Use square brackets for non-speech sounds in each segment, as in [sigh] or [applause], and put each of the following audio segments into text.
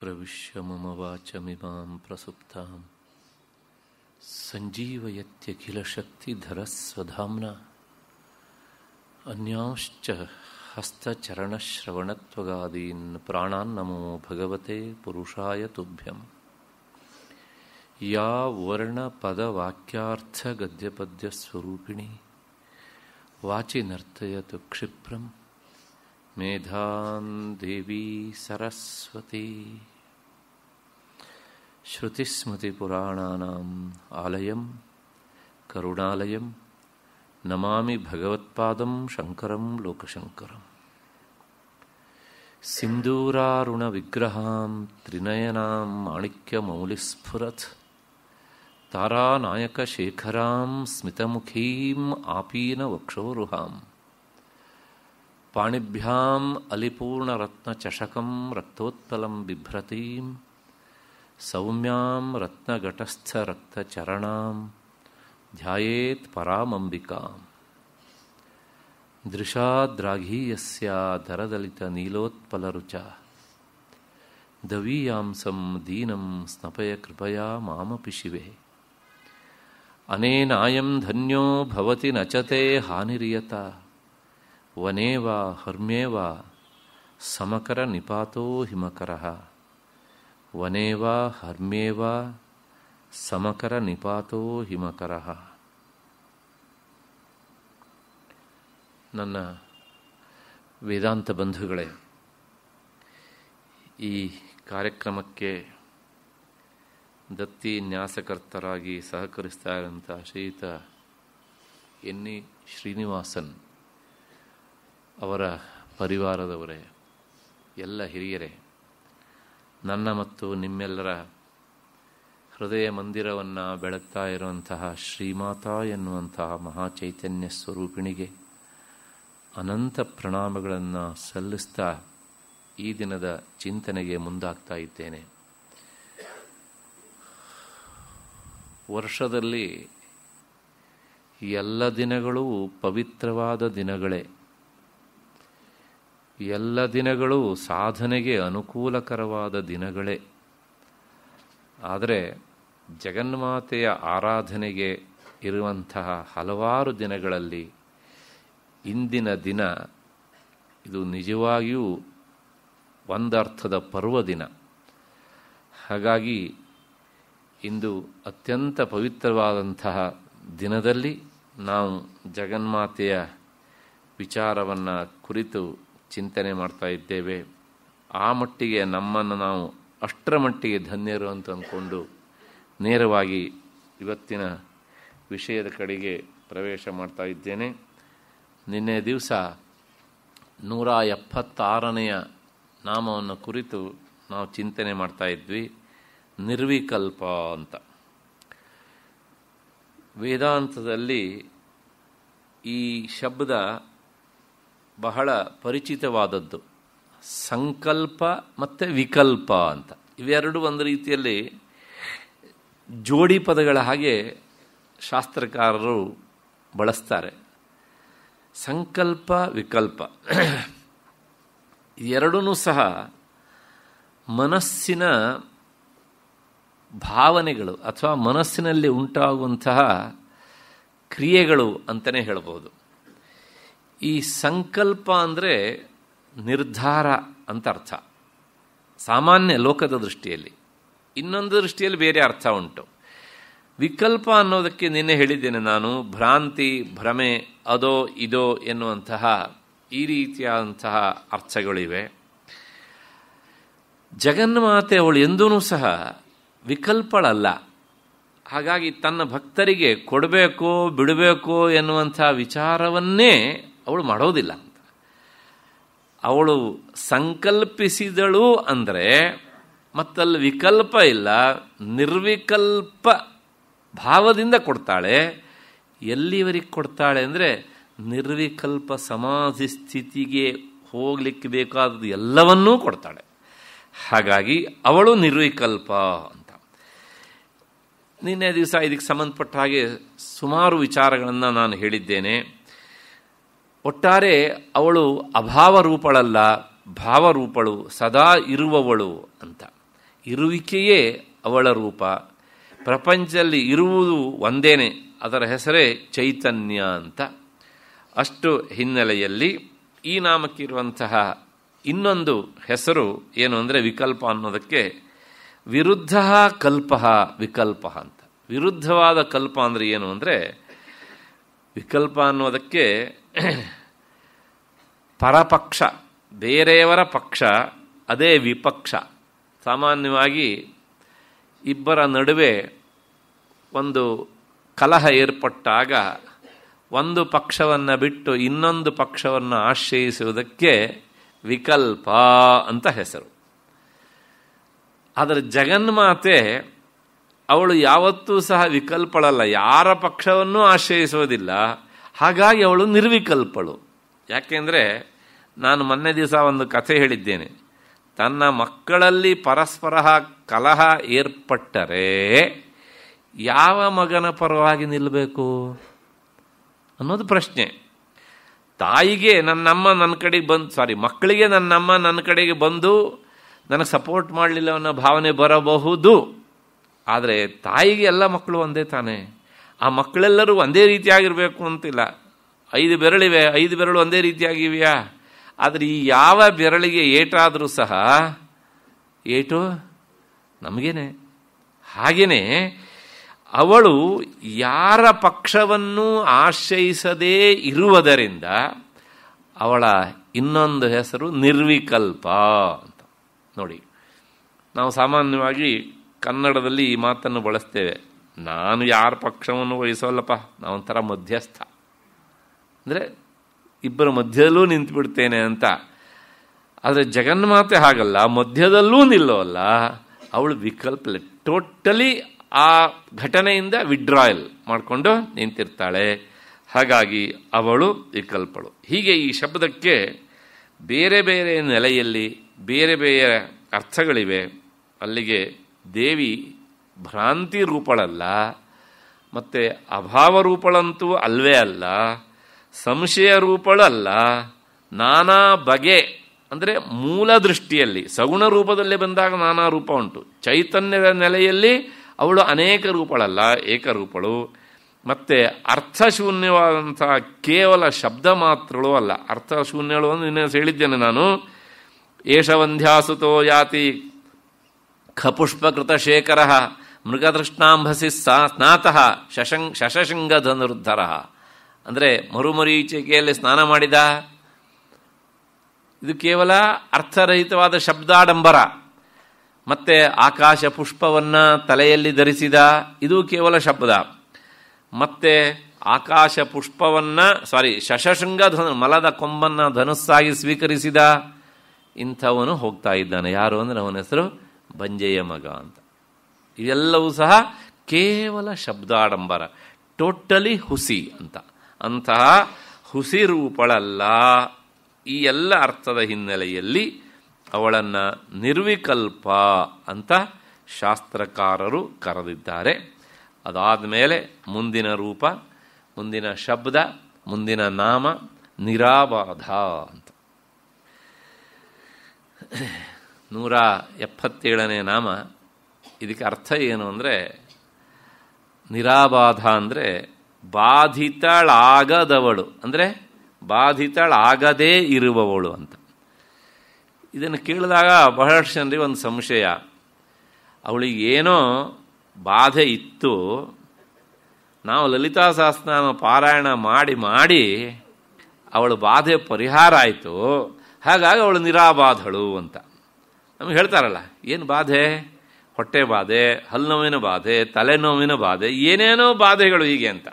प्रविश्य मम वाचमिमां प्रसुप्तां सञ्जीवयत्यखिलशक्तिधरस्वधाम्ना अन्यांश्च हस्तचरणश्रवणत्वगादीन् प्राणान्नमो भगवते पुरुषाय तुभ्यम् या वर्णपदवाक्यार्थगद्यपद्यस्वरूपिणी वाचि नर्तयतु क्षिप्रम् देवी सरस्वती श्रुतिस्मृतिपुराणानाम् आलयं करुणालयं नमामि भगवत्पादं शङ्करं लोकशङ्करम् सिन्दूरारुणविग्रहां त्रिनयनाम् माणिक्यमौलिस्फुरत् तारानायकशेखरां स्मितमुखीमापीनवक्षोरुहाम् पाणिभ्याम अलिपूर्ण चषकम रक्तोत्पलम बिभ्रती सौम्याम रत्नगटस्थ रक्तचरणाम ध्यायेत परामंबिका दृशाद्राघीयस्याधरदलितनीलोत्पलरुचा दवीयांसं दीनम स्नपय कृपया मामपि शिवे अनेनायम धन्यो भवति न हानिरियता ವನೇವ ಹರ್ಮೇವ ಸಮಕರ ನಿಪಾತೋ ಹಿಮಕರ ವನೇವ ಹರ್ಮೇವ ಸಮಕರ ನಿಪಾತೋ ಹಿಮಕರ ನನ್ನ ವೇದಾಂತ ಬಂಧುಗಳೇ ಈ ಕಾರ್ಯಕ್ರಮಕ್ಕೆ ದತ್ತಿ ನ್ಯಾಸಕರ್ತರಾಗಿ ಸಹಕರಿಸ್ತಾ ಇರೋಂಥ ಶ್ರೀಯುತ ಎನ್ ಶ್ರೀನಿವಾಸನ್ ಅವರ ಪರಿವಾರದವರೇ ಎಲ್ಲ ಹಿರಿಯರೇ ನನ್ನ ಮತ್ತು ನಿಮ್ಮೆಲ್ಲರ ಹೃದಯ ಮಂದಿರವನ್ನು ಬೆಳಗ್ತಾ ಇರುವಂತಹ ಶ್ರೀಮಾತಾ ಎನ್ನುವಂತಹ ಮಹಾಚೈತನ್ಯ ಸ್ವರೂಪಿಣಿಗೆ ಅನಂತ ಪ್ರಣಾಮಗಳನ್ನು ಸಲ್ಲಿಸ್ತಾ ಈ ದಿನದ ಚಿಂತನೆಗೆ ಮುಂದಾಗ್ತಾ ಇದ್ದೇನೆ ವರ್ಷದಲ್ಲಿ ಎಲ್ಲ ದಿನಗಳೂ ಪವಿತ್ರವಾದ ದಿನಗಳೇ ಎಲ್ಲ ದಿನಗಳು ಸಾಧನೆಗೆ ಅನುಕೂಲಕರವಾದ ದಿನಗಳೇ ಆದರೆ ಜಗನ್ಮಾತೆಯ ಆರಾಧನೆಗೆ ಇರುವಂತಹ ಹಲವಾರು ದಿನಗಳಲ್ಲಿ ಇಂದಿನ ದಿನ ಇದು ನಿಜವಾಗಿಯೂ ಒಂದರ್ಥದ ಪರ್ವದಿನ ಹಾಗಾಗಿ ಇಂದು ಅತ್ಯಂತ ಪವಿತ್ರವಾದಂತಹ ದಿನದಲ್ಲಿ ನಾವು ಜಗನ್ಮಾತೆಯ ವಿಚಾರವನ್ನು ಕುರಿತು ಚಿಂತನೆ ಮಾಡ್ತಾ ಇದ್ದೇವೆ ಆ ಮಟ್ಟಿಗೆ ನಮ್ಮನ್ನು ನಾವು ಅಷ್ಟರ ಮಟ್ಟಿಗೆ ಧನ್ಯರು ಅಂತ ಅಂದ್ಕೊಂಡು ನೇರವಾಗಿ ಇವತ್ತಿನ ವಿಷಯದ ಕಡೆಗೆ ಪ್ರವೇಶ ಮಾಡ್ತಾ ಇದ್ದೇನೆ ನಿನ್ನೆ ದಿವಸ ನೂರ ಎಪ್ಪತ್ತಾರನೆಯ ನಾಮವನ್ನು ಕುರಿತು ನಾವು ಚಿಂತನೆ ಮಾಡ್ತಾ ಇದ್ವಿ ನಿರ್ವಿಕಲ್ಪ ಅಂತ ವೇದಾಂತದಲ್ಲಿ ಈ ಶಬ್ದ ಬಹಳ ಪರಿಚಿತವಾದದ್ದು ಸಂಕಲ್ಪ ಮತ್ತು ವಿಕಲ್ಪ ಅಂತ ಇವೆರಡು ಒಂದು ರೀತಿಯಲ್ಲಿ ಜೋಡಿ ಪದಗಳ ಹಾಗೆ ಶಾಸ್ತ್ರಕಾರರು ಬಳಸ್ತಾರೆ ಸಂಕಲ್ಪ ವಿಕಲ್ಪ ಎರಡೂ ಸಹ ಮನಸ್ಸಿನ ಭಾವನೆಗಳು ಅಥವಾ ಮನಸ್ಸಿನಲ್ಲಿ ಉಂಟಾಗುವಂತಹ ಕ್ರಿಯೆಗಳು ಅಂತಲೇ ಹೇಳ್ಬೋದು ಈ ಸಂಕಲ್ಪ ಅಂದರೆ ನಿರ್ಧಾರ ಅಂತ ಅರ್ಥ ಸಾಮಾನ್ಯ ಲೋಕದ ದೃಷ್ಟಿಯಲ್ಲಿ ಇನ್ನೊಂದು ದೃಷ್ಟಿಯಲ್ಲಿ ಬೇರೆ ಅರ್ಥ ಉಂಟು ವಿಕಲ್ಪ ಅನ್ನೋದಕ್ಕೆ ನಿನ್ನೆ ಹೇಳಿದ್ದೇನೆ ನಾನು ಭ್ರಾಂತಿ ಭ್ರಮೆ ಅದೋ ಇದೋ ಎನ್ನುವಂತಹ ಈ ರೀತಿಯಾದಂತಹ ಅರ್ಥಗಳಿವೆ ಜಗನ್ಮಾತೆ ಅವಳು ಎಂದೂ ಸಹ ವಿಕಲ್ಪಳಲ್ಲ ಹಾಗಾಗಿ ತನ್ನ ಭಕ್ತರಿಗೆ ಕೊಡಬೇಕೋ ಬಿಡಬೇಕೋ ಎನ್ನುವಂಥ ವಿಚಾರವನ್ನೇ ಅವಳು ಮಾಡೋದಿಲ್ಲ ಅಂತ ಅವಳು ಸಂಕಲ್ಪಿಸಿದಳು ಅಂದರೆ ಮತ್ತಲ್ಲಿ ವಿಕಲ್ಪ ಇಲ್ಲ ನಿರ್ವಿಕಲ್ಪ ಭಾವದಿಂದ ಕೊಡ್ತಾಳೆ ಎಲ್ಲಿವರಿಗೆ ಕೊಡ್ತಾಳೆ ಅಂದರೆ ನಿರ್ವಿಕಲ್ಪ ಸಮಾಧಿ ಸ್ಥಿತಿಗೆ ಹೋಗಲಿಕ್ಕೆ ಬೇಕಾದದ್ದು ಎಲ್ಲವನ್ನೂ ಕೊಡ್ತಾಳೆ ಹಾಗಾಗಿ ಅವಳು ನಿರ್ವಿಕಲ್ಪ ಅಂತ ನಿನ್ನೆ ದಿವಸ ಇದಕ್ಕೆ ಸಂಬಂಧಪಟ್ಟ ಹಾಗೆ ಸುಮಾರು ವಿಚಾರಗಳನ್ನು ನಾನು ಹೇಳಿದ್ದೇನೆ ಒಟ್ಟಾರೆ ಅವಳು ಅಭಾವರೂಪಳಲ್ಲ ಭಾವರೂಪಳು ಸದಾ ಇರುವವಳು ಅಂತ ಇರುವಿಕೆಯೇ ಅವಳ ರೂಪ ಪ್ರಪಂಚದಲ್ಲಿ ಇರುವುದು ಒಂದೇನೆ ಅದರ ಹೆಸರೇ ಚೈತನ್ಯ ಅಂತ ಅಷ್ಟು ಹಿನ್ನೆಲೆಯಲ್ಲಿ ಈ ನಾಮಕ್ಕಿರುವಂತಹ ಇನ್ನೊಂದು ಹೆಸರು ಏನು ಅಂದರೆ ವಿಕಲ್ಪ ಅನ್ನೋದಕ್ಕೆ ವಿರುದ್ಧ ಕಲ್ಪ ವಿಕಲ್ಪ ಅಂತ ವಿರುದ್ಧವಾದ ಕಲ್ಪ ಅಂದರೆ ಏನು ಅಂದರೆ ವಿಕಲ್ಪ ಅನ್ನೋದಕ್ಕೆ ಪರಪಕ್ಷ ಬೇರೆಯವರ ಪಕ್ಷ ಅದೇ ವಿಪಕ್ಷ ಸಾಮಾನ್ಯವಾಗಿ ಇಬ್ಬರ ನಡುವೆ ಒಂದು ಕಲಹ ಏರ್ಪಟ್ಟಾಗ ಒಂದು ಪಕ್ಷವನ್ನು ಬಿಟ್ಟು ಇನ್ನೊಂದು ಪಕ್ಷವನ್ನು ಆಶ್ರಯಿಸುವುದಕ್ಕೆ ವಿಕಲ್ಪ ಅಂತ ಹೆಸರು ಆದರೆ ಜಗನ್ಮಾತೆ ಅವಳು ಯಾವತ್ತೂ ಸಹ ವಿಕಲ್ಪಳಲ್ಲ ಯಾರ ಪಕ್ಷವನ್ನೂ ಆಶ್ರಯಿಸುವುದಿಲ್ಲ ಹಾಗಾಗಿ ಅವಳು ನಿರ್ವಿಕಲ್ಪಳು ಯಾಕೆಂದರೆ ನಾನು ಮೊನ್ನೆ ದಿವಸ ಒಂದು ಕಥೆ ಹೇಳಿದ್ದೇನೆ ತನ್ನ ಮಕ್ಕಳಲ್ಲಿ ಪರಸ್ಪರ ಕಲಹ ಏರ್ಪಟ್ಟರೆ ಯಾವ ಮಗನ ಪರವಾಗಿ ನಿಲ್ಲಬೇಕು ಅನ್ನೋದು ಪ್ರಶ್ನೆ ತಾಯಿಗೆ ನನ್ನಮ್ಮ ನನ್ನ ಕಡೆಗೆ ಬಂದು ಸಾರಿ ಮಕ್ಕಳಿಗೆ ನನ್ನಮ್ಮ ನನ್ನ ಕಡೆಗೆ ಬಂದು ನನಗೆ ಸಪೋರ್ಟ್ ಮಾಡಲಿಲ್ಲ ಅನ್ನೋ ಭಾವನೆ ಬರಬಹುದು ಆದರೆ ತಾಯಿಗೆ ಎಲ್ಲ ಮಕ್ಕಳು ಒಂದೇ ತಾನೇ ಆ ಮಕ್ಕಳೆಲ್ಲರೂ ಒಂದೇ ರೀತಿಯಾಗಿರಬೇಕು ಅಂತಿಲ್ಲ ಐದು ಬೆರಳಿವೆ ಐದು ಬೆರಳು ಒಂದೇ ರೀತಿಯಾಗಿವೆಯಾ ಆದರೆ ಈ ಯಾವ ಬೆರಳಿಗೆ ಏಟಾದರೂ ಸಹ ಏಟು ನಮಗೇನೆ ಹಾಗೆಯೇ ಅವಳು ಯಾರ ಪಕ್ಷವನ್ನು ಆಶ್ರಯಿಸದೇ ಇರುವುದರಿಂದ ಅವಳ ಇನ್ನೊಂದು ಹೆಸರು ನಿರ್ವಿಕಲ್ಪ ಅಂತ ನೋಡಿ ನಾವು ಸಾಮಾನ್ಯವಾಗಿ ಕನ್ನಡದಲ್ಲಿ ಈ ಮಾತನ್ನು ಬಳಸ್ತೇವೆ ನಾನು ಯಾರ ಪಕ್ಷವನ್ನು ವಹಿಸೋಲ್ಲಪ್ಪ ಒಂಥರ ಮಧ್ಯಸ್ಥ ಅಂದರೆ ಇಬ್ಬರ ಮಧ್ಯದಲ್ಲೂ ನಿಂತುಬಿಡ್ತೇನೆ ಅಂತ ಆದರೆ ಜಗನ್ಮಾತೆ ಹಾಗಲ್ಲ ಮಧ್ಯದಲ್ಲೂ ನಿಲ್ಲೋಲ್ಲ ಅವಳು ವಿಕಲ್ಪ ಟೋಟಲಿ ಆ ಘಟನೆಯಿಂದ ವಿಡ್ರಾಯಲ್ ಮಾಡಿಕೊಂಡು ನಿಂತಿರ್ತಾಳೆ ಹಾಗಾಗಿ ಅವಳು ವಿಕಲ್ಪಳು ಹೀಗೆ ಈ ಶಬ್ದಕ್ಕೆ ಬೇರೆ ಬೇರೆ ನೆಲೆಯಲ್ಲಿ ಬೇರೆ ಬೇರೆ ಅರ್ಥಗಳಿವೆ ಅಲ್ಲಿಗೆ ದೇವಿ ಭ್ರಾಂತಿ ರೂಪಳಲ್ಲ ಮತ್ತು ಅಭಾವ ರೂಪಳಂತೂ ಅಲ್ವೇ ಅಲ್ಲ ಸಂಶಯ ರೂಪಳಲ್ಲ ನಾನಾ ಬಗೆ ಅಂದರೆ ಮೂಲ ದೃಷ್ಟಿಯಲ್ಲಿ ಸಗುಣ ರೂಪದಲ್ಲೇ ಬಂದಾಗ ನಾನಾ ರೂಪ ಉಂಟು ಚೈತನ್ಯದ ನೆಲೆಯಲ್ಲಿ ಅವಳು ಅನೇಕ ರೂಪಳಲ್ಲ ಏಕರೂಪಳು ಮತ್ತು ಅರ್ಥಶೂನ್ಯವಾದಂಥ ಕೇವಲ ಶಬ್ದ ಮಾತ್ರಳು ಅಲ್ಲ ಅರ್ಥಶೂನ್ಯಗಳು ಅಂತ ಇನ್ನೇನು ಹೇಳಿದ್ದೇನೆ ನಾನು ಏಷವಂಧ್ಯಾಸುತೋ ಯಾತಿ ಖಪುಷ್ಪಕೃತ ಶೇಖರ ಮೃಗತೃಷ್ಣಾಂಭಸಿ ಸ್ನಾತಃ ಶಶಂಗ್ ಶಶಶೃಂಗ ಧನುರ್ಧರ ಅಂದರೆ ಮರುಮರೀಚಿಕೆಯಲ್ಲಿ ಸ್ನಾನ ಮಾಡಿದ ಇದು ಕೇವಲ ಅರ್ಥರಹಿತವಾದ ಶಬ್ದಾಡಂಬರ ಮತ್ತೆ ಆಕಾಶ ಪುಷ್ಪವನ್ನು ತಲೆಯಲ್ಲಿ ಧರಿಸಿದ ಇದು ಕೇವಲ ಶಬ್ದ ಮತ್ತೆ ಆಕಾಶ ಪುಷ್ಪವನ್ನು ಸಾರಿ ಶಶಶೃಂಗ ಧನು ಮಲದ ಕೊಂಬನ್ನು ಧನುಸ್ಸಾಗಿ ಸ್ವೀಕರಿಸಿದ ಇಂಥವನು ಹೋಗ್ತಾ ಇದ್ದಾನೆ ಯಾರು ಅಂದರೆ ಅವನ ಹೆಸರು ಬಂಜೆಯ ಮಗ ಅಂತ ಇವೆಲ್ಲವೂ ಸಹ ಕೇವಲ ಶಬ್ದಾಡಂಬರ ಟೋಟಲಿ ಹುಸಿ ಅಂತ ಅಂತಹ ಹುಸಿ ರೂಪಳಲ್ಲ ಈ ಎಲ್ಲ ಅರ್ಥದ ಹಿನ್ನೆಲೆಯಲ್ಲಿ ಅವಳನ್ನು ನಿರ್ವಿಕಲ್ಪ ಅಂತ ಶಾಸ್ತ್ರಕಾರರು ಕರೆದಿದ್ದಾರೆ ಅದಾದ ಮೇಲೆ ಮುಂದಿನ ರೂಪ ಮುಂದಿನ ಶಬ್ದ ಮುಂದಿನ ನಾಮ ನಿರಾಬಾಧ ಅಂತ ನೂರ ಎಪ್ಪತ್ತೇಳನೇ ನಾಮ ಇದಕ್ಕೆ ಅರ್ಥ ಏನು ಅಂದರೆ ನಿರಾಬಾಧ ಅಂದರೆ ಬಾಧಿತಳಾಗದವಳು ಅಂದರೆ ಬಾಧಿತಳಾಗದೇ ಇರುವವಳು ಅಂತ ಇದನ್ನು ಕೇಳಿದಾಗ ಬಹಳಷ್ಟು ಜನರಿಗೆ ಒಂದು ಸಂಶಯ ಅವಳಿಗೆ ಏನೋ ಬಾಧೆ ಇತ್ತು ನಾವು ಲಲಿತಾ ಸಹಸ್ರನಾಮ ಪಾರಾಯಣ ಮಾಡಿ ಮಾಡಿ ಅವಳು ಬಾಧೆ ಪರಿಹಾರ ಆಯಿತು ಹಾಗಾಗಿ ಅವಳು ನಿರಾಬಾಧಳು ಅಂತ ನಮ್ಗೆ ಹೇಳ್ತಾರಲ್ಲ ಏನು ಬಾಧೆ ಹೊಟ್ಟೆ ಬಾಧೆ ಹಲ್ಲುನೋವಿನ ಬಾಧೆ ತಲೆನೋವಿನ ಬಾಧೆ ಏನೇನೋ ಬಾಧೆಗಳು ಹೀಗೆ ಅಂತ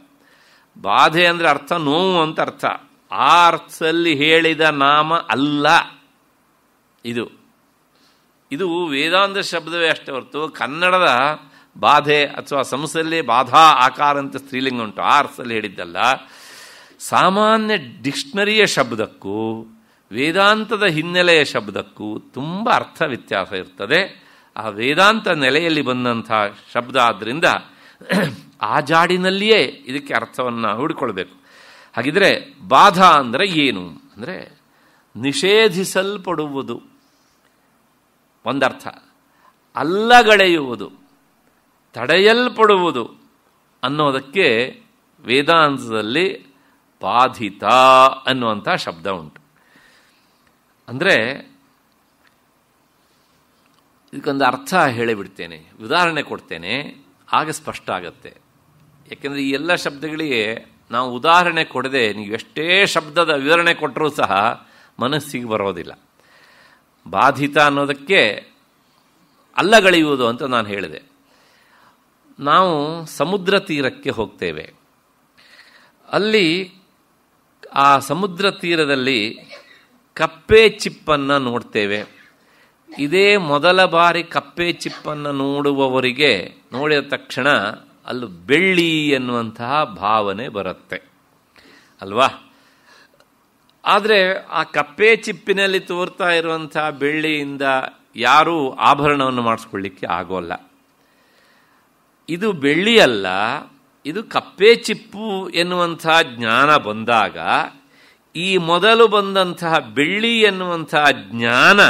ಬಾಧೆ ಅಂದರೆ ಅರ್ಥ ನೋವು ಅಂತ ಅರ್ಥ ಆ ಅರ್ಥದಲ್ಲಿ ಹೇಳಿದ ನಾಮ ಅಲ್ಲ ಇದು ಇದು ವೇದಾಂತ ಶಬ್ದವೇ ಅಷ್ಟೇ ಹೊರತು ಕನ್ನಡದ ಬಾಧೆ ಅಥವಾ ಸಂಸ್ಥೆಯಲ್ಲಿ ಬಾಧಾ ಆಕಾರ ಅಂತ ಸ್ತ್ರೀಲಿಂಗ ಉಂಟು ಆ ಅರ್ಥದಲ್ಲಿ ಹೇಳಿದ್ದಲ್ಲ ಸಾಮಾನ್ಯ ಡಿಕ್ಷನರಿಯ ಶಬ್ದಕ್ಕೂ ವೇದಾಂತದ ಹಿನ್ನೆಲೆಯ ಶಬ್ದಕ್ಕೂ ತುಂಬ ಅರ್ಥ ವ್ಯತ್ಯಾಸ ಇರ್ತದೆ ಆ ವೇದಾಂತ ನೆಲೆಯಲ್ಲಿ ಬಂದಂಥ ಶಬ್ದ ಆದ್ದರಿಂದ ಆ ಜಾಡಿನಲ್ಲಿಯೇ ಇದಕ್ಕೆ ಅರ್ಥವನ್ನು ಹುಡುಕೊಳ್ಬೇಕು ಹಾಗಿದ್ರೆ ಬಾಧ ಅಂದರೆ ಏನು ಅಂದರೆ ನಿಷೇಧಿಸಲ್ಪಡುವುದು ಒಂದರ್ಥ ಅಲ್ಲಗಳೆಯುವುದು ತಡೆಯಲ್ಪಡುವುದು ಅನ್ನೋದಕ್ಕೆ ವೇದಾಂತದಲ್ಲಿ ಬಾಧಿತ ಅನ್ನುವಂಥ ಶಬ್ದ ಉಂಟು ಅಂದರೆ ಇದಕ್ಕೊಂದು ಅರ್ಥ ಹೇಳಿಬಿಡ್ತೇನೆ ಉದಾಹರಣೆ ಕೊಡ್ತೇನೆ ಆಗ ಸ್ಪಷ್ಟ ಆಗತ್ತೆ ಯಾಕೆಂದರೆ ಈ ಎಲ್ಲ ಶಬ್ದಗಳಿಗೆ ನಾವು ಉದಾಹರಣೆ ಕೊಡದೆ ನೀವು ಎಷ್ಟೇ ಶಬ್ದದ ವಿವರಣೆ ಕೊಟ್ಟರೂ ಸಹ ಮನಸ್ಸಿಗೆ ಬರೋದಿಲ್ಲ ಬಾಧಿತ ಅನ್ನೋದಕ್ಕೆ ಅಲ್ಲಗಳೆಯುವುದು ಅಂತ ನಾನು ಹೇಳಿದೆ ನಾವು ಸಮುದ್ರ ತೀರಕ್ಕೆ ಹೋಗ್ತೇವೆ ಅಲ್ಲಿ ಆ ಸಮುದ್ರ ತೀರದಲ್ಲಿ ಕಪ್ಪೆ ಚಿಪ್ಪನ್ನು ನೋಡ್ತೇವೆ ಇದೇ ಮೊದಲ ಬಾರಿ ಕಪ್ಪೆ ಚಿಪ್ಪನ್ನು ನೋಡುವವರಿಗೆ ನೋಡಿದ ತಕ್ಷಣ ಅಲ್ಲಿ ಬೆಳ್ಳಿ ಎನ್ನುವಂತಹ ಭಾವನೆ ಬರುತ್ತೆ ಅಲ್ವಾ ಆದರೆ ಆ ಕಪ್ಪೆ ಚಿಪ್ಪಿನಲ್ಲಿ ತೋರ್ತಾ ಇರುವಂತಹ ಬೆಳ್ಳಿಯಿಂದ ಯಾರೂ ಆಭರಣವನ್ನು ಮಾಡಿಸ್ಕೊಳ್ಳಿಕ್ಕೆ ಆಗೋಲ್ಲ ಇದು ಬೆಳ್ಳಿಯಲ್ಲ ಇದು ಕಪ್ಪೆ ಚಿಪ್ಪು ಎನ್ನುವಂಥ ಜ್ಞಾನ ಬಂದಾಗ ಈ ಮೊದಲು ಬಂದಂತಹ ಬೆಳ್ಳಿ ಎನ್ನುವಂತಹ ಜ್ಞಾನ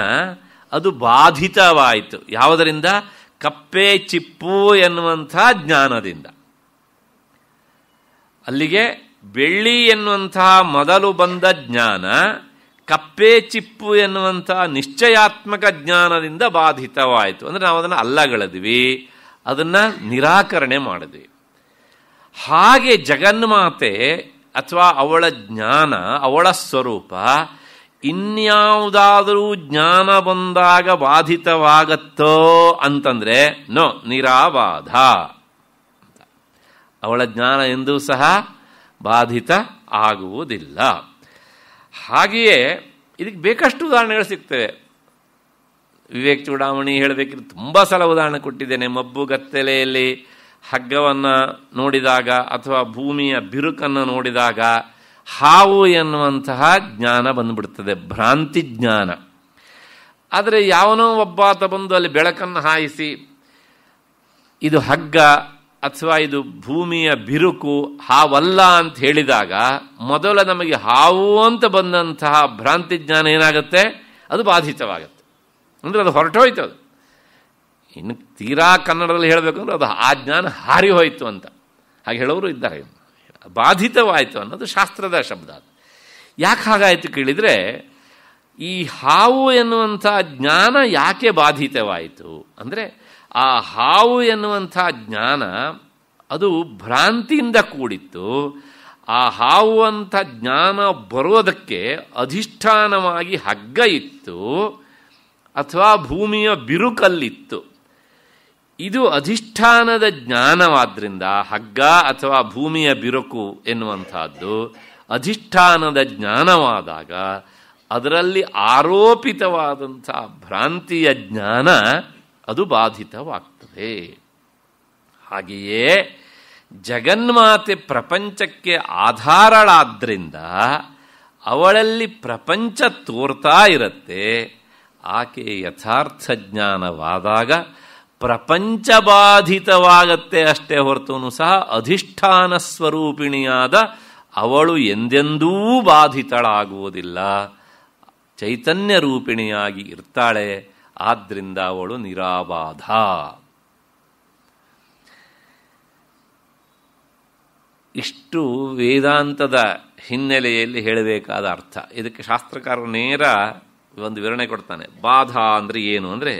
ಅದು ಬಾಧಿತವಾಯಿತು ಯಾವುದರಿಂದ ಕಪ್ಪೆ ಚಿಪ್ಪು ಎನ್ನುವಂಥ ಜ್ಞಾನದಿಂದ ಅಲ್ಲಿಗೆ ಬೆಳ್ಳಿ ಎನ್ನುವಂತಹ ಮೊದಲು ಬಂದ ಜ್ಞಾನ ಕಪ್ಪೆ ಚಿಪ್ಪು ಎನ್ನುವಂತಹ ನಿಶ್ಚಯಾತ್ಮಕ ಜ್ಞಾನದಿಂದ ಬಾಧಿತವಾಯಿತು ಅಂದರೆ ನಾವು ಅದನ್ನು ಅಲ್ಲಗಳೆದ್ವಿ ಅದನ್ನು ನಿರಾಕರಣೆ ಮಾಡಿದ್ವಿ ಹಾಗೆ ಜಗನ್ಮಾತೆ ಅಥವಾ ಅವಳ ಜ್ಞಾನ ಅವಳ ಸ್ವರೂಪ ಇನ್ಯಾವುದಾದರೂ ಜ್ಞಾನ ಬಂದಾಗ ಬಾಧಿತವಾಗತ್ತೋ ಅಂತಂದರೆ ನೋ ನಿರಾಬಾಧ ಅವಳ ಜ್ಞಾನ ಎಂದೂ ಸಹ ಬಾಧಿತ ಆಗುವುದಿಲ್ಲ ಹಾಗೆಯೇ ಇದಕ್ಕೆ ಬೇಕಷ್ಟು ಉದಾಹರಣೆಗಳು ಸಿಗ್ತವೆ ವಿವೇಕ್ ಚೂಡಾವಣಿ ಹೇಳಬೇಕಿದ್ರೆ ತುಂಬ ಸಲ ಉದಾಹರಣೆ ಕೊಟ್ಟಿದ್ದೇನೆ ಮಬ್ಬು ಗತ್ತಲೆಯಲ್ಲಿ ಹಗ್ಗವನ್ನು ನೋಡಿದಾಗ ಅಥವಾ ಭೂಮಿಯ ಬಿರುಕನ್ನು ನೋಡಿದಾಗ ಹಾವು ಎನ್ನುವಂತಹ ಜ್ಞಾನ ಬಂದುಬಿಡ್ತದೆ ಭ್ರಾಂತಿ ಜ್ಞಾನ ಆದರೆ ಯಾವನೋ ಒಬ್ಬಾತ ಬಂದು ಅಲ್ಲಿ ಬೆಳಕನ್ನು ಹಾಯಿಸಿ ಇದು ಹಗ್ಗ ಅಥವಾ ಇದು ಭೂಮಿಯ ಬಿರುಕು ಹಾವಲ್ಲ ಅಂತ ಹೇಳಿದಾಗ ಮೊದಲ ನಮಗೆ ಹಾವು ಅಂತ ಬಂದಂತಹ ಭ್ರಾಂತಿ ಜ್ಞಾನ ಏನಾಗುತ್ತೆ ಅದು ಬಾಧಿತವಾಗುತ್ತೆ ಅಂದರೆ ಅದು ಹೊರಟೋಯ್ತು ಅದು ಇನ್ನು ತೀರಾ ಕನ್ನಡದಲ್ಲಿ ಹೇಳಬೇಕಂದ್ರೆ ಅದು ಆ ಜ್ಞಾನ ಹಾರಿ ಹೋಯಿತು ಅಂತ ಹಾಗೆ ಹೇಳೋರು ಇದ್ದಾರೆ ಬಾಧಿತವಾಯಿತು ಅನ್ನೋದು ಶಾಸ್ತ್ರದ ಶಬ್ದ ಅದು ಯಾಕೆ ಹಾಗಾಯಿತು ಕೇಳಿದರೆ ಈ ಹಾವು ಎನ್ನುವಂಥ ಜ್ಞಾನ ಯಾಕೆ ಬಾಧಿತವಾಯಿತು ಅಂದರೆ ಆ ಹಾವು ಎನ್ನುವಂಥ ಜ್ಞಾನ ಅದು ಭ್ರಾಂತಿಯಿಂದ ಕೂಡಿತ್ತು ಆ ಹಾವು ಅಂಥ ಜ್ಞಾನ ಬರೋದಕ್ಕೆ ಅಧಿಷ್ಠಾನವಾಗಿ ಹಗ್ಗ ಇತ್ತು ಅಥವಾ ಭೂಮಿಯ ಬಿರುಕಲ್ಲಿತ್ತು ಇದು ಅಧಿಷ್ಠಾನದ ಜ್ಞಾನವಾದ್ರಿಂದ ಹಗ್ಗ ಅಥವಾ ಭೂಮಿಯ ಬಿರುಕು ಎನ್ನುವಂಥದ್ದು ಅಧಿಷ್ಠಾನದ ಜ್ಞಾನವಾದಾಗ ಅದರಲ್ಲಿ ಆರೋಪಿತವಾದಂಥ ಭ್ರಾಂತಿಯ ಜ್ಞಾನ ಅದು ಬಾಧಿತವಾಗ್ತದೆ ಹಾಗೆಯೇ ಜಗನ್ಮಾತೆ ಪ್ರಪಂಚಕ್ಕೆ ಆಧಾರಳಾದ್ರಿಂದ ಅವಳಲ್ಲಿ ಪ್ರಪಂಚ ತೋರ್ತಾ ಇರುತ್ತೆ ಆಕೆ ಯಥಾರ್ಥ ಜ್ಞಾನವಾದಾಗ ಪ್ರಪಂಚ ಬಾಧಿತವಾಗತ್ತೆ ಅಷ್ಟೇ ಹೊರತು ಸಹ ಅಧಿಷ್ಠಾನ ಸ್ವರೂಪಿಣಿಯಾದ ಅವಳು ಎಂದೆಂದೂ ಬಾಧಿತಳಾಗುವುದಿಲ್ಲ ಚೈತನ್ಯ ರೂಪಿಣಿಯಾಗಿ ಇರ್ತಾಳೆ ಆದ್ರಿಂದ ಅವಳು ನಿರಾಬಾಧ ಇಷ್ಟು ವೇದಾಂತದ ಹಿನ್ನೆಲೆಯಲ್ಲಿ ಹೇಳಬೇಕಾದ ಅರ್ಥ ಇದಕ್ಕೆ ಶಾಸ್ತ್ರಕಾರ ನೇರ ಒಂದು ವಿವರಣೆ ಕೊಡ್ತಾನೆ ಬಾಧ ಅಂದರೆ ಏನು ಅಂದರೆ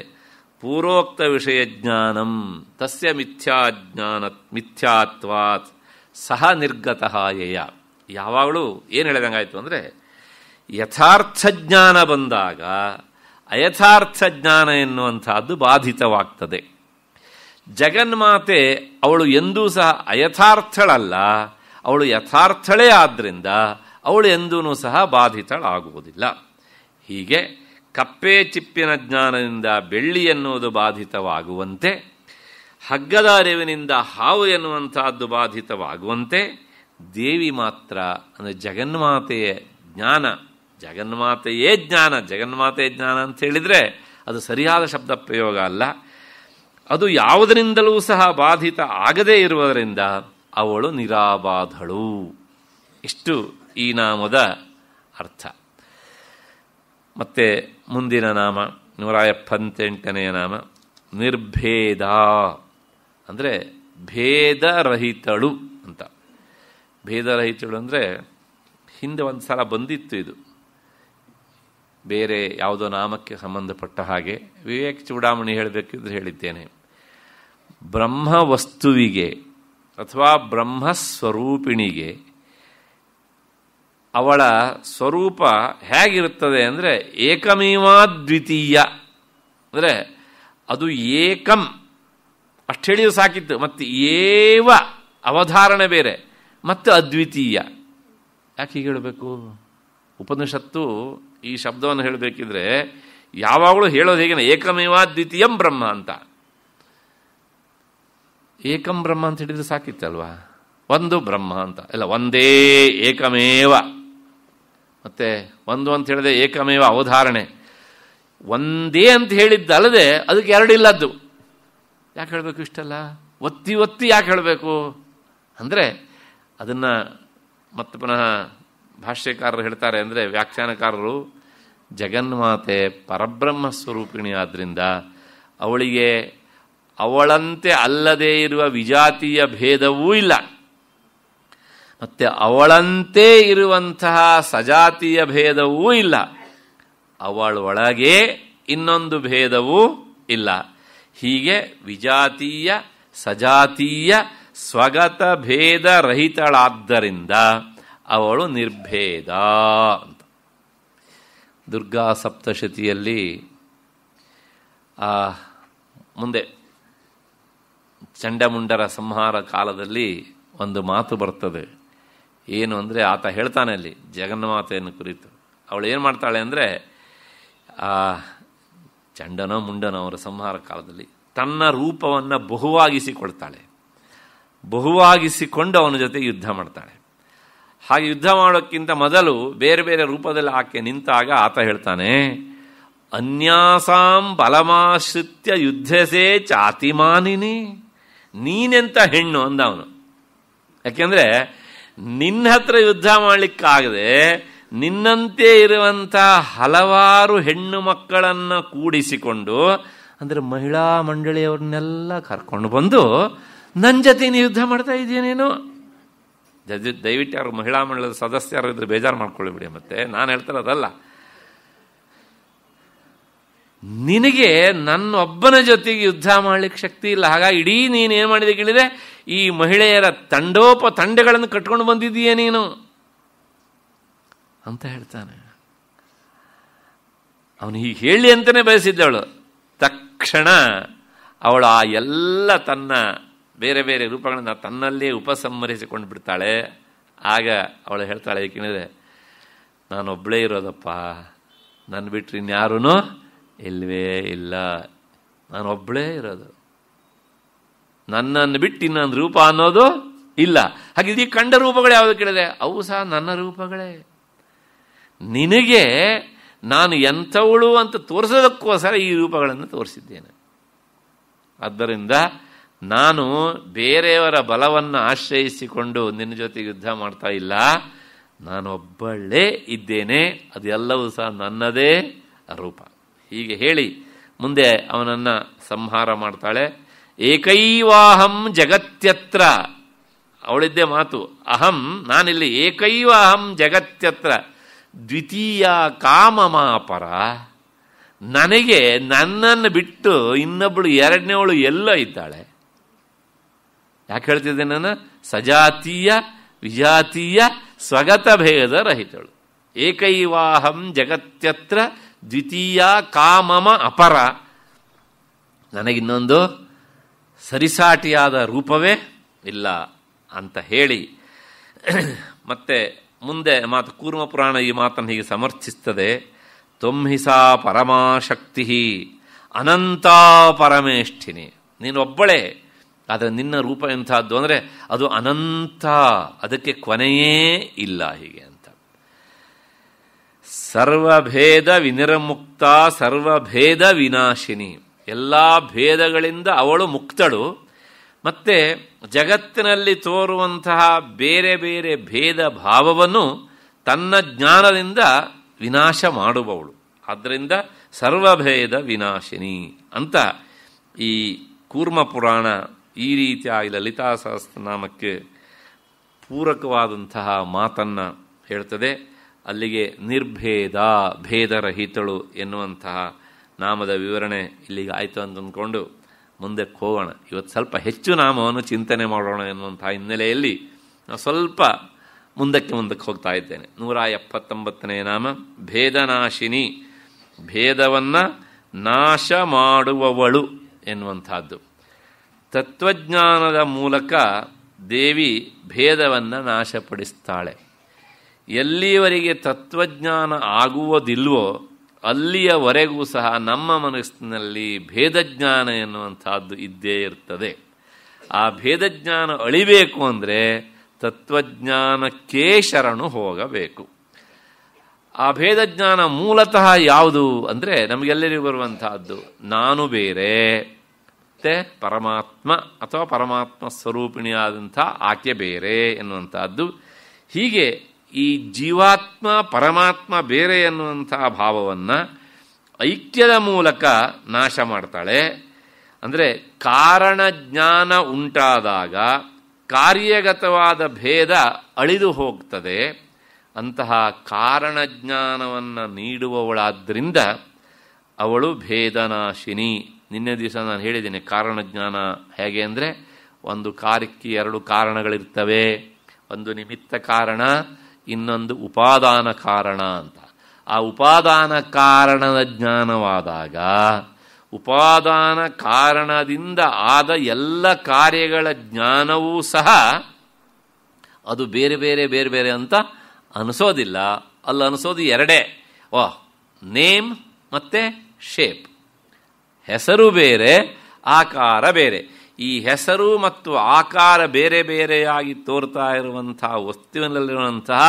ಪೂರ್ವೋಕ್ತ ವಿಷಯ ಜ್ಞಾನಂ ತಸ್ಯ ಮಿಥ್ಯಾಜ್ಞಾನ ಮಿಥ್ಯಾತ್ವಾತ್ ಸಹ ನಿರ್ಗತಃ ಯಯ ಯಾವಾಗಲೂ ಏನು ಹೇಳಿದಂಗಾಯಿತು ಅಂದರೆ ಯಥಾರ್ಥ ಜ್ಞಾನ ಬಂದಾಗ ಅಯಥಾರ್ಥ ಜ್ಞಾನ ಎನ್ನುವಂಥದ್ದು ಬಾಧಿತವಾಗ್ತದೆ ಜಗನ್ಮಾತೆ ಅವಳು ಎಂದೂ ಸಹ ಅಯಥಾರ್ಥಳಲ್ಲ ಅವಳು ಯಥಾರ್ಥಳೇ ಆದ್ದರಿಂದ ಅವಳು ಎಂದೂ ಸಹ ಬಾಧಿತಳಾಗುವುದಿಲ್ಲ ಹೀಗೆ ಕಪ್ಪೆ ಚಿಪ್ಪಿನ ಜ್ಞಾನದಿಂದ ಬೆಳ್ಳಿ ಎನ್ನುವುದು ಬಾಧಿತವಾಗುವಂತೆ ಹಗ್ಗದ ಅರಿವಿನಿಂದ ಹಾವು ಎನ್ನುವಂತಹದ್ದು ಬಾಧಿತವಾಗುವಂತೆ ದೇವಿ ಮಾತ್ರ ಅಂದರೆ ಜಗನ್ಮಾತೆಯ ಜ್ಞಾನ ಜಗನ್ಮಾತೆಯೇ ಜ್ಞಾನ ಜಗನ್ಮಾತೆಯ ಜ್ಞಾನ ಅಂತ ಹೇಳಿದರೆ ಅದು ಸರಿಯಾದ ಶಬ್ದ ಪ್ರಯೋಗ ಅಲ್ಲ ಅದು ಯಾವುದರಿಂದಲೂ ಸಹ ಬಾಧಿತ ಆಗದೇ ಇರುವುದರಿಂದ ಅವಳು ನಿರಾಬಾಧಳು ಇಷ್ಟು ಈ ನಾಮದ ಅರ್ಥ ಮತ್ತು ಮುಂದಿನ ನಾಮ ನೂರ ಎಪ್ಪತ್ತೆಂಟನೆಯ ನಾಮ ನಿರ್ಭೇದ ಅಂದರೆ ಭೇದರಹಿತಳು ಅಂತ ಭೇದರಹಿತಳು ಅಂದರೆ ಹಿಂದೆ ಒಂದು ಸಲ ಬಂದಿತ್ತು ಇದು ಬೇರೆ ಯಾವುದೋ ನಾಮಕ್ಕೆ ಸಂಬಂಧಪಟ್ಟ ಹಾಗೆ ವಿವೇಕ ಚೂಡಾಮಣಿ ಹೇಳಬೇಕಿದ್ರೆ ಹೇಳಿದ್ದೇನೆ ಬ್ರಹ್ಮ ವಸ್ತುವಿಗೆ ಅಥವಾ ಬ್ರಹ್ಮಸ್ವರೂಪಿಣಿಗೆ ಅವಳ ಸ್ವರೂಪ ಹೇಗಿರುತ್ತದೆ ಅಂದರೆ ಏಕಮೇವಾದ್ವಿತೀಯ ಅಂದರೆ ಅದು ಏಕಂ ಅಷ್ಟು ಹೇಳಿದ್ರು ಸಾಕಿತ್ತು ಮತ್ತು ಏವ ಅವಧಾರಣೆ ಬೇರೆ ಮತ್ತು ಅದ್ವಿತೀಯ ಯಾಕೆ ಹೀಗೆ ಹೇಳಬೇಕು ಉಪನಿಷತ್ತು ಈ ಶಬ್ದವನ್ನು ಹೇಳಬೇಕಿದ್ರೆ ಯಾವಾಗಲೂ ಹೇಳೋದು ಹೇಗೆ ಏಕಮೇವ ದ್ವಿತೀಯಂ ಬ್ರಹ್ಮ ಅಂತ ಏಕಂ ಬ್ರಹ್ಮ ಅಂತ ಹೇಳಿದರೆ ಸಾಕಿತ್ತಲ್ವಾ ಒಂದು ಬ್ರಹ್ಮ ಅಂತ ಇಲ್ಲ ಒಂದೇ ಏಕಮೇವ ಮತ್ತು ಒಂದು ಅಂತ ಹೇಳಿದೆ ಏಕಮೇವ ಅವಧಾರಣೆ ಒಂದೇ ಅಂತ ಹೇಳಿದ್ದಲ್ಲದೆ ಅದಕ್ಕೆ ಎರಡಿಲ್ಲದ್ದು ಯಾಕೆ ಹೇಳಬೇಕು ಇಷ್ಟಲ್ಲ ಒತ್ತಿ ಒತ್ತಿ ಯಾಕೆ ಹೇಳಬೇಕು ಅಂದರೆ ಅದನ್ನು ಮತ್ತೆ ಪುನಃ ಭಾಷ್ಯಕಾರರು ಹೇಳ್ತಾರೆ ಅಂದರೆ ವ್ಯಾಖ್ಯಾನಕಾರರು ಜಗನ್ಮಾತೆ ಪರಬ್ರಹ್ಮ ಸ್ವರೂಪಿಣಿ ಆದ್ದರಿಂದ ಅವಳಿಗೆ ಅವಳಂತೆ ಅಲ್ಲದೇ ಇರುವ ವಿಜಾತಿಯ ಭೇದವೂ ಇಲ್ಲ ಮತ್ತೆ ಅವಳಂತೆ ಇರುವಂತಹ ಸಜಾತಿಯ ಭೇದವೂ ಇಲ್ಲ ಅವಳೊಳಗೆ ಇನ್ನೊಂದು ಭೇದವೂ ಇಲ್ಲ ಹೀಗೆ ವಿಜಾತೀಯ ಸಜಾತೀಯ ಸ್ವಗತ ಭೇದ ರಹಿತಳಾದ್ದರಿಂದ ಅವಳು ನಿರ್ಭೇದ ಅಂತ ದುರ್ಗಾ ಸಪ್ತಶತಿಯಲ್ಲಿ ಮುಂದೆ ಚಂಡಮುಂಡರ ಸಂಹಾರ ಕಾಲದಲ್ಲಿ ಒಂದು ಮಾತು ಬರ್ತದೆ ಏನು ಅಂದರೆ ಆತ ಹೇಳ್ತಾನೆ ಅಲ್ಲಿ ಜಗನ್ಮಾತೆಯನ್ನು ಕುರಿತು ಅವಳು ಏನು ಮಾಡ್ತಾಳೆ ಅಂದರೆ ಆ ಚಂಡನ ಮುಂಡನವರ ಅವರ ಸಂಹಾರ ಕಾಲದಲ್ಲಿ ತನ್ನ ರೂಪವನ್ನು ಬಹುವಾಗಿಸಿಕೊಳ್ತಾಳೆ ಬಹುವಾಗಿಸಿಕೊಂಡು ಅವನ ಜೊತೆ ಯುದ್ಧ ಮಾಡ್ತಾಳೆ ಹಾಗೆ ಯುದ್ಧ ಮಾಡೋಕ್ಕಿಂತ ಮೊದಲು ಬೇರೆ ಬೇರೆ ರೂಪದಲ್ಲಿ ಆಕೆ ನಿಂತಾಗ ಆತ ಹೇಳ್ತಾನೆ ಅನ್ಯಾಸಾಂ ಬಲಮಾಶ್ರಿತ್ಯ ಯುದ್ಧಸೇ ಚಾತಿಮಾನಿನಿ ನೀನೆಂತ ಹೆಣ್ಣು ಅಂದ ಅವನು ಯಾಕೆಂದರೆ ನಿನ್ನ ಹತ್ರ ಯುದ್ಧ ಮಾಡಲಿಕ್ಕಾಗದೆ ನಿನ್ನಂತೆ ಇರುವಂಥ ಹಲವಾರು ಹೆಣ್ಣು ಮಕ್ಕಳನ್ನು ಕೂಡಿಸಿಕೊಂಡು ಅಂದರೆ ಮಹಿಳಾ ಮಂಡಳಿಯವ್ರನ್ನೆಲ್ಲ ಕರ್ಕೊಂಡು ಬಂದು ನನ್ನ ಜೊತೆ ನೀನು ಯುದ್ಧ ಮಾಡ್ತಾ ಜಜ್ ದಯವಿಟ್ಟು ಯಾರು ಮಹಿಳಾ ಮಂಡಳದ ಸದಸ್ಯರು ಇದ್ರೆ ಬೇಜಾರು ಮಾಡ್ಕೊಳ್ಳಿ ಬಿಡಿ ಮತ್ತೆ ನಾನು ಹೇಳ್ತಾರೆ ಅದಲ್ಲ ನಿನಗೆ ನನ್ನ ಒಬ್ಬನ ಜೊತೆಗೆ ಯುದ್ಧ ಮಾಡ್ಲಿಕ್ಕೆ ಶಕ್ತಿ ಇಲ್ಲ ಹಾಗಾಗಿ ಇಡೀ ನೀನು ಏನು ಮಾಡಿದೆ ಕೇಳಿದೆ ಈ ಮಹಿಳೆಯರ ತಂಡೋಪ ತಂಡಗಳನ್ನು ಕಟ್ಕೊಂಡು ಬಂದಿದ್ದೀಯಾ ನೀನು ಅಂತ ಹೇಳ್ತಾನೆ ಅವನು ಹೀಗೆ ಹೇಳಿ ಅಂತಲೇ ಬಯಸಿದ್ದವಳು ತಕ್ಷಣ ಅವಳು ಆ ಎಲ್ಲ ತನ್ನ ಬೇರೆ ಬೇರೆ ರೂಪಗಳನ್ನು ತನ್ನಲ್ಲೇ ಉಪಸಂಹರಿಸಿಕೊಂಡು ಬಿಡ್ತಾಳೆ ಆಗ ಅವಳು ಹೇಳ್ತಾಳೆ ಏಕೆಂದರೆ ನಾನೊಬ್ಬಳೇ ಇರೋದಪ್ಪ ನಾನು ಬಿಟ್ಟರೆ ಇನ್ಯಾರೂ ಇಲ್ವೇ ಇಲ್ಲ ನಾನೊಬ್ಬಳೇ ಇರೋದು ನನ್ನನ್ನು ಬಿಟ್ಟು ಇನ್ನೊಂದು ರೂಪ ಅನ್ನೋದು ಇಲ್ಲ ಹಾಗೆ ಇದೀಗ ಕಂಡ ರೂಪಗಳು ಯಾವುದು ಕೇಳಿದೆ ಅವು ಸಹ ನನ್ನ ರೂಪಗಳೇ ನಿನಗೆ ನಾನು ಎಂಥವಳು ಅಂತ ತೋರಿಸೋದಕ್ಕೋಸ್ಕರ ಈ ರೂಪಗಳನ್ನು ತೋರಿಸಿದ್ದೇನೆ ಆದ್ದರಿಂದ ನಾನು ಬೇರೆಯವರ ಬಲವನ್ನು ಆಶ್ರಯಿಸಿಕೊಂಡು ನಿನ್ನ ಜೊತೆ ಯುದ್ಧ ಮಾಡ್ತಾ ಇಲ್ಲ ನಾನೊಬ್ಬಳೇ ಇದ್ದೇನೆ ಅದೆಲ್ಲವೂ ಸಹ ನನ್ನದೇ ರೂಪ ಹೀಗೆ ಹೇಳಿ ಮುಂದೆ ಅವನನ್ನು ಸಂಹಾರ ಮಾಡ್ತಾಳೆ ಏಕೈವಾಹಂ ಜಗತ್ಯತ್ರ ಅವಳಿದ್ದೇ ಮಾತು ಅಹಂ ನಾನಿಲ್ಲಿ ಏಕೈವ ಅಹಂ ಜಗತ್ಯತ್ರ ದ್ವಿತೀಯ ಕಾಮಮಾಪರ ನನಗೆ ನನ್ನನ್ನು ಬಿಟ್ಟು ಇನ್ನೊಬ್ಬಳು ಎರಡನೇವಳು ಎಲ್ಲೋ ಇದ್ದಾಳೆ ಯಾಕೆ ಹೇಳ್ತಿದ್ದೆ ನಾನು ಸಜಾತೀಯ ವಿಜಾತೀಯ ಸ್ವಗತ ಭೇದ ರಹಿತಳು ಏಕೈವಾಹಂ ಜಗತ್ಯತ್ರ ದ್ವಿತೀಯ ಕಾಮಮ ಅಪರ ನನಗಿನ್ನೊಂದು ಸರಿಸಾಟಿಯಾದ ರೂಪವೇ ಇಲ್ಲ ಅಂತ ಹೇಳಿ ಮತ್ತೆ ಮುಂದೆ ಮಾತು ಕೂರ್ಮ ಪುರಾಣ ಈ ಮಾತನ್ನು ಹೀಗೆ ಸಮರ್ಥಿಸ್ತದೆ ತೊಂಹಿಸಾ ಪರಮಾಶಕ್ತಿ ಅನಂತಾ ಪರಮೇಷ್ಠಿನಿ ನೀನೊಬ್ಬಳೇ ಆದರೆ ನಿನ್ನ ರೂಪ ಎಂಥದ್ದು ಅಂದರೆ ಅದು ಅನಂತ ಅದಕ್ಕೆ ಕೊನೆಯೇ ಇಲ್ಲ ಹೀಗೆ ಅಂತ ಸರ್ವಭೇದ ವಿನಿರ್ಮುಕ್ತ ಸರ್ವಭೇದ ವಿನಾಶಿನಿ ಎಲ್ಲ ಭೇದಗಳಿಂದ ಅವಳು ಮುಕ್ತಳು ಮತ್ತು ಜಗತ್ತಿನಲ್ಲಿ ತೋರುವಂತಹ ಬೇರೆ ಬೇರೆ ಭೇದ ಭಾವವನ್ನು ತನ್ನ ಜ್ಞಾನದಿಂದ ವಿನಾಶ ಮಾಡುವವಳು ಆದ್ದರಿಂದ ಸರ್ವಭೇದ ವಿನಾಶಿನಿ ಅಂತ ಈ ಕೂರ್ಮ ಪುರಾಣ ಈ ರೀತಿಯಾಗಿ ಲಲಿತಾ ಸಹಸ್ರನಾಮಕ್ಕೆ ಪೂರಕವಾದಂತಹ ಮಾತನ್ನು ಹೇಳ್ತದೆ ಅಲ್ಲಿಗೆ ನಿರ್ಭೇದ ಭೇದರಹಿತಳು ಎನ್ನುವಂತಹ ನಾಮದ ವಿವರಣೆ ಇಲ್ಲಿಗೆ ಆಯಿತು ಅಂತ ಅಂದ್ಕೊಂಡು ಮುಂದಕ್ಕೆ ಹೋಗೋಣ ಇವತ್ತು ಸ್ವಲ್ಪ ಹೆಚ್ಚು ನಾಮವನ್ನು ಚಿಂತನೆ ಮಾಡೋಣ ಎನ್ನುವಂಥ ಹಿನ್ನೆಲೆಯಲ್ಲಿ ನಾವು ಸ್ವಲ್ಪ ಮುಂದಕ್ಕೆ ಮುಂದಕ್ಕೆ ಹೋಗ್ತಾ ಇದ್ದೇನೆ ನೂರ ಎಪ್ಪತ್ತೊಂಬತ್ತನೇ ನಾಮ ಭೇದನಾಶಿನಿ ಭೇದವನ್ನು ನಾಶ ಮಾಡುವವಳು ಎನ್ನುವಂಥದ್ದು ತತ್ವಜ್ಞಾನದ ಮೂಲಕ ದೇವಿ ಭೇದವನ್ನು ನಾಶಪಡಿಸ್ತಾಳೆ ಎಲ್ಲಿಯವರೆಗೆ ತತ್ವಜ್ಞಾನ ಆಗುವುದಿಲ್ವೋ ಅಲ್ಲಿಯವರೆಗೂ ಸಹ ನಮ್ಮ ಮನಸ್ಸಿನಲ್ಲಿ ಭೇದಜ್ಞಾನ ಎನ್ನುವಂಥದ್ದು ಇದ್ದೇ ಇರ್ತದೆ ಆ ಭೇದಜ್ಞಾನ ಅಳಿಬೇಕು ಅಂದರೆ ತತ್ವಜ್ಞಾನಕ್ಕೇ ಶರಣು ಹೋಗಬೇಕು ಆ ಭೇದಜ್ಞಾನ ಮೂಲತಃ ಯಾವುದು ಅಂದರೆ ನಮಗೆಲ್ಲರಿಗೂ ಬರುವಂತಹದ್ದು ನಾನು ಬೇರೆ ಮತ್ತೆ ಪರಮಾತ್ಮ ಅಥವಾ ಪರಮಾತ್ಮ ಸ್ವರೂಪಿಣಿಯಾದಂಥ ಆಕೆ ಬೇರೆ ಎನ್ನುವಂಥದ್ದು ಹೀಗೆ ಈ ಜೀವಾತ್ಮ ಪರಮಾತ್ಮ ಬೇರೆ ಎನ್ನುವಂತಹ ಭಾವವನ್ನು ಐಕ್ಯದ ಮೂಲಕ ನಾಶ ಮಾಡ್ತಾಳೆ ಅಂದರೆ ಕಾರಣ ಜ್ಞಾನ ಉಂಟಾದಾಗ ಕಾರ್ಯಗತವಾದ ಭೇದ ಅಳಿದು ಹೋಗ್ತದೆ ಅಂತಹ ಕಾರಣ ಜ್ಞಾನವನ್ನು ನೀಡುವವಳಾದ್ದರಿಂದ ಅವಳು ಭೇದನಾಶಿನಿ ನಿನ್ನೆ ದಿವಸ ನಾನು ಹೇಳಿದ್ದೇನೆ ಕಾರಣಜ್ಞಾನ ಹೇಗೆ ಅಂದರೆ ಒಂದು ಕಾರ್ಯಕ್ಕೆ ಎರಡು ಕಾರಣಗಳಿರ್ತವೆ ಒಂದು ನಿಮಿತ್ತ ಕಾರಣ ಇನ್ನೊಂದು ಉಪಾದಾನ ಕಾರಣ ಅಂತ ಆ ಉಪಾದಾನ ಕಾರಣದ ಜ್ಞಾನವಾದಾಗ ಉಪಾದಾನ ಕಾರಣದಿಂದ ಆದ ಎಲ್ಲ ಕಾರ್ಯಗಳ ಜ್ಞಾನವೂ ಸಹ ಅದು ಬೇರೆ ಬೇರೆ ಬೇರೆ ಬೇರೆ ಅಂತ ಅನಿಸೋದಿಲ್ಲ ಅಲ್ಲಿ ಅನಿಸೋದು ಎರಡೇ ಓ ನೇಮ್ ಮತ್ತು ಶೇಪ್ ಹೆಸರು ಬೇರೆ ಆಕಾರ ಬೇರೆ ಈ ಹೆಸರು ಮತ್ತು ಆಕಾರ ಬೇರೆ ಬೇರೆಯಾಗಿ ತೋರ್ತಾ ಇರುವಂತಹ ವಸ್ತುವಿನಲ್ಲಿರುವಂತಹ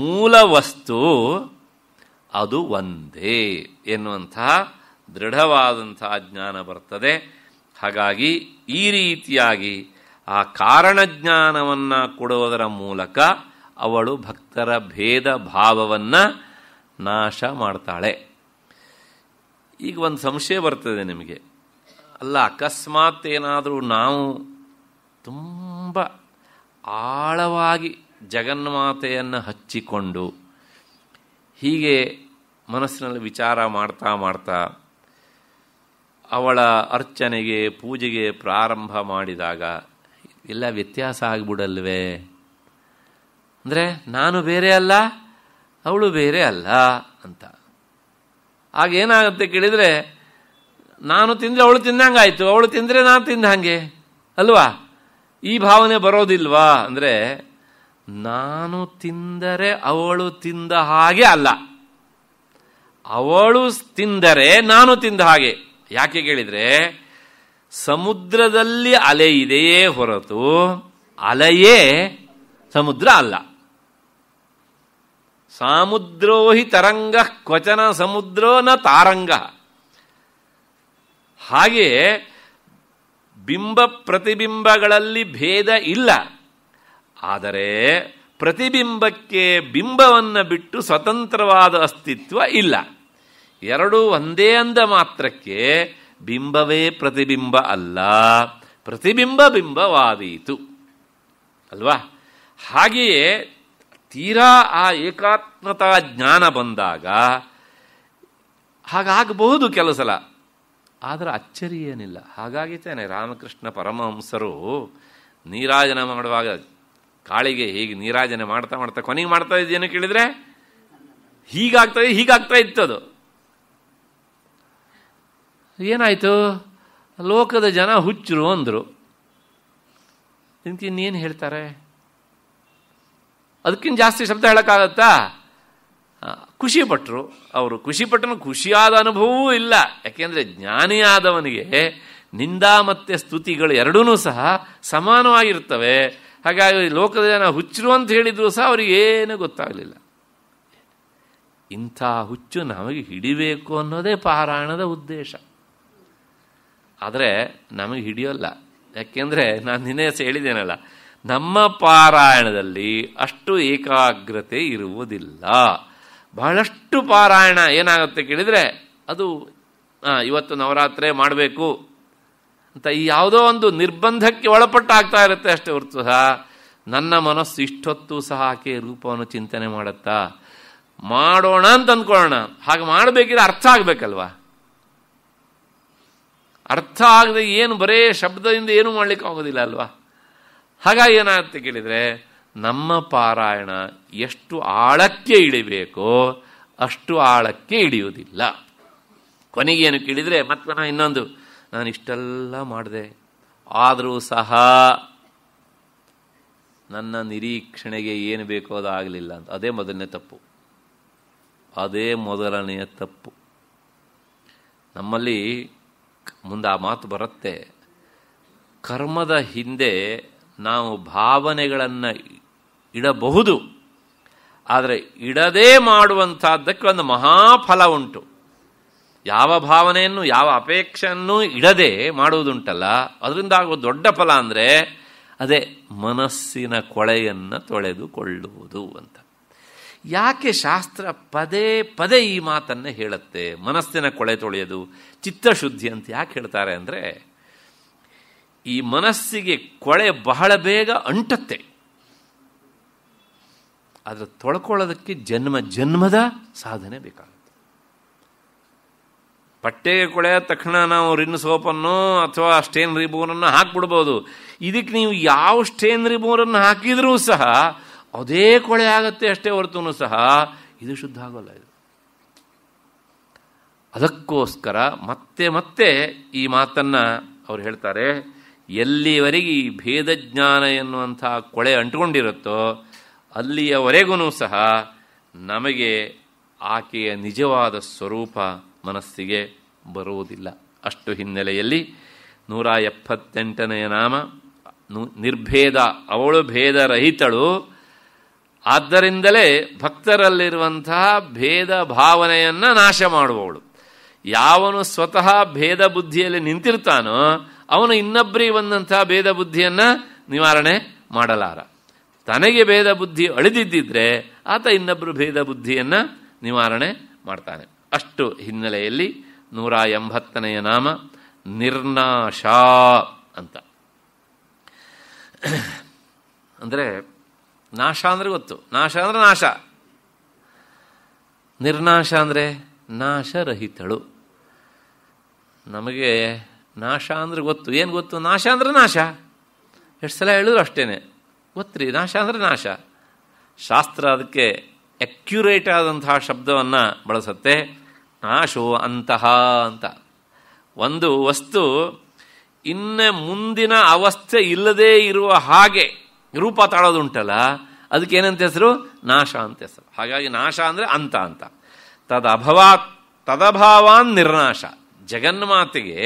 ಮೂಲ ವಸ್ತು ಅದು ಒಂದೇ ಎನ್ನುವಂತಹ ದೃಢವಾದಂತಹ ಜ್ಞಾನ ಬರ್ತದೆ ಹಾಗಾಗಿ ಈ ರೀತಿಯಾಗಿ ಆ ಕಾರಣ ಜ್ಞಾನವನ್ನು ಕೊಡುವುದರ ಮೂಲಕ ಅವಳು ಭಕ್ತರ ಭೇದ ಭಾವವನ್ನು ನಾಶ ಮಾಡ್ತಾಳೆ ಈಗ ಒಂದು ಸಂಶಯ ಬರ್ತದೆ ನಿಮಗೆ ಅಲ್ಲ ಅಕಸ್ಮಾತ್ ಏನಾದರೂ ನಾವು ತುಂಬ ಆಳವಾಗಿ ಜಗನ್ಮಾತೆಯನ್ನು ಹಚ್ಚಿಕೊಂಡು ಹೀಗೆ ಮನಸ್ಸಿನಲ್ಲಿ ವಿಚಾರ ಮಾಡ್ತಾ ಮಾಡ್ತಾ ಅವಳ ಅರ್ಚನೆಗೆ ಪೂಜೆಗೆ ಪ್ರಾರಂಭ ಮಾಡಿದಾಗ ಎಲ್ಲ ವ್ಯತ್ಯಾಸ ಆಗಿಬಿಡಲ್ವೇ ಅಂದರೆ ನಾನು ಬೇರೆ ಅಲ್ಲ ಅವಳು ಬೇರೆ ಅಲ್ಲ ಅಂತ ಆಗೇನಾಗುತ್ತೆ ಕೇಳಿದರೆ ನಾನು ತಿಂದರೆ ಅವಳು ಆಯಿತು ಅವಳು ತಿಂದರೆ ನಾನು ತಿಂದ ಹಾಗೆ ಅಲ್ವಾ ಈ ಭಾವನೆ ಬರೋದಿಲ್ವಾ ಅಂದರೆ ನಾನು ತಿಂದರೆ ಅವಳು ತಿಂದ ಹಾಗೆ ಅಲ್ಲ ಅವಳು ತಿಂದರೆ ನಾನು ತಿಂದ ಹಾಗೆ ಯಾಕೆ ಕೇಳಿದರೆ ಸಮುದ್ರದಲ್ಲಿ ಅಲೆ ಇದೆಯೇ ಹೊರತು ಅಲೆಯೇ ಸಮುದ್ರ ಅಲ್ಲ ಸಾಮುದ್ರೋಹಿ ತರಂಗ ಕ್ವಚನ ಸಮುದ್ರೋ ನ ತಾರಂಗ ಹಾಗೆಯೇ ಬಿಂಬ ಪ್ರತಿಬಿಂಬಗಳಲ್ಲಿ ಭೇದ ಇಲ್ಲ ಆದರೆ ಪ್ರತಿಬಿಂಬಕ್ಕೆ ಬಿಂಬವನ್ನು ಬಿಟ್ಟು ಸ್ವತಂತ್ರವಾದ ಅಸ್ತಿತ್ವ ಇಲ್ಲ ಎರಡು ಒಂದೇ ಅಂದ ಮಾತ್ರಕ್ಕೆ ಬಿಂಬವೇ ಪ್ರತಿಬಿಂಬ ಅಲ್ಲ ಪ್ರತಿಬಿಂಬ ಬಿಂಬವಾದೀತು ಅಲ್ವಾ ಹಾಗೆಯೇ ತೀರಾ ಆ ಏಕಾತ್ಮತಾ ಜ್ಞಾನ ಬಂದಾಗ ಹಾಗಾಗಬಹುದು ಕೆಲಸಲ ಆದರೆ ಅಚ್ಚರಿ ಏನಿಲ್ಲ ಹಾಗಾಗಿ ತಾನೆ ರಾಮಕೃಷ್ಣ ಪರಮಹಂಸರು ನೀರಾಜನ ಮಾಡುವಾಗ ಕಾಳಿಗೆ ಹೀಗೆ ನೀರಾಜನೆ ಮಾಡ್ತಾ ಮಾಡ್ತಾ ಕೊನೆಗೆ ಮಾಡ್ತಾ ಇದ್ದೇನು ಕೇಳಿದರೆ ಹೀಗಾಗ್ತದೆ ಹೀಗಾಗ್ತಾ ಇತ್ತು ಅದು ಏನಾಯಿತು ಲೋಕದ ಜನ ಹುಚ್ಚರು ಅಂದರು ಇದಕ್ಕೆ ಇನ್ನೇನು ಹೇಳ್ತಾರೆ ಅದಕ್ಕಿಂತ ಜಾಸ್ತಿ ಶಬ್ದ ಹೇಳೋಕ್ಕಾಗತ್ತಾ ಖುಷಿಪಟ್ಟರು ಅವರು ಖುಷಿಪಟ್ಟನು ಖುಷಿಯಾದ ಅನುಭವವೂ ಇಲ್ಲ ಯಾಕೆಂದರೆ ಜ್ಞಾನಿಯಾದವನಿಗೆ ನಿಂದ ಮತ್ತು ಸ್ತುತಿಗಳು ಎರಡೂ ಸಹ ಸಮಾನವಾಗಿರ್ತವೆ ಹಾಗಾಗಿ ಲೋಕದ ಜನ ಹುಚ್ಚರು ಅಂತ ಹೇಳಿದರೂ ಸಹ ಅವರಿಗೆ ಏನೂ ಗೊತ್ತಾಗಲಿಲ್ಲ ಇಂಥ ಹುಚ್ಚು ನಮಗೆ ಹಿಡಿಬೇಕು ಅನ್ನೋದೇ ಪಾರಾಯಣದ ಉದ್ದೇಶ ಆದರೆ ನಮಗೆ ಹಿಡಿಯೋಲ್ಲ ಯಾಕೆಂದರೆ ನಾನು ನಿನ್ನೆ ಹೇಳಿದ್ದೇನಲ್ಲ ನಮ್ಮ ಪಾರಾಯಣದಲ್ಲಿ ಅಷ್ಟು ಏಕಾಗ್ರತೆ ಇರುವುದಿಲ್ಲ ಬಹಳಷ್ಟು ಪಾರಾಯಣ ಏನಾಗುತ್ತೆ ಕೇಳಿದರೆ ಅದು ಇವತ್ತು ನವರಾತ್ರಿ ಮಾಡಬೇಕು ಅಂತ ಈ ಯಾವುದೋ ಒಂದು ನಿರ್ಬಂಧಕ್ಕೆ ಒಳಪಟ್ಟಾಗ್ತಾ ಇರುತ್ತೆ ಅಷ್ಟೇ ಹೊರತು ಸಹ ನನ್ನ ಮನಸ್ಸು ಇಷ್ಟೊತ್ತು ಸಹ ಆಕೆ ರೂಪವನ್ನು ಚಿಂತನೆ ಮಾಡುತ್ತಾ ಮಾಡೋಣ ಅಂತ ಅಂದ್ಕೊಳ್ಳೋಣ ಹಾಗೆ ಮಾಡಬೇಕಿದ್ರೆ ಅರ್ಥ ಆಗಬೇಕಲ್ವಾ ಅರ್ಥ ಆಗದೆ ಏನು ಬರೇ ಶಬ್ದದಿಂದ ಏನು ಮಾಡಲಿಕ್ಕೆ ಆಗೋದಿಲ್ಲ ಅಲ್ವಾ ಹಾಗಾಗಿ ಏನಾಗುತ್ತೆ ಕೇಳಿದರೆ ನಮ್ಮ ಪಾರಾಯಣ ಎಷ್ಟು ಆಳಕ್ಕೆ ಇಳಿಬೇಕೋ ಅಷ್ಟು ಆಳಕ್ಕೆ ಇಳಿಯುವುದಿಲ್ಲ ಏನು ಕೇಳಿದರೆ ಮತ್ತೆ ನಾನು ಇನ್ನೊಂದು ನಾನು ಇಷ್ಟೆಲ್ಲ ಮಾಡಿದೆ ಆದರೂ ಸಹ ನನ್ನ ನಿರೀಕ್ಷಣೆಗೆ ಏನು ಬೇಕೋ ಅದು ಆಗಲಿಲ್ಲ ಅಂತ ಅದೇ ಮೊದಲನೇ ತಪ್ಪು ಅದೇ ಮೊದಲನೆಯ ತಪ್ಪು ನಮ್ಮಲ್ಲಿ ಮುಂದೆ ಆ ಮಾತು ಬರುತ್ತೆ ಕರ್ಮದ ಹಿಂದೆ ನಾವು ಭಾವನೆಗಳನ್ನು ಇಡಬಹುದು ಆದರೆ ಇಡದೇ ಮಾಡುವಂಥದ್ದಕ್ಕೆ ಒಂದು ಮಹಾಫಲ ಉಂಟು ಯಾವ ಭಾವನೆಯನ್ನು ಯಾವ ಅಪೇಕ್ಷೆಯನ್ನು ಇಡದೆ ಮಾಡುವುದುಂಟಲ್ಲ ಅದರಿಂದ ಆಗುವ ದೊಡ್ಡ ಫಲ ಅಂದರೆ ಅದೇ ಮನಸ್ಸಿನ ಕೊಳೆಯನ್ನು ತೊಳೆದುಕೊಳ್ಳುವುದು ಅಂತ ಯಾಕೆ ಶಾಸ್ತ್ರ ಪದೇ ಪದೇ ಈ ಮಾತನ್ನು ಹೇಳುತ್ತೆ ಮನಸ್ಸಿನ ಕೊಳೆ ತೊಳೆಯೋದು ಚಿತ್ತಶುದ್ಧಿ ಅಂತ ಯಾಕೆ ಹೇಳ್ತಾರೆ ಅಂದರೆ ಈ ಮನಸ್ಸಿಗೆ ಕೊಳೆ ಬಹಳ ಬೇಗ ಅಂಟತ್ತೆ ಅದರ ತೊಳ್ಕೊಳ್ಳೋದಕ್ಕೆ ಜನ್ಮ ಜನ್ಮದ ಸಾಧನೆ ಬೇಕಾಗುತ್ತೆ ಪಟ್ಟೆಗೆ ಕೊಳೆಯ ತಕ್ಷಣ ನಾವು ರಿನ್ ಸೋಪನ್ನು ಅಥವಾ ಸ್ಟೇನ್ ರಿಬೋರನ್ನು ಹಾಕ್ಬಿಡ್ಬೋದು ಇದಕ್ಕೆ ನೀವು ಯಾವ ಸ್ಟೇನ್ ರಿಬೋರನ್ನು ಹಾಕಿದರೂ ಸಹ ಅದೇ ಕೊಳೆ ಆಗುತ್ತೆ ಅಷ್ಟೇ ಹೊರತು ಸಹ ಇದು ಶುದ್ಧ ಆಗೋಲ್ಲ ಇದು ಅದಕ್ಕೋಸ್ಕರ ಮತ್ತೆ ಮತ್ತೆ ಈ ಮಾತನ್ನು ಅವ್ರು ಹೇಳ್ತಾರೆ ಎಲ್ಲಿವರೆಗೆ ಈ ಭೇದ ಜ್ಞಾನ ಎನ್ನುವಂಥ ಕೊಳೆ ಅಂಟ್ಕೊಂಡಿರುತ್ತೋ ಅಲ್ಲಿಯವರೆಗೂ ಸಹ ನಮಗೆ ಆಕೆಯ ನಿಜವಾದ ಸ್ವರೂಪ ಮನಸ್ಸಿಗೆ ಬರುವುದಿಲ್ಲ ಅಷ್ಟು ಹಿನ್ನೆಲೆಯಲ್ಲಿ ನೂರ ಎಪ್ಪತ್ತೆಂಟನೆಯ ನಾಮ ನಿರ್ಭೇದ ಅವಳು ಭೇದರಹಿತಳು ಆದ್ದರಿಂದಲೇ ಭಕ್ತರಲ್ಲಿರುವಂತಹ ಭೇದ ಭಾವನೆಯನ್ನು ನಾಶ ಮಾಡುವವಳು ಯಾವನು ಸ್ವತಃ ಭೇದ ಬುದ್ಧಿಯಲ್ಲಿ ನಿಂತಿರ್ತಾನೋ ಅವನು ಇನ್ನೊಬ್ಬರಿಗೆ ಬಂದಂತಹ ಭೇದ ಬುದ್ಧಿಯನ್ನು ನಿವಾರಣೆ ಮಾಡಲಾರ ತನಗೆ ಭೇದ ಬುದ್ಧಿ ಅಳಿದಿದ್ದಿದ್ರೆ ಆತ ಇನ್ನೊಬ್ಬರು ಭೇದ ಬುದ್ಧಿಯನ್ನು ನಿವಾರಣೆ ಮಾಡ್ತಾನೆ ಅಷ್ಟು ಹಿನ್ನೆಲೆಯಲ್ಲಿ ನೂರ ಎಂಬತ್ತನೆಯ ನಾಮ ನಿರ್ನಾಶ ಅಂತ ಅಂದರೆ ನಾಶ ಅಂದರೆ ಗೊತ್ತು ನಾಶ ಅಂದರೆ ನಾಶ ನಿರ್ನಾಶ ಅಂದರೆ ನಾಶರಹಿತಳು ನಮಗೆ ನಾಶ ಅಂದರೆ ಗೊತ್ತು ಏನು ಗೊತ್ತು ನಾಶ ಅಂದರೆ ನಾಶ ಎಷ್ಟು ಸಲ ಹೇಳಿದ್ರು ಅಷ್ಟೇ ಗೊತ್ತಿರಿ ನಾಶ ಅಂದರೆ ನಾಶ ಶಾಸ್ತ್ರ ಅದಕ್ಕೆ ಅಕ್ಯುರೇಟ್ ಆದಂತಹ ಶಬ್ದವನ್ನು ಬಳಸುತ್ತೆ ನಾಶೋ ಅಂತಹ ಅಂತ ಒಂದು ವಸ್ತು ಇನ್ನ ಮುಂದಿನ ಅವಸ್ಥೆ ಇಲ್ಲದೇ ಇರುವ ಹಾಗೆ ರೂಪ ತಾಳೋದುಂಟಲ್ಲ ಅದಕ್ಕೆ ಏನಂತ ಹೆಸರು ನಾಶ ಅಂತ ಹೆಸರು ಹಾಗಾಗಿ ನಾಶ ಅಂದರೆ ಅಂತ ಅಂತ ತದಭವಾ ತದಭಾವಾನ್ ನಿರ್ನಾಶ ಜಗನ್ಮಾತೆಗೆ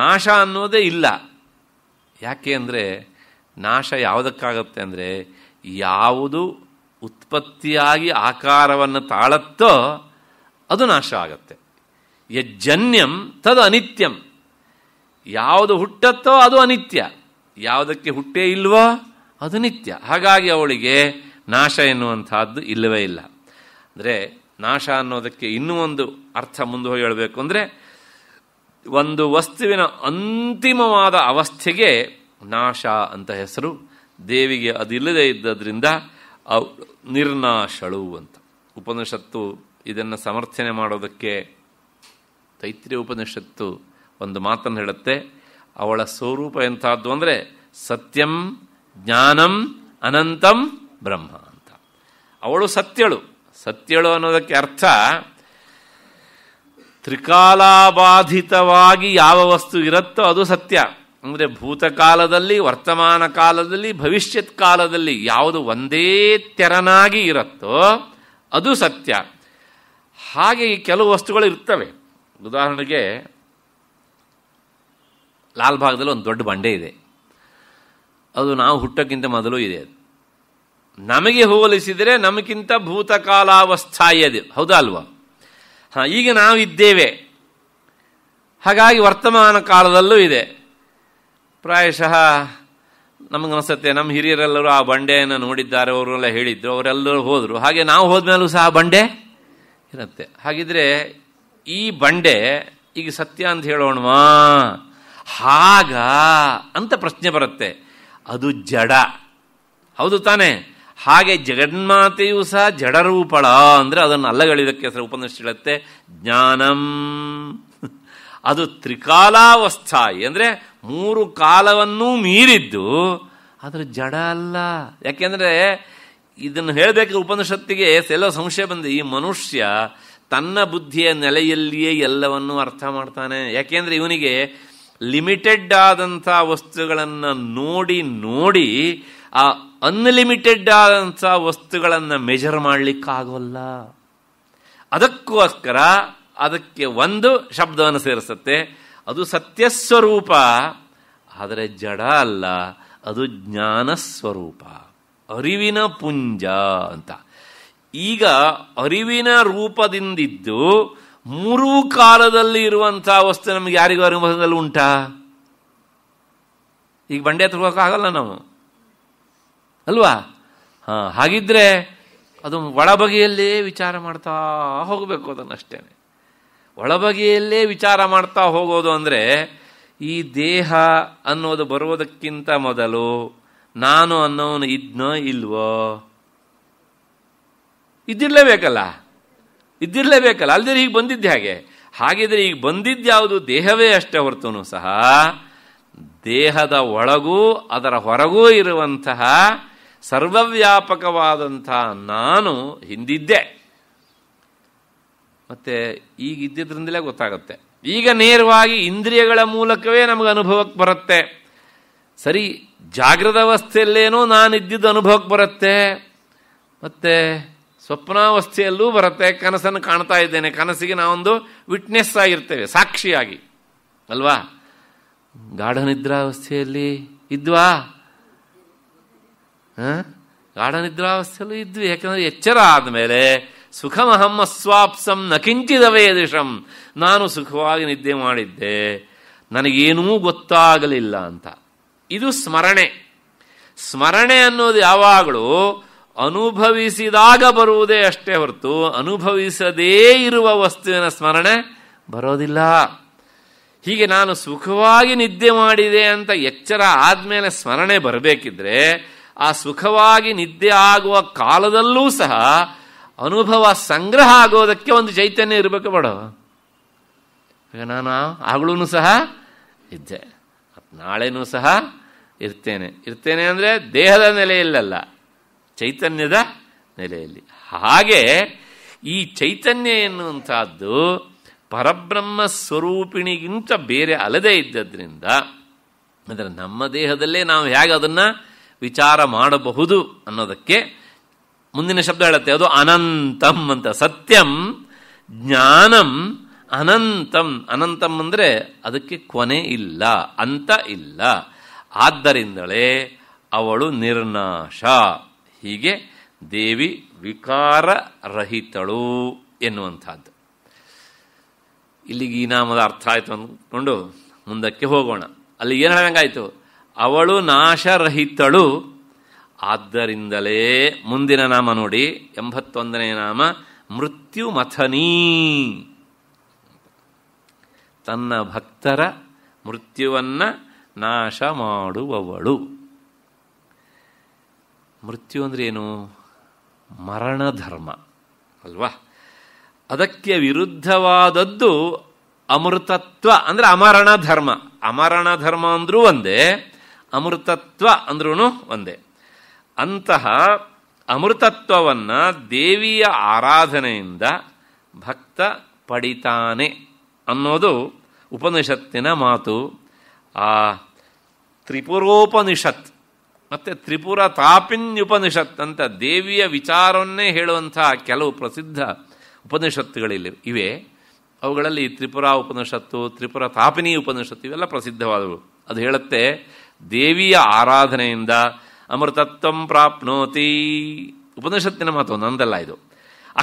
ನಾಶ ಅನ್ನೋದೇ ಇಲ್ಲ ಯಾಕೆ ಅಂದರೆ ನಾಶ ಯಾವುದಕ್ಕಾಗುತ್ತೆ ಅಂದರೆ ಯಾವುದು ಉತ್ಪತ್ತಿಯಾಗಿ ಆಕಾರವನ್ನು ತಾಳತ್ತೋ ಅದು ನಾಶ ಆಗತ್ತೆ ಯಜ್ಜನ್ಯಂ ತದು ಅನಿತ್ಯಂ ಯಾವುದು ಹುಟ್ಟತ್ತೋ ಅದು ಅನಿತ್ಯ ಯಾವುದಕ್ಕೆ ಹುಟ್ಟೇ ಇಲ್ವೋ ಅದು ನಿತ್ಯ ಹಾಗಾಗಿ ಅವಳಿಗೆ ನಾಶ ಎನ್ನುವಂತಹದ್ದು ಇಲ್ಲವೇ ಇಲ್ಲ ಅಂದರೆ ನಾಶ ಅನ್ನೋದಕ್ಕೆ ಇನ್ನೂ ಒಂದು ಅರ್ಥ ಮುಂದೆ ಹೋಗಿ ಹೇಳಬೇಕು ಅಂದರೆ ಒಂದು ವಸ್ತುವಿನ ಅಂತಿಮವಾದ ಅವಸ್ಥೆಗೆ ನಾಶ ಅಂತ ಹೆಸರು ದೇವಿಗೆ ಅದಿಲ್ಲದೆ ಇದ್ದದ್ರಿಂದ ಅವ್ ನಿರ್ನಾಶಳು ಅಂತ ಉಪನಿಷತ್ತು ಇದನ್ನು ಸಮರ್ಥನೆ ಮಾಡೋದಕ್ಕೆ ತೈತ್ರಿಯ ಉಪನಿಷತ್ತು ಒಂದು ಮಾತನ್ನು ಹೇಳುತ್ತೆ ಅವಳ ಸ್ವರೂಪ ಎಂಥದ್ದು ಅಂದರೆ ಸತ್ಯಂ ಜ್ಞಾನಂ ಅನಂತಂ ಬ್ರಹ್ಮ ಅಂತ ಅವಳು ಸತ್ಯಳು ಸತ್ಯಳು ಅನ್ನೋದಕ್ಕೆ ಅರ್ಥ ತ್ರಿಕಾಲಾಬಾಧಿತವಾಗಿ ಯಾವ ವಸ್ತು ಇರುತ್ತೋ ಅದು ಸತ್ಯ ಅಂದರೆ ಭೂತಕಾಲದಲ್ಲಿ ವರ್ತಮಾನ ಕಾಲದಲ್ಲಿ ಭವಿಷ್ಯತ್ ಕಾಲದಲ್ಲಿ ಯಾವುದು ಒಂದೇ ತೆರನಾಗಿ ಇರುತ್ತೋ ಅದು ಸತ್ಯ ಹಾಗೆ ಈ ಕೆಲವು ವಸ್ತುಗಳು ಇರ್ತವೆ ಉದಾಹರಣೆಗೆ ಲಾಲ್ ಭಾಗದಲ್ಲಿ ಒಂದು ದೊಡ್ಡ ಬಂಡೆ ಇದೆ ಅದು ನಾವು ಹುಟ್ಟಕ್ಕಿಂತ ಮೊದಲು ಇದೆ ಅದು ನಮಗೆ ಹೋಲಿಸಿದರೆ ನಮಗಿಂತ ಇದೆ ಹೌದಾ ಅಲ್ವಾ ಹಾಂ ಈಗ ನಾವು ಇದ್ದೇವೆ ಹಾಗಾಗಿ ವರ್ತಮಾನ ಕಾಲದಲ್ಲೂ ಇದೆ ಪ್ರಾಯಶಃ ನಮಗನಿಸುತ್ತೆ ನಮ್ಮ ಹಿರಿಯರೆಲ್ಲರೂ ಆ ಬಂಡೆಯನ್ನು ನೋಡಿದ್ದಾರೆ ಅವರೆಲ್ಲ ಹೇಳಿದ್ರು ಅವರೆಲ್ಲರೂ ಹೋದರು ಹಾಗೆ ನಾವು ಹೋದ್ಮೇಲೂ ಸಹ ಬಂಡೆ ಇರುತ್ತೆ ಹಾಗಿದ್ರೆ ಈ ಬಂಡೆ ಈಗ ಸತ್ಯ ಅಂತ ಹೇಳೋಣವಾ ಹಾಗ ಅಂತ ಪ್ರಶ್ನೆ ಬರುತ್ತೆ ಅದು ಜಡ ಹೌದು ತಾನೆ ಹಾಗೆ ಜಗನ್ಮಾತೆಯು ಸಹ ಜಡರೂಪಳ ಅಂದರೆ ಅದನ್ನು ಅಲ್ಲಗಳಿದಕ್ಕೆ ಹೆಸರು ಹೇಳುತ್ತೆ ಜ್ಞಾನಂ ಅದು ತ್ರಿಕಾಲಾವಸ್ಥಾಯಿ ಅಂದರೆ ಮೂರು ಕಾಲವನ್ನೂ ಮೀರಿದ್ದು ಅದರ ಜಡ ಅಲ್ಲ ಯಾಕೆಂದರೆ ಇದನ್ನು ಹೇಳಬೇಕು ಉಪನಿಷತ್ತಿಗೆ ಎಲ್ಲೋ ಸಂಶಯ ಬಂದು ಈ ಮನುಷ್ಯ ತನ್ನ ಬುದ್ಧಿಯ ನೆಲೆಯಲ್ಲಿಯೇ ಎಲ್ಲವನ್ನೂ ಅರ್ಥ ಮಾಡ್ತಾನೆ ಯಾಕೆಂದರೆ ಇವನಿಗೆ ಲಿಮಿಟೆಡ್ ಆದಂಥ ವಸ್ತುಗಳನ್ನು ನೋಡಿ ನೋಡಿ ಆ ಅನ್ಲಿಮಿಟೆಡ್ ಆದಂಥ ವಸ್ತುಗಳನ್ನು ಮೆಜರ್ ಮಾಡಲಿಕ್ಕಾಗಲ್ಲ ಅದಕ್ಕೋಸ್ಕರ ಅದಕ್ಕೆ ಒಂದು ಶಬ್ದವನ್ನು ಸೇರಿಸುತ್ತೆ ಅದು ಸತ್ಯಸ್ವರೂಪ ಆದರೆ ಜಡ ಅಲ್ಲ ಅದು ಜ್ಞಾನ ಸ್ವರೂಪ ಅರಿವಿನ ಪುಂಜ ಅಂತ ಈಗ ಅರಿವಿನ ರೂಪದಿಂದಿದ್ದು ಮೂರೂ ಕಾಲದಲ್ಲಿ ಇರುವಂತಹ ವಸ್ತು ನಮಗೆ ಯಾರಿಗೂ ಅನುಭವದಲ್ಲಿ ಉಂಟಾ ಈಗ ಬಂಡೆ ಆಗಲ್ಲ ನಾವು ಅಲ್ವಾ ಹಾಂ ಹಾಗಿದ್ರೆ ಅದು ಒಳಬಗೆಯಲ್ಲೇ ವಿಚಾರ ಮಾಡ್ತಾ ಹೋಗಬೇಕು ಅದನ್ನಷ್ಟೇ ಒಳಬಗೆಯಲ್ಲೇ ವಿಚಾರ ಮಾಡ್ತಾ ಹೋಗೋದು ಅಂದರೆ ಈ ದೇಹ ಅನ್ನೋದು ಬರುವುದಕ್ಕಿಂತ ಮೊದಲು ನಾನು ಅನ್ನೋನು ಇದ್ನೋ ಇಲ್ವೋ ಇದ್ದಿರಲೇಬೇಕಲ್ಲ ಇದ್ದಿರಲೇಬೇಕಲ್ಲ ಅಲ್ದೇ ಈಗ ಬಂದಿದ್ದೆ ಹಾಗೆ ಹಾಗಿದ್ರೆ ಈಗ ಬಂದಿದ್ದ್ಯಾವುದು ದೇಹವೇ ಅಷ್ಟೇ ಹೊರತು ಸಹ ದೇಹದ ಒಳಗೂ ಅದರ ಹೊರಗೂ ಇರುವಂತಹ ಸರ್ವವ್ಯಾಪಕವಾದಂತಹ ನಾನು ಹಿಂದಿದ್ದೆ ಮತ್ತೆ ಈಗ ಇದ್ದಿದ್ರಿಂದಲೇ ಗೊತ್ತಾಗುತ್ತೆ ಈಗ ನೇರವಾಗಿ ಇಂದ್ರಿಯಗಳ ಮೂಲಕವೇ ನಮಗೆ ಅನುಭವಕ್ಕೆ ಬರುತ್ತೆ ಸರಿ ಜಾಗೃತ ಅವಸ್ಥೆಯಲ್ಲೇನೋ ನಾನು ಇದ್ದಿದ್ದು ಅನುಭವಕ್ಕೆ ಬರುತ್ತೆ ಮತ್ತೆ ಸ್ವಪ್ನಾವಸ್ಥೆಯಲ್ಲೂ ಬರುತ್ತೆ ಕನಸನ್ನು ಕಾಣ್ತಾ ಇದ್ದೇನೆ ಕನಸಿಗೆ ನಾವೊಂದು ವಿಟ್ನೆಸ್ ಆಗಿರ್ತೇವೆ ಸಾಕ್ಷಿಯಾಗಿ ಅಲ್ವಾ ಗಾಢ ನಿದ್ರಾವಸ್ಥೆಯಲ್ಲಿ ಇದ್ವಾ ಹಾಂ ನಿದ್ರಾವಸ್ಥೆಯಲ್ಲೂ ಇದ್ವಿ ಯಾಕಂದ್ರೆ ಎಚ್ಚರ ಆದಮೇಲೆ ಸುಖ ಸ್ವಾಪ್ಸಂ ನ ಕಿಂಚಿದವೇದಿಷಂ ನಾನು ಸುಖವಾಗಿ ನಿದ್ದೆ ಮಾಡಿದ್ದೆ ನನಗೇನೂ ಗೊತ್ತಾಗಲಿಲ್ಲ ಅಂತ ಇದು ಸ್ಮರಣೆ ಸ್ಮರಣೆ ಅನ್ನೋದು ಯಾವಾಗಲೂ ಅನುಭವಿಸಿದಾಗ ಬರುವುದೇ ಅಷ್ಟೇ ಹೊರತು ಅನುಭವಿಸದೇ ಇರುವ ವಸ್ತುವಿನ ಸ್ಮರಣೆ ಬರೋದಿಲ್ಲ ಹೀಗೆ ನಾನು ಸುಖವಾಗಿ ನಿದ್ದೆ ಮಾಡಿದೆ ಅಂತ ಎಚ್ಚರ ಆದ್ಮೇಲೆ ಸ್ಮರಣೆ ಬರಬೇಕಿದ್ರೆ ಆ ಸುಖವಾಗಿ ನಿದ್ದೆ ಆಗುವ ಕಾಲದಲ್ಲೂ ಸಹ ಅನುಭವ ಸಂಗ್ರಹ ಆಗೋದಕ್ಕೆ ಒಂದು ಚೈತನ್ಯ ಇರಬೇಕು ಬಡ ಈಗ ನಾನು ಆಗಳೂ ಸಹ ಇದ್ದೆ ನಾಳೆನೂ ಸಹ ಇರ್ತೇನೆ ಇರ್ತೇನೆ ಅಂದರೆ ದೇಹದ ನೆಲೆಯಲ್ಲಲ್ಲ ಚೈತನ್ಯದ ನೆಲೆಯಲ್ಲಿ ಹಾಗೆ ಈ ಚೈತನ್ಯ ಎನ್ನುವಂಥದ್ದು ಪರಬ್ರಹ್ಮ ಸ್ವರೂಪಿಣಿಗಿಂತ ಬೇರೆ ಅಲ್ಲದೇ ಇದ್ದದ್ರಿಂದ ಅಂದರೆ ನಮ್ಮ ದೇಹದಲ್ಲೇ ನಾವು ಹೇಗೆ ಅದನ್ನು ವಿಚಾರ ಮಾಡಬಹುದು ಅನ್ನೋದಕ್ಕೆ ಮುಂದಿನ ಶಬ್ದ ಹೇಳುತ್ತೆ ಅದು ಅನಂತಂ ಅಂತ ಸತ್ಯಂ ಜ್ಞಾನಂ ಅನಂತಂ ಅನಂತಂ ಅಂದರೆ ಅದಕ್ಕೆ ಕೊನೆ ಇಲ್ಲ ಅಂತ ಇಲ್ಲ ಆದ್ದರಿಂದಲೇ ಅವಳು ನಿರ್ನಾಶ ಹೀಗೆ ದೇವಿ ವಿಕಾರ ರಹಿತಳು ಎನ್ನುವಂಥದ್ದು ಇಲ್ಲಿಗೆ ಈ ನಾಮದ ಅರ್ಥ ಆಯಿತು ಅಂದ್ಕೊಂಡು ಮುಂದಕ್ಕೆ ಹೋಗೋಣ ಅಲ್ಲಿ ಏನು ಹೇಳಂಗಾಯಿತು ಅವಳು ನಾಶರಹಿತಳು ಆದ್ದರಿಂದಲೇ ಮುಂದಿನ ನಾಮ ನೋಡಿ ಎಂಬತ್ತೊಂದನೇ ನಾಮ ಮೃತ್ಯು ಮಥನೀ ತನ್ನ ಭಕ್ತರ ಮೃತ್ಯುವನ್ನು ನಾಶ ಮಾಡುವವಳು ಮೃತ್ಯು ಮರಣ ಧರ್ಮ ಅಲ್ವಾ ಅದಕ್ಕೆ ವಿರುದ್ಧವಾದದ್ದು ಅಮೃತತ್ವ ಅಂದರೆ ಅಮರಣ ಧರ್ಮ ಅಮರಣ ಧರ್ಮ ಅಂದ್ರೂ ಒಂದೇ ಅಮೃತತ್ವ ಅಂದ್ರೂ ಒಂದೇ ಅಂತಹ ಅಮೃತತ್ವವನ್ನು ದೇವಿಯ ಆರಾಧನೆಯಿಂದ ಭಕ್ತ ಪಡಿತಾನೆ ಅನ್ನೋದು ಉಪನಿಷತ್ತಿನ ಮಾತು ಆ ತ್ರಿಪುರೋಪನಿಷತ್ ಮತ್ತು ತ್ರಿಪುರ ತಾಪಿನ್ಯುಪನಿಷತ್ ಅಂತ ದೇವಿಯ ವಿಚಾರವನ್ನೇ ಹೇಳುವಂಥ ಕೆಲವು ಪ್ರಸಿದ್ಧ ಉಪನಿಷತ್ತುಗಳಿಲ್ಲಿ ಇವೆ ಅವುಗಳಲ್ಲಿ ತ್ರಿಪುರ ಉಪನಿಷತ್ತು ತ್ರಿಪುರ ತಾಪಿನಿ ಉಪನಿಷತ್ತು ಇವೆಲ್ಲ ಪ್ರಸಿದ್ಧವಾದವು ಅದು ಹೇಳುತ್ತೆ ದೇವಿಯ ಆರಾಧನೆಯಿಂದ ಅಮೃತತ್ವಂ ಪ್ರಾಪ್ನೋತಿ ಉಪನಿಷತ್ತಿನ ಮಾತು ನಂದಲ್ಲ ಇದು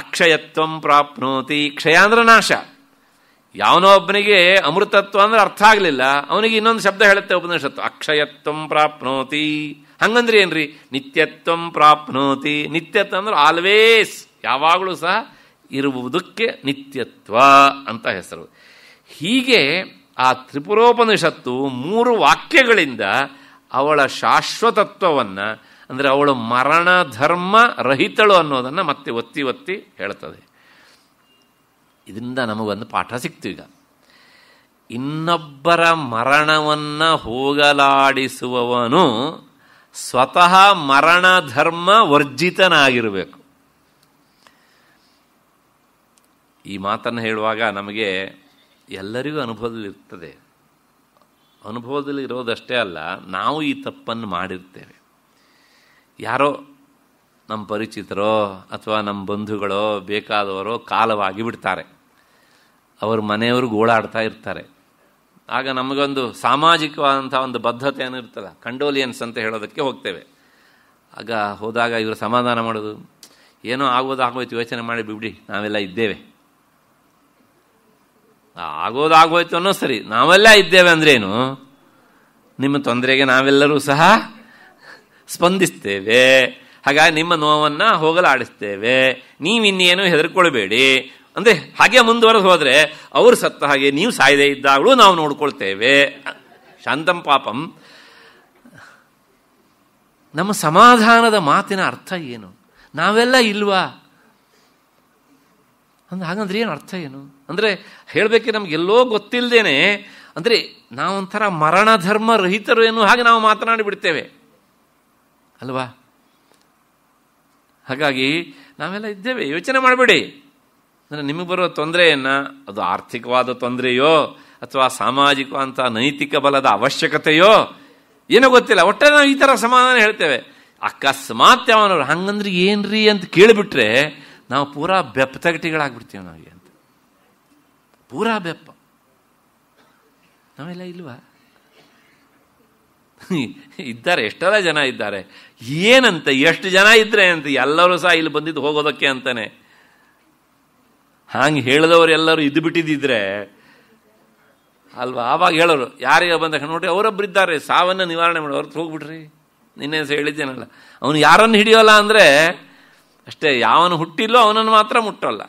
ಅಕ್ಷಯತ್ವಂ ಪ್ರಾಪ್ನೋತಿ ಕ್ಷಯ ಅಂದ್ರೆ ನಾಶ ಯಾವನೋ ಒಬ್ಬನಿಗೆ ಅಮೃತತ್ವ ಅಂದ್ರೆ ಅರ್ಥ ಆಗಲಿಲ್ಲ ಅವನಿಗೆ ಇನ್ನೊಂದು ಶಬ್ದ ಹೇಳುತ್ತೆ ಉಪನಿಷತ್ತು ಅಕ್ಷಯತ್ವಂ ಪ್ರಾಪ್ನೋತಿ ಹಂಗಂದ್ರೆ ಏನ್ರಿ ನಿತ್ಯತ್ವಂ ಪ್ರಾಪ್ನೋತಿ ನಿತ್ಯತ್ವ ಅಂದ್ರೆ ಆಲ್ವೇಸ್ ಯಾವಾಗಲೂ ಸಹ ಇರುವುದಕ್ಕೆ ನಿತ್ಯತ್ವ ಅಂತ ಹೆಸರು ಹೀಗೆ ಆ ತ್ರಿಪುರೋಪನಿಷತ್ತು ಮೂರು ವಾಕ್ಯಗಳಿಂದ ಅವಳ ಶಾಶ್ವತತ್ವವನ್ನು ಅಂದರೆ ಅವಳು ಮರಣ ಧರ್ಮ ರಹಿತಳು ಅನ್ನೋದನ್ನು ಮತ್ತೆ ಒತ್ತಿ ಒತ್ತಿ ಹೇಳ್ತದೆ ಇದರಿಂದ ನಮಗೊಂದು ಪಾಠ ಸಿಕ್ತೀಗ ಇನ್ನೊಬ್ಬರ ಮರಣವನ್ನು ಹೋಗಲಾಡಿಸುವವನು ಸ್ವತಃ ಮರಣ ಧರ್ಮ ವರ್ಜಿತನಾಗಿರಬೇಕು ಈ ಮಾತನ್ನು ಹೇಳುವಾಗ ನಮಗೆ ಎಲ್ಲರಿಗೂ ಅನುಭವದಲ್ಲಿರ್ತದೆ ಅನುಭವದಲ್ಲಿ ಇರೋದಷ್ಟೇ ಅಲ್ಲ ನಾವು ಈ ತಪ್ಪನ್ನು ಮಾಡಿರ್ತೇವೆ ಯಾರೋ ನಮ್ಮ ಪರಿಚಿತರೋ ಅಥವಾ ನಮ್ಮ ಬಂಧುಗಳೋ ಬೇಕಾದವರೋ ಕಾಲವಾಗಿ ಬಿಡ್ತಾರೆ ಅವ್ರ ಮನೆಯವ್ರಿಗೆ ಓಡಾಡ್ತಾ ಇರ್ತಾರೆ ಆಗ ನಮಗೊಂದು ಸಾಮಾಜಿಕವಾದಂಥ ಒಂದು ಬದ್ಧತೆ ಏನಿರ್ತಲ್ಲ ಕಂಡೋಲಿಯನ್ಸ್ ಅಂತ ಹೇಳೋದಕ್ಕೆ ಹೋಗ್ತೇವೆ ಆಗ ಹೋದಾಗ ಇವರು ಸಮಾಧಾನ ಮಾಡೋದು ಏನೋ ಆಗೋದಾಗೋಯ್ತು ಯೋಚನೆ ಮಾಡಿ ಬಿಡಿ ನಾವೆಲ್ಲ ಇದ್ದೇವೆ ಆಗೋದಾಗೋಯ್ತು ಅನ್ನೋ ಸರಿ ನಾವೆಲ್ಲ ಇದ್ದೇವೆ ಅಂದ್ರೇನು ನಿಮ್ಮ ತೊಂದರೆಗೆ ನಾವೆಲ್ಲರೂ ಸಹ ಸ್ಪಂದಿಸ್ತೇವೆ ಹಾಗಾಗಿ ನಿಮ್ಮ ನೋವನ್ನು ಹೋಗಲಾಡಿಸ್ತೇವೆ ನೀವಿನ್ನೇನು ಹೆದರ್ಕೊಳ್ಬೇಡಿ ಅಂದರೆ ಹಾಗೆ ಮುಂದುವರೆದು ಹೋದರೆ ಅವರು ಸತ್ತ ಹಾಗೆ ನೀವು ಸಾಯದೇ ಇದ್ದಾಗಲೂ ನಾವು ನೋಡ್ಕೊಳ್ತೇವೆ ಶಾಂತಂ ಪಾಪಂ ನಮ್ಮ ಸಮಾಧಾನದ ಮಾತಿನ ಅರ್ಥ ಏನು ನಾವೆಲ್ಲ ಇಲ್ವಾ ಅಂದ್ರೆ ಹಾಗಂದ್ರೆ ಏನು ಅರ್ಥ ಏನು ಅಂದರೆ ಹೇಳಬೇಕೆ ನಮಗೆಲ್ಲೋ ಗೊತ್ತಿಲ್ಲದೇನೆ ಅಂದರೆ ನಾವೊಂಥರ ಧರ್ಮ ರಹಿತರು ಎನ್ನುವ ಹಾಗೆ ನಾವು ಮಾತನಾಡಿಬಿಡ್ತೇವೆ ಅಲ್ವಾ ಹಾಗಾಗಿ ನಾವೆಲ್ಲ ಇದ್ದೇವೆ ಯೋಚನೆ ಮಾಡಬೇಡಿ ಅಂದರೆ ನಿಮಗೆ ಬರೋ ತೊಂದರೆಯನ್ನು ಅದು ಆರ್ಥಿಕವಾದ ತೊಂದರೆಯೋ ಅಥವಾ ಸಾಮಾಜಿಕ ಅಂತ ನೈತಿಕ ಬಲದ ಅವಶ್ಯಕತೆಯೋ ಏನೋ ಗೊತ್ತಿಲ್ಲ ಒಟ್ಟೆ ನಾವು ಈ ಥರ ಸಮಾಧಾನ ಹೇಳ್ತೇವೆ ಅಕಸ್ಮಾತ್ ಯಾವನವ್ರು ಹಂಗಂದ್ರೆ ಏನ್ರಿ ಅಂತ ಕೇಳಿಬಿಟ್ರೆ ನಾವು ಪೂರಾ ಬೆಪ್ತಗಟಿಗಳಾಗ್ಬಿಡ್ತೀವಿ ನಾವು ಪೂರಾ ಬೆಪ್ಪ ನಾವೆಲ್ಲ ಇಲ್ವಾ ಇದ್ದಾರೆ ಎಷ್ಟೆಲ್ಲ ಜನ ಇದ್ದಾರೆ ಏನಂತ ಎಷ್ಟು ಜನ ಇದ್ರೆ ಅಂತ ಎಲ್ಲರೂ ಸಹ ಇಲ್ಲಿ ಬಂದಿದ್ದು ಹೋಗೋದಕ್ಕೆ ಅಂತಾನೆ ಹಾಂಗೆ ಹೇಳಿದವರು ಎಲ್ಲರೂ ಇದ್ದು ಬಿಟ್ಟಿದ್ದಿದ್ರೆ ಅಲ್ವಾ ಆವಾಗ ಹೇಳೋರು ಯಾರಿಗೆ ನೋಡಿ ನೋಡ್ರಿ ಇದ್ದಾರೆ ಸಾವನ್ನು ನಿವಾರಣೆ ಮಾಡಿ ಹೊರತು ಹೋಗ್ಬಿಟ್ರಿ ನಿನ್ನೆ ಹೇಳಿದ್ದೇನಲ್ಲ ಅವನು ಯಾರನ್ನು ಹಿಡಿಯೋಲ್ಲ ಅಂದರೆ ಅಷ್ಟೇ ಯಾವನು ಹುಟ್ಟಿಲ್ಲೋ ಅವನನ್ನು ಮಾತ್ರ ಮುಟ್ಟಲ್ಲ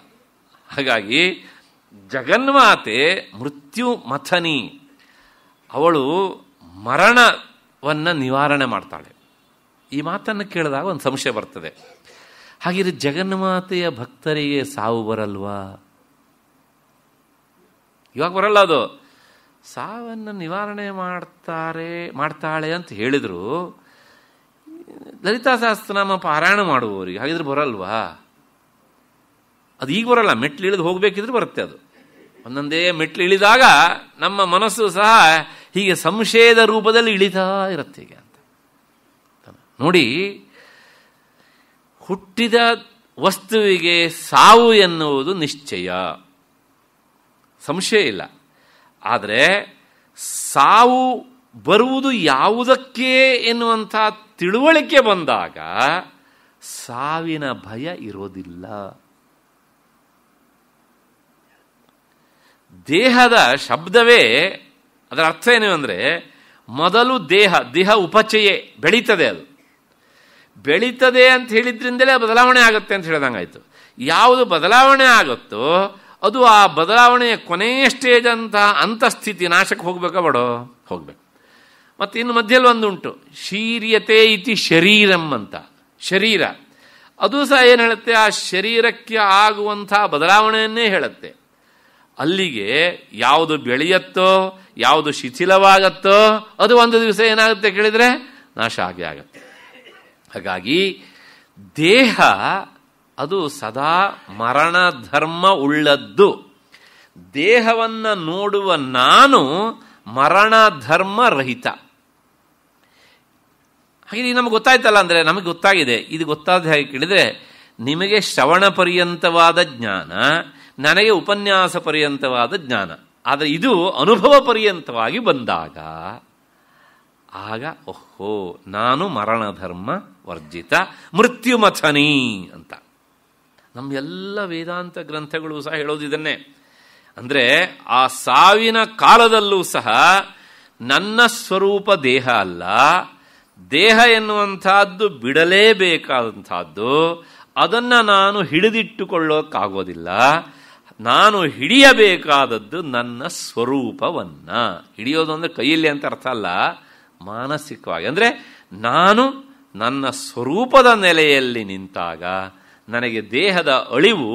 ಹಾಗಾಗಿ ಜಗನ್ಮಾತೆ ಮೃತ್ಯು ಮಥನಿ ಅವಳು ಮರಣವನ್ನು ನಿವಾರಣೆ ಮಾಡ್ತಾಳೆ ಈ ಮಾತನ್ನು ಕೇಳಿದಾಗ ಒಂದು ಸಂಶಯ ಬರ್ತದೆ ಹಾಗಿದ್ರೆ ಜಗನ್ಮಾತೆಯ ಭಕ್ತರಿಗೆ ಸಾವು ಬರಲ್ವಾ ಇವಾಗ ಬರಲ್ಲ ಅದು ಸಾವನ್ನು ನಿವಾರಣೆ ಮಾಡ್ತಾರೆ ಮಾಡ್ತಾಳೆ ಅಂತ ಹೇಳಿದರು ಲಲಿತಾ ಸಹಸ್ರನಾಮ ಪಾರಾಯಣ ಮಾಡುವವರಿಗೆ ಹಾಗಿದ್ರೆ ಬರಲ್ವಾ ಅದು ಈಗ ಬರಲ್ಲ ಮೆಟ್ಲು ಇಳಿದು ಹೋಗಬೇಕಿದ್ರೆ ಬರುತ್ತೆ ಅದು ಒಂದೊಂದೇ ಮೆಟ್ಲು ಇಳಿದಾಗ ನಮ್ಮ ಮನಸ್ಸು ಸಹ ಹೀಗೆ ಸಂಶಯದ ರೂಪದಲ್ಲಿ ಇಳಿತಾ ಇರುತ್ತೆ ಹೀಗೆ ಅಂತ ನೋಡಿ ಹುಟ್ಟಿದ ವಸ್ತುವಿಗೆ ಸಾವು ಎನ್ನುವುದು ನಿಶ್ಚಯ ಸಂಶಯ ಇಲ್ಲ ಆದರೆ ಸಾವು ಬರುವುದು ಯಾವುದಕ್ಕೆ ಎನ್ನುವಂಥ ತಿಳುವಳಿಕೆ ಬಂದಾಗ ಸಾವಿನ ಭಯ ಇರೋದಿಲ್ಲ ದೇಹದ ಶಬ್ದವೇ ಅದರ ಅರ್ಥ ಏನು ಅಂದರೆ ಮೊದಲು ದೇಹ ದೇಹ ಉಪಚಯೇ ಬೆಳೀತದೆ ಅದು ಬೆಳೀತದೆ ಅಂತ ಹೇಳಿದ್ರಿಂದಲೇ ಬದಲಾವಣೆ ಆಗುತ್ತೆ ಅಂತ ಹೇಳ್ದಂಗಾಯಿತು ಯಾವುದು ಬದಲಾವಣೆ ಆಗುತ್ತೋ ಅದು ಆ ಬದಲಾವಣೆಯ ಕೊನೆಯ ಸ್ಟೇಜ್ ಅಂತ ಅಂತಸ್ಥಿತಿ ನಾಶಕ್ಕೆ ಹೋಗ್ಬೇಕಾ ಬಡೋ ಹೋಗ್ಬೇಕು ಮತ್ತು ಇನ್ನು ಮಧ್ಯಲ್ಲಿ ಒಂದುಂಟು ಶೀರ್ಯತೆ ಇತಿ ಶರೀರಂ ಅಂತ ಶರೀರ ಅದು ಸಹ ಏನು ಹೇಳುತ್ತೆ ಆ ಶರೀರಕ್ಕೆ ಆಗುವಂಥ ಬದಲಾವಣೆಯನ್ನೇ ಹೇಳುತ್ತೆ ಅಲ್ಲಿಗೆ ಯಾವುದು ಬೆಳೆಯತ್ತೋ ಯಾವುದು ಶಿಥಿಲವಾಗತ್ತೋ ಅದು ಒಂದು ದಿವಸ ಏನಾಗುತ್ತೆ ಕೇಳಿದರೆ ನಾಶ ಆಗಿ ಆಗತ್ತೆ ಹಾಗಾಗಿ ದೇಹ ಅದು ಸದಾ ಮರಣ ಧರ್ಮ ಉಳ್ಳದ್ದು ದೇಹವನ್ನು ನೋಡುವ ನಾನು ಮರಣ ಧರ್ಮ ರಹಿತ ಹಾಗೆ ನಮ್ಗೆ ಗೊತ್ತಾಯ್ತಲ್ಲ ಅಂದರೆ ನಮಗೆ ಗೊತ್ತಾಗಿದೆ ಇದು ಗೊತ್ತಾದ ಹಾಗೆ ಕೇಳಿದರೆ ನಿಮಗೆ ಶ್ರವಣ ಪರ್ಯಂತವಾದ ಜ್ಞಾನ ನನಗೆ ಉಪನ್ಯಾಸ ಪರ್ಯಂತವಾದ ಜ್ಞಾನ ಆದರೆ ಇದು ಅನುಭವ ಪರ್ಯಂತವಾಗಿ ಬಂದಾಗ ಆಗ ಓಹೋ ನಾನು ಮರಣ ಧರ್ಮ ವರ್ಜಿತ ಮೃತ್ಯುಮಥನಿ ಅಂತ ನಮ್ಮ ಎಲ್ಲ ವೇದಾಂತ ಗ್ರಂಥಗಳು ಸಹ ಹೇಳೋದು ಇದನ್ನೇ ಅಂದರೆ ಆ ಸಾವಿನ ಕಾಲದಲ್ಲೂ ಸಹ ನನ್ನ ಸ್ವರೂಪ ದೇಹ ಅಲ್ಲ ದೇಹ ಎನ್ನುವಂಥದ್ದು ಬಿಡಲೇಬೇಕಾದಂಥದ್ದು ಅದನ್ನು ನಾನು ಹಿಡಿದಿಟ್ಟುಕೊಳ್ಳೋಕ್ಕಾಗೋದಿಲ್ಲ ನಾನು ಹಿಡಿಯಬೇಕಾದದ್ದು ನನ್ನ ಸ್ವರೂಪವನ್ನು ಹಿಡಿಯೋದು ಅಂದರೆ ಕೈಯಲ್ಲಿ ಅಂತ ಅರ್ಥ ಅಲ್ಲ ಮಾನಸಿಕವಾಗಿ ಅಂದರೆ ನಾನು ನನ್ನ ಸ್ವರೂಪದ ನೆಲೆಯಲ್ಲಿ ನಿಂತಾಗ ನನಗೆ ದೇಹದ ಅಳಿವು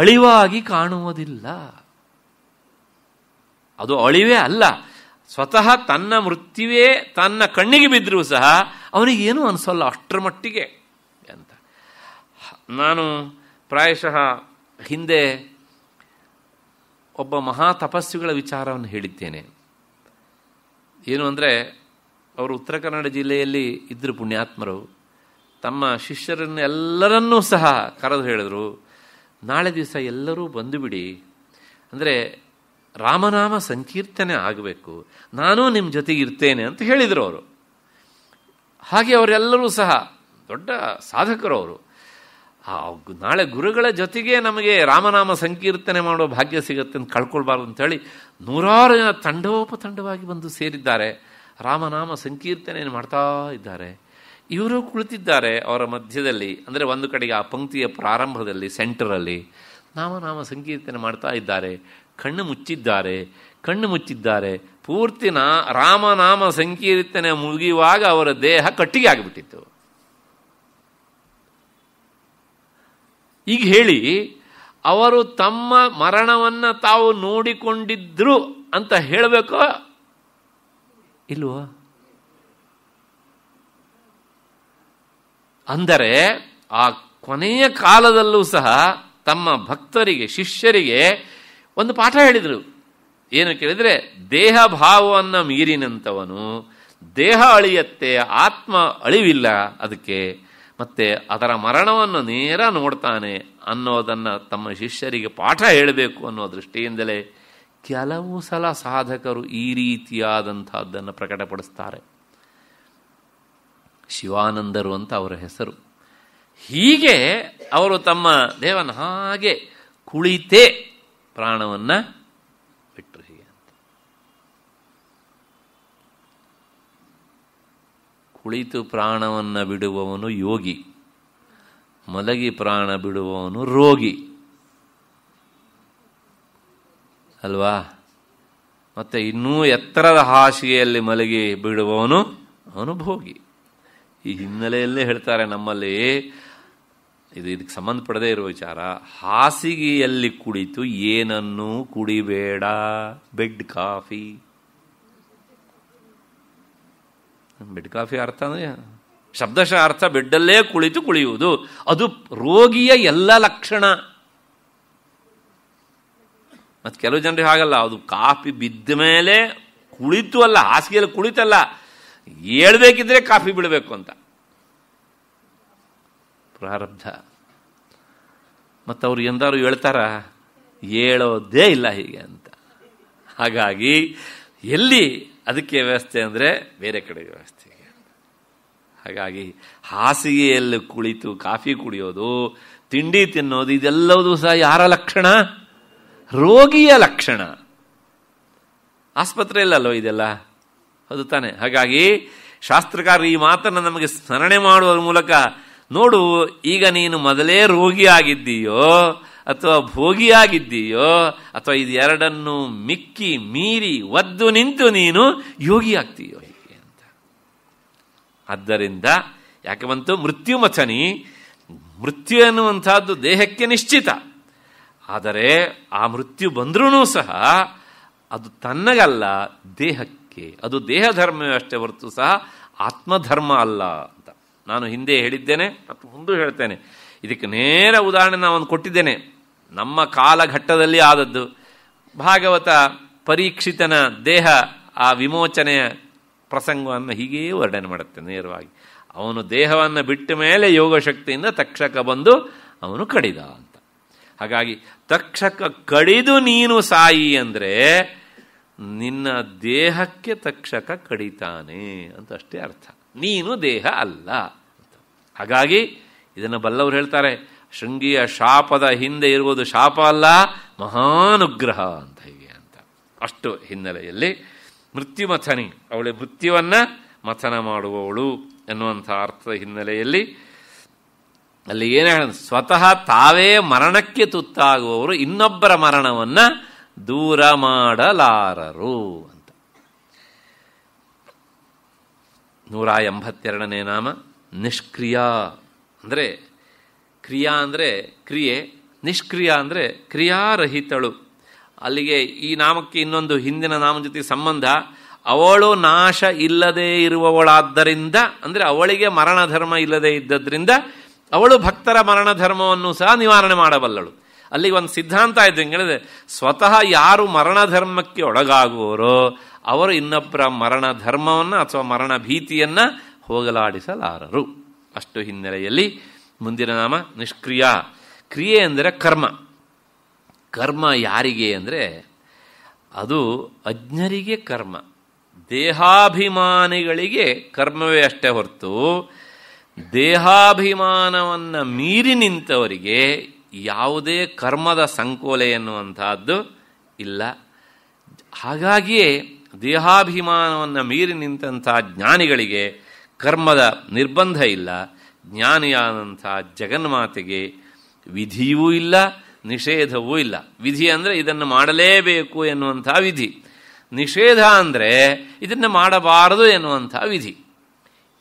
ಅಳಿವಾಗಿ ಕಾಣುವುದಿಲ್ಲ ಅದು ಅಳಿವೇ ಅಲ್ಲ ಸ್ವತಃ ತನ್ನ ಮೃತ್ಯುವೇ ತನ್ನ ಕಣ್ಣಿಗೆ ಬಿದ್ದರೂ ಸಹ ಅವನಿಗೇನು ಅನಿಸಲ್ಲ ಅಷ್ಟರ ಮಟ್ಟಿಗೆ ಅಂತ ನಾನು ಪ್ರಾಯಶಃ ಹಿಂದೆ ಒಬ್ಬ ಮಹಾ ತಪಸ್ವಿಗಳ ವಿಚಾರವನ್ನು ಹೇಳಿದ್ದೇನೆ ಏನು ಅಂದರೆ ಅವರು ಉತ್ತರ ಕನ್ನಡ ಜಿಲ್ಲೆಯಲ್ಲಿ ಇದ್ದರು ಪುಣ್ಯಾತ್ಮರು ತಮ್ಮ ಶಿಷ್ಯರನ್ನು ಎಲ್ಲರನ್ನೂ ಸಹ ಕರೆದು ಹೇಳಿದರು ನಾಳೆ ದಿವಸ ಎಲ್ಲರೂ ಬಂದುಬಿಡಿ ಅಂದರೆ ರಾಮನಾಮ ಸಂಕೀರ್ತನೆ ಆಗಬೇಕು ನಾನು ನಿಮ್ಮ ಜೊತೆಗೆ ಇರ್ತೇನೆ ಅಂತ ಹೇಳಿದರು ಅವರು ಹಾಗೆ ಅವರೆಲ್ಲರೂ ಸಹ ದೊಡ್ಡ ಸಾಧಕರು ಅವರು ಆ ನಾಳೆ ಗುರುಗಳ ಜೊತೆಗೆ ನಮಗೆ ರಾಮನಾಮ ಸಂಕೀರ್ತನೆ ಮಾಡೋ ಭಾಗ್ಯ ಸಿಗುತ್ತೆ ಅಂತ ಕಳ್ಕೊಳ್ಬಾರ್ದು ಅಂತೇಳಿ ನೂರಾರು ಜನ ತಂಡೋಪತಂಡವಾಗಿ ಬಂದು ಸೇರಿದ್ದಾರೆ ರಾಮನಾಮ ಸಂಕೀರ್ತನೆಯನ್ನು ಮಾಡ್ತಾ ಇದ್ದಾರೆ ಇವರು ಕುಳಿತಿದ್ದಾರೆ ಅವರ ಮಧ್ಯದಲ್ಲಿ ಅಂದರೆ ಒಂದು ಕಡೆಗೆ ಆ ಪಂಕ್ತಿಯ ಪ್ರಾರಂಭದಲ್ಲಿ ಸೆಂಟರಲ್ಲಿ ನಾಮನಾಮ ಸಂಕೀರ್ತನೆ ಮಾಡ್ತಾ ಇದ್ದಾರೆ ಕಣ್ಣು ಮುಚ್ಚಿದ್ದಾರೆ ಕಣ್ಣು ಮುಚ್ಚಿದ್ದಾರೆ ಪೂರ್ತಿನ ರಾಮನಾಮ ಸಂಕೀರ್ತನೆ ಮುಗಿಯುವಾಗ ಅವರ ದೇಹ ಕಟ್ಟಿಗೆ ಆಗಿಬಿಟ್ಟಿತ್ತು ಈಗ ಹೇಳಿ ಅವರು ತಮ್ಮ ಮರಣವನ್ನು ತಾವು ನೋಡಿಕೊಂಡಿದ್ರು ಅಂತ ಹೇಳಬೇಕು ಇಲ್ವೋ ಅಂದರೆ ಆ ಕೊನೆಯ ಕಾಲದಲ್ಲೂ ಸಹ ತಮ್ಮ ಭಕ್ತರಿಗೆ ಶಿಷ್ಯರಿಗೆ ಒಂದು ಪಾಠ ಹೇಳಿದರು ಏನು ಕೇಳಿದರೆ ದೇಹ ಭಾವವನ್ನು ಮೀರಿನಂಥವನು ದೇಹ ಅಳಿಯತ್ತೆ ಆತ್ಮ ಅಳಿವಿಲ್ಲ ಅದಕ್ಕೆ ಮತ್ತು ಅದರ ಮರಣವನ್ನು ನೇರ ನೋಡ್ತಾನೆ ಅನ್ನೋದನ್ನು ತಮ್ಮ ಶಿಷ್ಯರಿಗೆ ಪಾಠ ಹೇಳಬೇಕು ಅನ್ನೋ ದೃಷ್ಟಿಯಿಂದಲೇ ಕೆಲವು ಸಲ ಸಾಧಕರು ಈ ರೀತಿಯಾದಂಥದ್ದನ್ನು ಪ್ರಕಟಪಡಿಸ್ತಾರೆ ಶಿವಾನಂದರು ಅಂತ ಅವರ ಹೆಸರು ಹೀಗೆ ಅವರು ತಮ್ಮ ದೇವನ ಹಾಗೆ ಕುಳಿತೇ ಪ್ರಾಣವನ್ನು ಬಿಟ್ಟರು ಕುಳಿತು ಪ್ರಾಣವನ್ನು ಬಿಡುವವನು ಯೋಗಿ ಮಲಗಿ ಪ್ರಾಣ ಬಿಡುವವನು ರೋಗಿ ಅಲ್ವಾ ಮತ್ತು ಇನ್ನೂ ಎತ್ತರದ ಹಾಸಿಗೆಯಲ್ಲಿ ಮಲಗಿ ಬಿಡುವವನು ಅವನು ಭೋಗಿ ಈ ಹಿನ್ನೆಲೆಯಲ್ಲೇ ಹೇಳ್ತಾರೆ ನಮ್ಮಲ್ಲಿ ಇದು ಇದಕ್ಕೆ ಸಂಬಂಧಪಡದೇ ಇರುವ ವಿಚಾರ ಹಾಸಿಗೆಯಲ್ಲಿ ಕುಳಿತು ಏನನ್ನೂ ಕುಡಿಬೇಡ ಬೆಡ್ ಕಾಫಿ ಬೆಡ್ ಕಾಫಿ ಅರ್ಥ ಅಂದರೆ ಶಬ್ದಶಃ ಅರ್ಥ ಬೆಡ್ಡಲ್ಲೇ ಕುಳಿತು ಕುಳಿಯುವುದು ಅದು ರೋಗಿಯ ಎಲ್ಲ ಲಕ್ಷಣ ಮತ್ತು ಕೆಲವು ಜನರಿಗೆ ಹಾಗಲ್ಲ ಅದು ಕಾಫಿ ಬಿದ್ದ ಮೇಲೆ ಕುಳಿತು ಅಲ್ಲ ಹಾಸಿಗೆಯಲ್ಲಿ ಕುಳಿತಲ್ಲ ಹೇಳ್ಬೇಕಿದ್ರೆ ಕಾಫಿ ಬಿಡಬೇಕು ಅಂತ ಪ್ರಾರಬ್ಧ ಮತ್ತು ಅವ್ರು ಎಂದಾರು ಹೇಳ್ತಾರ ಹೇಳೋದೇ ಇಲ್ಲ ಹೀಗೆ ಅಂತ ಹಾಗಾಗಿ ಎಲ್ಲಿ ಅದಕ್ಕೆ ವ್ಯವಸ್ಥೆ ಅಂದರೆ ಬೇರೆ ಕಡೆ ವ್ಯವಸ್ಥೆ ಹಾಗಾಗಿ ಹಾಸಿಗೆಯಲ್ಲಿ ಕುಳಿತು ಕಾಫಿ ಕುಡಿಯೋದು ತಿಂಡಿ ತಿನ್ನೋದು ಇದೆಲ್ಲವೂ ಸಹ ಯಾರ ಲಕ್ಷಣ ರೋಗಿಯ ಲಕ್ಷಣ ಆಸ್ಪತ್ರೆಯಲ್ಲಲ್ವ ಇದೆಲ್ಲ ಅದು ತಾನೆ ಹಾಗಾಗಿ ಶಾಸ್ತ್ರಕಾರ ಈ ಮಾತನ್ನು ನಮಗೆ ಸ್ಮರಣೆ ಮಾಡುವ ಮೂಲಕ ನೋಡು ಈಗ ನೀನು ಮೊದಲೇ ರೋಗಿಯಾಗಿದ್ದೀಯೋ ಅಥವಾ ಭೋಗಿಯಾಗಿದ್ದೀಯೋ ಅಥವಾ ಇದೆರಡನ್ನು ಮಿಕ್ಕಿ ಮೀರಿ ಒದ್ದು ನಿಂತು ನೀನು ಯೋಗಿಯಾಗ್ತೀಯೋ ಹೀಗೆ ಅಂತ ಆದ್ದರಿಂದ ಯಾಕೆ ಬಂತು ಮೃತ್ಯು ಮಥನಿ ಮೃತ್ಯು ಎನ್ನುವಂಥದ್ದು ದೇಹಕ್ಕೆ ನಿಶ್ಚಿತ ಆದರೆ ಆ ಮೃತ್ಯು ಬಂದರೂ ಸಹ ಅದು ತನ್ನಗಲ್ಲ ದೇಹಕ್ಕೆ ಅದು ದೇಹ ಧರ್ಮವೇ ಅಷ್ಟೇ ಹೊರತು ಸಹ ಆತ್ಮಧರ್ಮ ಅಲ್ಲ ಅಂತ ನಾನು ಹಿಂದೆ ಹೇಳಿದ್ದೇನೆ ಮತ್ತು ಮುಂದೂ ಹೇಳ್ತೇನೆ ಇದಕ್ಕೆ ನೇರ ಉದಾಹರಣೆ ನಾನು ಒಂದು ಕೊಟ್ಟಿದ್ದೇನೆ ನಮ್ಮ ಕಾಲಘಟ್ಟದಲ್ಲಿ ಆದದ್ದು ಭಾಗವತ ಪರೀಕ್ಷಿತನ ದೇಹ ಆ ವಿಮೋಚನೆಯ ಪ್ರಸಂಗವನ್ನು ಹೀಗೇ ವರ್ಣನೆ ಮಾಡುತ್ತೆ ನೇರವಾಗಿ ಅವನು ದೇಹವನ್ನು ಬಿಟ್ಟ ಮೇಲೆ ಯೋಗ ಶಕ್ತಿಯಿಂದ ತಕ್ಷಕ ಬಂದು ಅವನು ಕಡಿದ ಅಂತ ಹಾಗಾಗಿ ತಕ್ಷಕ ಕಡಿದು ನೀನು ಸಾಯಿ ಅಂದರೆ ನಿನ್ನ ದೇಹಕ್ಕೆ ತಕ್ಷಕ ಕಡಿತಾನೆ ಅಂತ ಅಷ್ಟೇ ಅರ್ಥ ನೀನು ದೇಹ ಅಲ್ಲ ಹಾಗಾಗಿ ಇದನ್ನು ಬಲ್ಲವರು ಹೇಳ್ತಾರೆ ಶೃಂಗಿಯ ಶಾಪದ ಹಿಂದೆ ಇರುವುದು ಶಾಪ ಅಲ್ಲ ಮಹಾನುಗ್ರಹ ಅಂತ ಹೀಗೆ ಅಂತ ಅಷ್ಟು ಹಿನ್ನೆಲೆಯಲ್ಲಿ ಮೃತ್ಯು ಮಥನಿ ಅವಳೆ ಮೃತ್ಯುವನ್ನು ಮಥನ ಮಾಡುವವಳು ಎನ್ನುವಂಥ ಅರ್ಥದ ಹಿನ್ನೆಲೆಯಲ್ಲಿ ಅಲ್ಲಿ ಏನೇ ಸ್ವತಃ ತಾವೇ ಮರಣಕ್ಕೆ ತುತ್ತಾಗುವವರು ಇನ್ನೊಬ್ಬರ ಮರಣವನ್ನು ದೂರ ಮಾಡಲಾರರು ಅಂತ ನೂರ ಎಂಬತ್ತೆರಡನೇ ನಾಮ ನಿಷ್ಕ್ರಿಯ ಅಂದರೆ ಕ್ರಿಯಾ ಅಂದರೆ ಕ್ರಿಯೆ ನಿಷ್ಕ್ರಿಯ ಅಂದರೆ ಕ್ರಿಯಾರಹಿತಳು ಅಲ್ಲಿಗೆ ಈ ನಾಮಕ್ಕೆ ಇನ್ನೊಂದು ಹಿಂದಿನ ನಾಮ ಜೊತೆ ಸಂಬಂಧ ಅವಳು ನಾಶ ಇಲ್ಲದೇ ಇರುವವಳಾದ್ದರಿಂದ ಅಂದರೆ ಅವಳಿಗೆ ಮರಣಧರ್ಮ ಇಲ್ಲದೇ ಇದ್ದದ್ರಿಂದ ಅವಳು ಭಕ್ತರ ಮರಣ ಧರ್ಮವನ್ನು ಸಹ ನಿವಾರಣೆ ಮಾಡಬಲ್ಲಳು ಅಲ್ಲಿಗೆ ಒಂದು ಸಿದ್ಧಾಂತ ಇದ್ದು ಹೇಳಿದ್ರೆ ಸ್ವತಃ ಯಾರು ಮರಣಧರ್ಮಕ್ಕೆ ಒಳಗಾಗುವರೋ ಅವರು ಇನ್ನೊಬ್ಬರ ಮರಣ ಧರ್ಮವನ್ನು ಅಥವಾ ಮರಣ ಭೀತಿಯನ್ನು ಹೋಗಲಾಡಿಸಲಾರರು ಅಷ್ಟು ಹಿನ್ನೆಲೆಯಲ್ಲಿ ಮುಂದಿನ ನಾಮ ನಿಷ್ಕ್ರಿಯ ಕ್ರಿಯೆ ಅಂದರೆ ಕರ್ಮ ಕರ್ಮ ಯಾರಿಗೆ ಅಂದರೆ ಅದು ಅಜ್ಞರಿಗೆ ಕರ್ಮ ದೇಹಾಭಿಮಾನಿಗಳಿಗೆ ಕರ್ಮವೇ ಅಷ್ಟೇ ಹೊರತು ದೇಹಾಭಿಮಾನವನ್ನು ಮೀರಿ ನಿಂತವರಿಗೆ ಯಾವುದೇ ಕರ್ಮದ ಸಂಕೋಲೆ ಎನ್ನುವಂತಹದ್ದು ಇಲ್ಲ ಹಾಗಾಗಿಯೇ ದೇಹಾಭಿಮಾನವನ್ನು ಮೀರಿ ನಿಂತಹ ಜ್ಞಾನಿಗಳಿಗೆ ಕರ್ಮದ ನಿರ್ಬಂಧ ಇಲ್ಲ ಜ್ಞಾನಿಯಾದಂಥ ಜಗನ್ಮಾತೆಗೆ ವಿಧಿಯೂ ಇಲ್ಲ ನಿಷೇಧವೂ ಇಲ್ಲ ವಿಧಿ ಅಂದರೆ ಇದನ್ನು ಮಾಡಲೇಬೇಕು ಎನ್ನುವಂಥ ವಿಧಿ ನಿಷೇಧ ಅಂದರೆ ಇದನ್ನು ಮಾಡಬಾರದು ಎನ್ನುವಂಥ ವಿಧಿ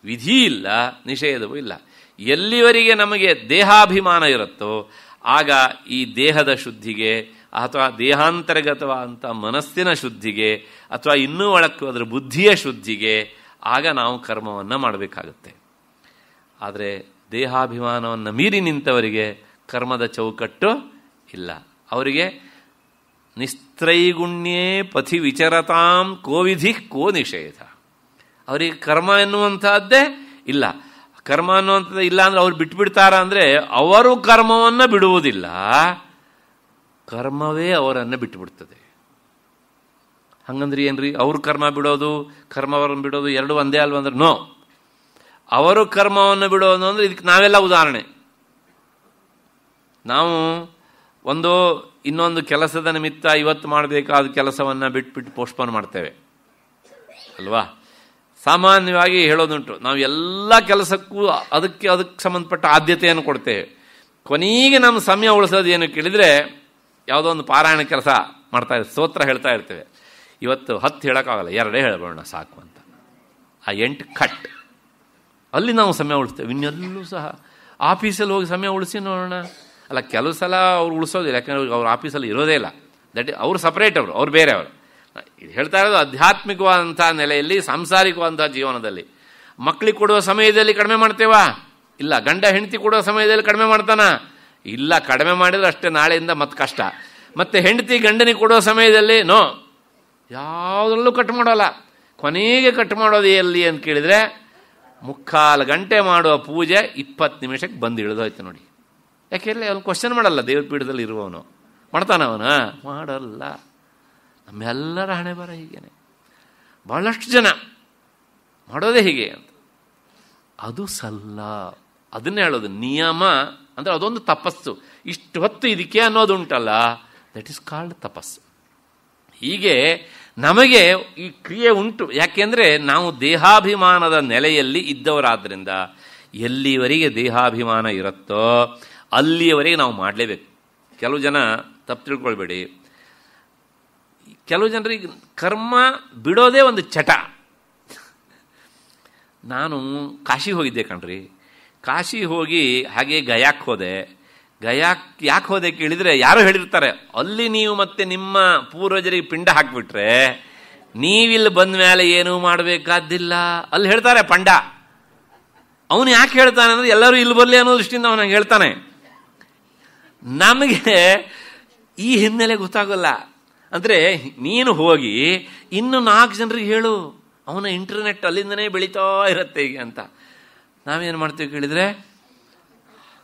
ವಿಧಿ ಇಲ್ಲ ನಿಷೇಧವೂ ಇಲ್ಲ ಎಲ್ಲಿವರೆಗೆ ನಮಗೆ ದೇಹಾಭಿಮಾನ ಇರುತ್ತೋ ಆಗ ಈ ದೇಹದ ಶುದ್ಧಿಗೆ ಅಥವಾ ದೇಹಾಂತರ್ಗತವಾದಂಥ ಮನಸ್ಸಿನ ಶುದ್ಧಿಗೆ ಅಥವಾ ಇನ್ನೂ ಒಳಕ್ಕೂ ಅದರ ಬುದ್ಧಿಯ ಶುದ್ಧಿಗೆ ಆಗ ನಾವು ಕರ್ಮವನ್ನು ಮಾಡಬೇಕಾಗುತ್ತೆ ಆದರೆ ದೇಹಾಭಿಮಾನವನ್ನು ಮೀರಿ ನಿಂತವರಿಗೆ ಕರ್ಮದ ಚೌಕಟ್ಟು ಇಲ್ಲ ಅವರಿಗೆ ನಿಸ್ತ್ರೈಗುಣ್ಯೇ ಪಥಿ ವಿಚರತಾಂ ಕೋವಿಧಿ ಕೋ ನಿಷೇಧ ಅವರಿಗೆ ಕರ್ಮ ಎನ್ನುವಂಥದ್ದೇ ಇಲ್ಲ ಕರ್ಮ ಅನ್ನುವಂಥದ್ದು ಇಲ್ಲ ಅಂದರೆ ಅವ್ರು ಬಿಟ್ಬಿಡ್ತಾರ ಅಂದರೆ ಅವರು ಕರ್ಮವನ್ನು ಬಿಡುವುದಿಲ್ಲ ಕರ್ಮವೇ ಅವರನ್ನು ಬಿಟ್ಟುಬಿಡ್ತದೆ ಹಂಗಂದ್ರೆ ಏನ್ರಿ ಅವ್ರ ಕರ್ಮ ಬಿಡೋದು ಕರ್ಮವರನ್ನು ಬಿಡೋದು ಎರಡು ಒಂದೇ ಅಂದ್ರೆ ನೋ ಅವರು ಕರ್ಮವನ್ನು ಬಿಡೋದು ಅಂದ್ರೆ ಇದಕ್ಕೆ ನಾವೆಲ್ಲ ಉದಾಹರಣೆ ನಾವು ಒಂದು ಇನ್ನೊಂದು ಕೆಲಸದ ನಿಮಿತ್ತ ಇವತ್ತು ಮಾಡಬೇಕಾದ ಕೆಲಸವನ್ನು ಬಿಟ್ಬಿಟ್ಟು ಪೋಸ್ಟ್ಪೋನ್ ಮಾಡ್ತೇವೆ ಅಲ್ವಾ ಸಾಮಾನ್ಯವಾಗಿ ಹೇಳೋದುಂಟು ನಾವು ಎಲ್ಲ ಕೆಲಸಕ್ಕೂ ಅದಕ್ಕೆ ಅದಕ್ಕೆ ಸಂಬಂಧಪಟ್ಟ ಆದ್ಯತೆಯನ್ನು ಕೊಡ್ತೇವೆ ಕೊನೆಗೆ ನಮ್ಮ ಸಮಯ ಉಳಿಸೋದು ಏನು ಕೇಳಿದರೆ ಯಾವುದೋ ಒಂದು ಪಾರಾಯಣ ಕೆಲಸ ಮಾಡ್ತಾ ಇರ್ತೇವೆ ಸ್ತೋತ್ರ ಹೇಳ್ತಾ ಇರ್ತೇವೆ ಇವತ್ತು ಹತ್ತು ಹೇಳೋಕ್ಕಾಗಲ್ಲ ಎರಡೇ ಹೇಳಬೇಡ ಸಾಕು ಅಂತ ಆ ಎಂಟು ಕಟ್ ಅಲ್ಲಿ ನಾವು ಸಮಯ ಉಳಿಸ್ತೇವೆ ಇನ್ನೆಲ್ಲೂ ಸಹ ಆಫೀಸಲ್ಲಿ ಹೋಗಿ ಸಮಯ ಉಳಿಸಿ ನೋಡೋಣ ಅಲ್ಲ ಕೆಲವು ಸಲ ಅವ್ರು ಉಳಿಸೋದಿಲ್ಲ ಯಾಕಂದರೆ ಅವ್ರ ಆಫೀಸಲ್ಲಿ ಇರೋದೇ ಇಲ್ಲ ದಟ್ ಅವ್ರು ಸಪ್ರೇಟ್ ಅವರು ಅವ್ರು ಬೇರೆ ಅವರು ಇದು ಹೇಳ್ತಾ ಇರೋದು ಆಧ್ಯಾತ್ಮಿಕವಾದಂಥ ನೆಲೆಯಲ್ಲಿ ಸಾಂಸಾರಿಕವಾದಂಥ ಜೀವನದಲ್ಲಿ ಮಕ್ಕಳಿಗೆ ಕೊಡುವ ಸಮಯದಲ್ಲಿ ಕಡಿಮೆ ಮಾಡ್ತೇವಾ ಇಲ್ಲ ಗಂಡ ಹೆಂಡತಿ ಕೊಡುವ ಸಮಯದಲ್ಲಿ ಕಡಿಮೆ ಮಾಡ್ತಾನ ಇಲ್ಲ ಕಡಿಮೆ ಮಾಡಿದ್ರೆ ಅಷ್ಟೇ ನಾಳೆಯಿಂದ ಮತ್ತೆ ಕಷ್ಟ ಮತ್ತೆ ಹೆಂಡತಿ ಗಂಡನಿಗೆ ಕೊಡುವ ಸಮಯದಲ್ಲಿ ನೋ ಯಾವುದ್ರಲ್ಲೂ ಕಟ್ ಮಾಡೋಲ್ಲ ಕೊನೆಗೆ ಕಟ್ ಮಾಡೋದು ಎಲ್ಲಿ ಅಂತ ಕೇಳಿದರೆ ಮುಕ್ಕಾಲು ಗಂಟೆ ಮಾಡುವ ಪೂಜೆ ಇಪ್ಪತ್ತು ನಿಮಿಷಕ್ಕೆ ಬಂದು ಇಳಿದೋಯ್ತು ನೋಡಿ ಯಾಕೆ ಅವ್ನು ಕ್ವಶನ್ ಮಾಡಲ್ಲ ದೇವ್ರ ಪೀಠದಲ್ಲಿ ಇರುವವನು ಮಾಡ್ತಾನ ಅವನ ಮಾಡಲ್ಲ ನಮ್ಮೆಲ್ಲರ ಹಣೆ ಬರ ಹೀಗೇನೆ ಭಾಳಷ್ಟು ಜನ ಮಾಡೋದೇ ಹೀಗೆ ಅಂತ ಅದು ಸಲ್ಲ ಅದನ್ನೇ ಹೇಳೋದು ನಿಯಮ ಅಂದರೆ ಅದೊಂದು ತಪಸ್ಸು ಇಷ್ಟು ಹೊತ್ತು ಇದಕ್ಕೆ ಅನ್ನೋದು ಉಂಟಲ್ಲ ದಟ್ ಈಸ್ ಕಾಲ್ಡ್ ತಪಸ್ಸು ಹೀಗೆ ನಮಗೆ ಈ ಕ್ರಿಯೆ ಉಂಟು ಯಾಕೆಂದರೆ ನಾವು ದೇಹಾಭಿಮಾನದ ನೆಲೆಯಲ್ಲಿ ಇದ್ದವರಾದ್ದರಿಂದ ಎಲ್ಲಿವರೆಗೆ ದೇಹಾಭಿಮಾನ ಇರುತ್ತೋ ಅಲ್ಲಿಯವರೆಗೆ ನಾವು ಮಾಡಲೇಬೇಕು ಕೆಲವು ಜನ ತಪ್ಪು ತಿಳ್ಕೊಳ್ಬೇಡಿ ಕೆಲವು ಜನರಿಗೆ ಕರ್ಮ ಬಿಡೋದೇ ಒಂದು ಚಟ ನಾನು ಕಾಶಿ ಹೋಗಿದ್ದೆ ಕಣ್ರಿ ಕಾಶಿ ಹೋಗಿ ಹಾಗೆ ಗಯಾಕ್ಕೆ ಹೋದೆ ಗಯಾಕ್ ಯಾಕೆ ಹೋದೆ ಕೇಳಿದ್ರೆ ಯಾರು ಹೇಳಿರ್ತಾರೆ ಅಲ್ಲಿ ನೀವು ಮತ್ತೆ ನಿಮ್ಮ ಪೂರ್ವಜರಿಗೆ ಪಿಂಡ ಹಾಕ್ಬಿಟ್ರೆ ನೀವಿಲ್ಲಿ ಬಂದ ಮೇಲೆ ಏನೂ ಮಾಡಬೇಕಾದ್ದಿಲ್ಲ ಅಲ್ಲಿ ಹೇಳ್ತಾರೆ ಪಂಡ ಅವನು ಯಾಕೆ ಹೇಳ್ತಾನೆ ಅಂದ್ರೆ ಎಲ್ಲರೂ ಇಲ್ಲಿ ಬರಲಿ ಅನ್ನೋ ದೃಷ್ಟಿಯಿಂದ ಅವನ ಹೇಳ್ತಾನೆ ನಮಗೆ ಈ ಹಿನ್ನೆಲೆ ಗೊತ್ತಾಗಲ್ಲ ಅಂದರೆ ನೀನು ಹೋಗಿ ಇನ್ನು ನಾಲ್ಕು ಜನರಿಗೆ ಹೇಳು ಅವನ ಇಂಟರ್ನೆಟ್ ಅಲ್ಲಿಂದನೇ ಬೆಳೀತಾ ಇರುತ್ತೆ ಈಗ ಅಂತ ನಾವೇನು ಮಾಡ್ತೀವಿ ಕೇಳಿದರೆ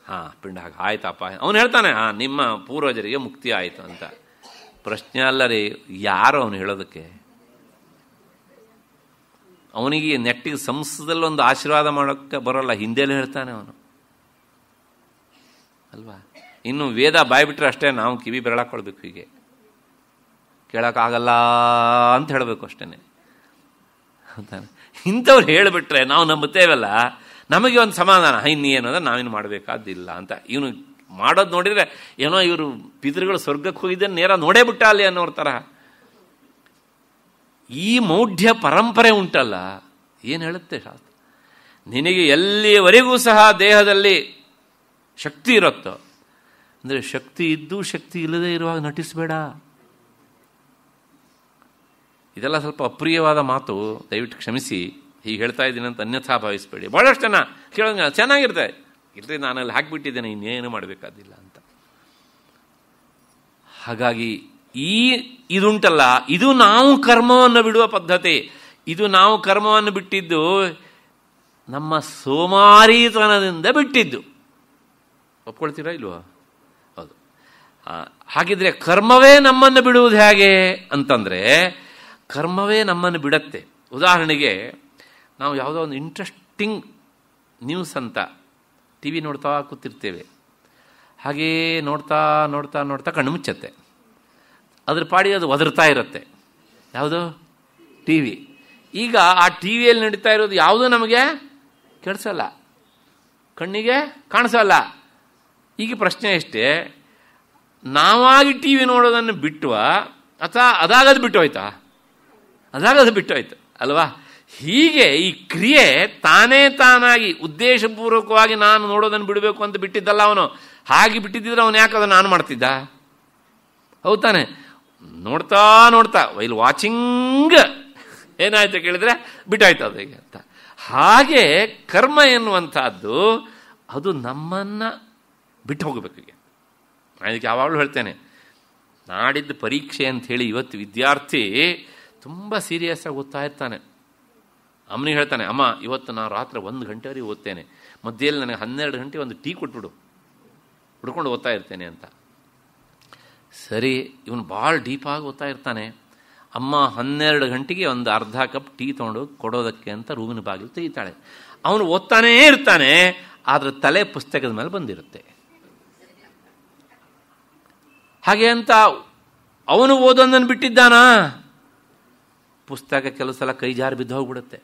ಹಾಂ ಪಿಂಡ ಹಾಕಿ ಆಯ್ತಪ್ಪ ಅವನು ಹೇಳ್ತಾನೆ ಹಾಂ ನಿಮ್ಮ ಪೂರ್ವಜರಿಗೆ ಮುಕ್ತಿ ಆಯಿತು ಅಂತ ಪ್ರಶ್ನೆ ಅಲ್ಲ ರೀ ಯಾರು ಅವನು ಹೇಳೋದಕ್ಕೆ ಅವನಿಗೆ ನೆಟ್ಟಿಗೆ ಸಂಸ್ಥದಲ್ಲಿ ಒಂದು ಆಶೀರ್ವಾದ ಮಾಡೋಕ್ಕೆ ಬರೋಲ್ಲ ಹಿಂದೆಲೂ ಹೇಳ್ತಾನೆ ಅವನು ಅಲ್ವಾ ಇನ್ನು ವೇದ ಬಾಯ್ಬಿಟ್ರೆ ಅಷ್ಟೇ ನಾವು ಕಿವಿ ಬೆರಳಾಕೊಳ್ಬೇಕು ಹೀಗೆ ಕೇಳೋಕ್ಕಾಗಲ್ಲ ಅಂತ ಹೇಳಬೇಕು ಅಷ್ಟೇ ಅಂತಾನೆ ಇಂಥವ್ರು ಹೇಳಿಬಿಟ್ರೆ ನಾವು ನಂಬುತ್ತೇವಲ್ಲ ನಮಗೆ ಒಂದು ಸಮಾಧಾನ ಏನು ಅಂದರೆ ನಾವೇನು ಮಾಡಬೇಕಾದಿಲ್ಲ ಅಂತ ಇವನು ಮಾಡೋದು ನೋಡಿದರೆ ಏನೋ ಇವರು ಪಿತೃಗಳು ಸ್ವರ್ಗಕ್ಕೆ ಹೋಗಿದ್ದ ನೇರ ನೋಡೇ ಬಿಟ್ಟ ಅಲ್ಲಿ ಅನ್ನೋರ ತರಹ ಈ ಮೌಢ್ಯ ಪರಂಪರೆ ಉಂಟಲ್ಲ ಏನು ಹೇಳುತ್ತೆ ಶಾಸ್ತ್ರ ನಿನಗೆ ಎಲ್ಲಿವರೆಗೂ ಸಹ ದೇಹದಲ್ಲಿ ಶಕ್ತಿ ಇರುತ್ತೋ ಅಂದರೆ ಶಕ್ತಿ ಇದ್ದು ಶಕ್ತಿ ಇಲ್ಲದೆ ಇರುವಾಗ ನಟಿಸಬೇಡ ಇದೆಲ್ಲ ಸ್ವಲ್ಪ ಅಪ್ರಿಯವಾದ ಮಾತು ದಯವಿಟ್ಟು ಕ್ಷಮಿಸಿ ಹೀಗೆ ಹೇಳ್ತಾ ಇದ್ದೀನಿ ಅಂತ ಅನ್ಯಥಾ ಭಾವಿಸ್ಬೇಡಿ ಭಾಳಷ್ಟು ಜನ ಕೇಳೋಂಗ ಚೆನ್ನಾಗಿರ್ತದೆ ಇಲ್ಲರಿ ನಾನು ಅಲ್ಲಿ ಹಾಕಿಬಿಟ್ಟಿದ್ದೇನೆ ಇನ್ನೇನು ಮಾಡಬೇಕಾದಿಲ್ಲ ಅಂತ ಹಾಗಾಗಿ ಈ ಇದುಂಟಲ್ಲ ಇದು ನಾವು ಕರ್ಮವನ್ನು ಬಿಡುವ ಪದ್ಧತಿ ಇದು ನಾವು ಕರ್ಮವನ್ನು ಬಿಟ್ಟಿದ್ದು ನಮ್ಮ ಸೋಮಾರಿತನದಿಂದ ಬಿಟ್ಟಿದ್ದು ಒಪ್ಕೊಳ್ತೀರಾ ಇಲ್ವಾ ಹೌದು ಹಾಗಿದ್ರೆ ಕರ್ಮವೇ ನಮ್ಮನ್ನು ಬಿಡುವುದು ಹೇಗೆ ಅಂತಂದರೆ ಕರ್ಮವೇ ನಮ್ಮನ್ನು ಬಿಡತ್ತೆ ಉದಾಹರಣೆಗೆ ನಾವು ಯಾವುದೋ ಒಂದು ಇಂಟ್ರೆಸ್ಟಿಂಗ್ ನ್ಯೂಸ್ ಅಂತ ಟಿ ವಿ ನೋಡ್ತಾ ಕೂತಿರ್ತೇವೆ ಹಾಗೇ ನೋಡ್ತಾ ನೋಡ್ತಾ ನೋಡ್ತಾ ಕಣ್ಣು ಮುಚ್ಚತ್ತೆ ಅದ್ರ ಪಾಡಿ ಅದು ಒದರ್ತಾ ಇರುತ್ತೆ ಯಾವುದು ಟಿ ವಿ ಈಗ ಆ ಟಿ ವಿಯಲ್ಲಿ ನಡೀತಾ ಇರೋದು ಯಾವುದೂ ನಮಗೆ ಕೆಡಿಸಲ್ಲ ಕಣ್ಣಿಗೆ ಕಾಣಿಸಲ್ಲ ಈಗ ಪ್ರಶ್ನೆ ಅಷ್ಟೇ ನಾವಾಗಿ ಟಿ ವಿ ನೋಡೋದನ್ನು ಬಿಟ್ಟುವ ಅಥವಾ ಅದಾಗದು ಬಿಟ್ಟೋಯ್ತಾ ಅದಾಗದು ಬಿಟ್ಟೋಯ್ತು ಅಲ್ವಾ ಹೀಗೆ ಈ ಕ್ರಿಯೆ ತಾನೇ ತಾನಾಗಿ ಉದ್ದೇಶಪೂರ್ವಕವಾಗಿ ನಾನು ನೋಡೋದನ್ನು ಬಿಡಬೇಕು ಅಂತ ಬಿಟ್ಟಿದ್ದಲ್ಲ ಅವನು ಹಾಗೆ ಬಿಟ್ಟಿದ್ದಿದ್ರೆ ಅವನು ಯಾಕೆ ಅದನ್ನು ನಾನು ಮಾಡ್ತಿದ್ದ ಹೌದು ತಾನೆ ನೋಡ್ತಾ ನೋಡ್ತಾ ವೈಲ್ ವಾಚಿಂಗ್ ಏನಾಯ್ತು ಕೇಳಿದ್ರೆ ಬಿಟ್ಟಾಯ್ತು ಅದು ಹೀಗೆ ಅಂತ ಹಾಗೆ ಕರ್ಮ ಎನ್ನುವಂಥದ್ದು ಅದು ನಮ್ಮನ್ನು ಬಿಟ್ಟು ಹೋಗಬೇಕು ಈಗ ಅದಕ್ಕೆ ಯಾವಾಗಲೂ ಹೇಳ್ತೇನೆ ನಾಡಿದ್ದು ಪರೀಕ್ಷೆ ಅಂತ ಹೇಳಿ ಇವತ್ತು ವಿದ್ಯಾರ್ಥಿ ತುಂಬ ಆಗಿ ಓದ್ತಾ ಇರ್ತಾನೆ ಅಮ್ಮನಿಗೆ ಹೇಳ್ತಾನೆ ಅಮ್ಮ ಇವತ್ತು ನಾನು ರಾತ್ರಿ ಒಂದು ಗಂಟೆವರೆಗೆ ಓದ್ತೇನೆ ಮಧ್ಯೆಯಲ್ಲಿ ನನಗೆ ಹನ್ನೆರಡು ಗಂಟೆ ಒಂದು ಟೀ ಕೊಟ್ಬಿಡು ಹುಡ್ಕೊಂಡು ಓದ್ತಾ ಇರ್ತೇನೆ ಅಂತ ಸರಿ ಇವನು ಭಾಳ ಡೀಪಾಗಿ ಓದ್ತಾ ಇರ್ತಾನೆ ಅಮ್ಮ ಹನ್ನೆರಡು ಗಂಟೆಗೆ ಒಂದು ಅರ್ಧ ಕಪ್ ಟೀ ತೊಗೊಂಡು ಕೊಡೋದಕ್ಕೆ ಅಂತ ರೂಮಿನ ಬಾಗಿಲು ತೆಗಿತಾಳೆ ಅವನು ಓದ್ತಾನೇ ಇರ್ತಾನೆ ಆದರೆ ತಲೆ ಪುಸ್ತಕದ ಮೇಲೆ ಬಂದಿರುತ್ತೆ ಹಾಗೆ ಅಂತ ಅವನು ಓದೊಂದನ್ನು ಬಿಟ್ಟಿದ್ದಾನಾ ಪುಸ್ತಕ ಕೆಲವು ಸಲ ಕೈ ಜಾರಿ ಬಿದ್ದು ಹೋಗ್ಬಿಡುತ್ತೆ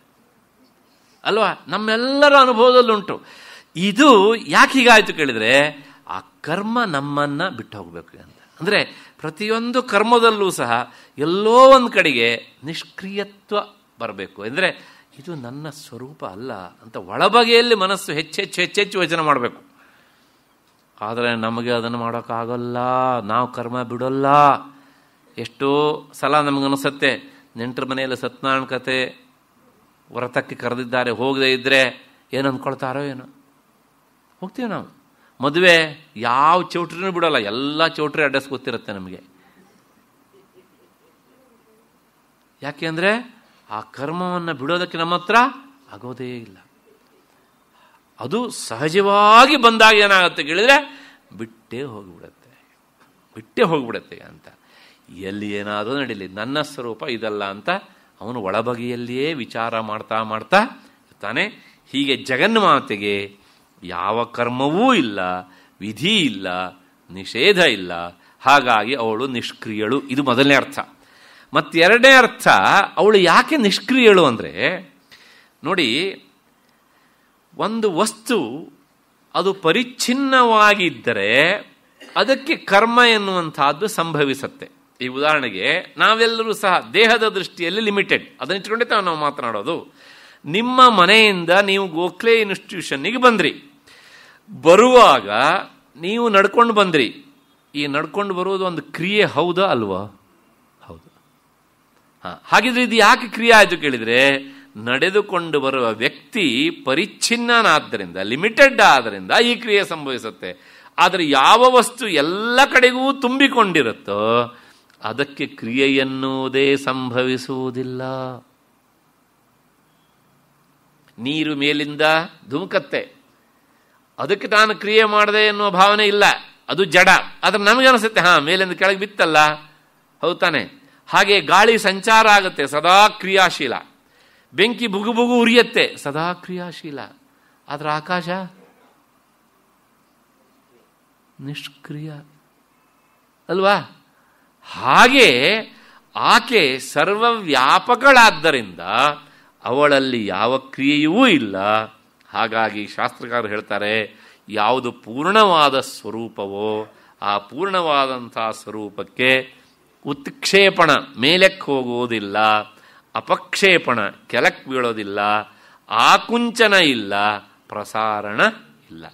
ಅಲ್ವಾ ನಮ್ಮೆಲ್ಲರ ಅನುಭವದಲ್ಲುಂಟು ಇದು ಯಾಕೆ ಹೀಗಾಯಿತು ಕೇಳಿದರೆ ಆ ಕರ್ಮ ನಮ್ಮನ್ನು ಬಿಟ್ಟು ಹೋಗಬೇಕು ಅಂತ ಅಂದರೆ ಪ್ರತಿಯೊಂದು ಕರ್ಮದಲ್ಲೂ ಸಹ ಎಲ್ಲೋ ಒಂದು ಕಡೆಗೆ ನಿಷ್ಕ್ರಿಯತ್ವ ಬರಬೇಕು ಅಂದರೆ ಇದು ನನ್ನ ಸ್ವರೂಪ ಅಲ್ಲ ಅಂತ ಒಳಬಗೆಯಲ್ಲಿ ಮನಸ್ಸು ಹೆಚ್ಚೆಚ್ಚು ಹೆಚ್ಚೆಚ್ಚು ಯೋಚನೆ ಮಾಡಬೇಕು ಆದರೆ ನಮಗೆ ಅದನ್ನು ಮಾಡೋಕ್ಕಾಗಲ್ಲ ನಾವು ಕರ್ಮ ಬಿಡೋಲ್ಲ ಎಷ್ಟೋ ಸಲ ನಮಗನಿಸುತ್ತೆ ನೆಂಟರ ಮನೆಯಲ್ಲಿ ಸತ್ಯನಾರಾಯಣ ಕತೆ ವ್ರತಕ್ಕೆ ಕರೆದಿದ್ದಾರೆ ಹೋಗದೆ ಇದ್ದರೆ ಏನು ಅಂದ್ಕೊಳ್ತಾರೋ ಏನೋ ಹೋಗ್ತೀವಿ ನಾವು ಮದುವೆ ಯಾವ ಚೌಟ್ರಿನೂ ಬಿಡೋಲ್ಲ ಎಲ್ಲ ಚೌಟ್ರಿ ಅಡ್ರೆಸ್ ಗೊತ್ತಿರುತ್ತೆ ನಮಗೆ ಯಾಕೆ ಅಂದರೆ ಆ ಕರ್ಮವನ್ನು ಬಿಡೋದಕ್ಕೆ ನಮ್ಮ ಹತ್ರ ಆಗೋದೇ ಇಲ್ಲ ಅದು ಸಹಜವಾಗಿ ಬಂದಾಗ ಏನಾಗುತ್ತೆ ಕೇಳಿದ್ರೆ ಬಿಟ್ಟೇ ಹೋಗಿಬಿಡತ್ತೆ ಬಿಟ್ಟೇ ಹೋಗಿಬಿಡತ್ತೆ ಅಂತ ಎಲ್ಲಿ ಏನಾದರೂ ನಡೀಲಿ ನನ್ನ ಸ್ವರೂಪ ಇದಲ್ಲ ಅಂತ ಅವನು ಒಳಬಗೆಯಲ್ಲಿಯೇ ವಿಚಾರ ಮಾಡ್ತಾ ಮಾಡ್ತಾ ತಾನೆ ಹೀಗೆ ಜಗನ್ಮಾತೆಗೆ ಯಾವ ಕರ್ಮವೂ ಇಲ್ಲ ವಿಧಿ ಇಲ್ಲ ನಿಷೇಧ ಇಲ್ಲ ಹಾಗಾಗಿ ಅವಳು ನಿಷ್ಕ್ರಿಯಳು ಇದು ಮೊದಲನೇ ಅರ್ಥ ಮತ್ತೆರಡನೇ ಅರ್ಥ ಅವಳು ಯಾಕೆ ನಿಷ್ಕ್ರಿಯಳು ಅಂದರೆ ನೋಡಿ ಒಂದು ವಸ್ತು ಅದು ಪರಿಚ್ಛಿನ್ನವಾಗಿದ್ದರೆ ಅದಕ್ಕೆ ಕರ್ಮ ಎನ್ನುವಂಥದ್ದು ಸಂಭವಿಸುತ್ತೆ ಈ ಉದಾಹರಣೆಗೆ ನಾವೆಲ್ಲರೂ ಸಹ ದೇಹದ ದೃಷ್ಟಿಯಲ್ಲಿ ಲಿಮಿಟೆಡ್ ಅದನ್ನಿಟ್ಕೊಂಡೇ ತಾವು ನಾವು ಮಾತನಾಡೋದು ನಿಮ್ಮ ಮನೆಯಿಂದ ನೀವು ಗೋಖಲೆ ಇನ್ಸ್ಟಿಟ್ಯೂಷನ್ನಿಗೆ ಬಂದ್ರಿ ಬರುವಾಗ ನೀವು ನಡ್ಕೊಂಡು ಬಂದ್ರಿ ಈ ನಡ್ಕೊಂಡು ಬರುವುದು ಒಂದು ಕ್ರಿಯೆ ಹೌದಾ ಅಲ್ವಾ ಹೌದು ಹಾಂ ಹಾಗಿದ್ರೆ ಇದು ಯಾಕೆ ಕ್ರಿಯೆ ಆಯಿತು ಕೇಳಿದರೆ ನಡೆದುಕೊಂಡು ಬರುವ ವ್ಯಕ್ತಿ ಪರಿಚ್ಛಿನ್ನನಾದ್ದರಿಂದ ಲಿಮಿಟೆಡ್ ಆದ್ದರಿಂದ ಈ ಕ್ರಿಯೆ ಸಂಭವಿಸುತ್ತೆ ಆದರೆ ಯಾವ ವಸ್ತು ಎಲ್ಲ ಕಡೆಗೂ ತುಂಬಿಕೊಂಡಿರುತ್ತೋ ಅದಕ್ಕೆ ಕ್ರಿಯೆಯನ್ನುವುದೇ ಸಂಭವಿಸುವುದಿಲ್ಲ ನೀರು ಮೇಲಿಂದ ಧುಮುಕತ್ತೆ ಅದಕ್ಕೆ ತಾನು ಕ್ರಿಯೆ ಮಾಡಿದೆ ಎನ್ನುವ ಭಾವನೆ ಇಲ್ಲ ಅದು ಜಡ ನಮಗೆ ಅನಿಸುತ್ತೆ ಹಾ ಮೇಲಿಂದ ಕೆಳಗೆ ಬಿತ್ತಲ್ಲ ಹೌದು ಹಾಗೆ ಗಾಳಿ ಸಂಚಾರ ಆಗುತ್ತೆ ಸದಾ ಕ್ರಿಯಾಶೀಲ ಬೆಂಕಿ ಬುಗು ಬುಗು ಉರಿಯತ್ತೆ ಸದಾ ಕ್ರಿಯಾಶೀಲ ಆದ್ರೆ ಆಕಾಶ ನಿಷ್ಕ್ರಿಯ ಅಲ್ವಾ ಹಾಗೆ ಆಕೆ ಸರ್ವವ್ಯಾಪಕಳಾದ್ದರಿಂದ ಅವಳಲ್ಲಿ ಯಾವ ಕ್ರಿಯೆಯೂ ಇಲ್ಲ ಹಾಗಾಗಿ ಶಾಸ್ತ್ರಕಾರರು ಹೇಳ್ತಾರೆ ಯಾವುದು ಪೂರ್ಣವಾದ ಸ್ವರೂಪವೋ ಆ ಪೂರ್ಣವಾದಂಥ ಸ್ವರೂಪಕ್ಕೆ ಉತ್ಕ್ಷೇಪಣ ಮೇಲಕ್ಕೆ ಹೋಗುವುದಿಲ್ಲ ಅಪಕ್ಷೇಪಣ ಕೆಲಕ್ಕೆ ಬೀಳೋದಿಲ್ಲ ಆಕುಂಚನ ಇಲ್ಲ ಪ್ರಸಾರಣ ಇಲ್ಲ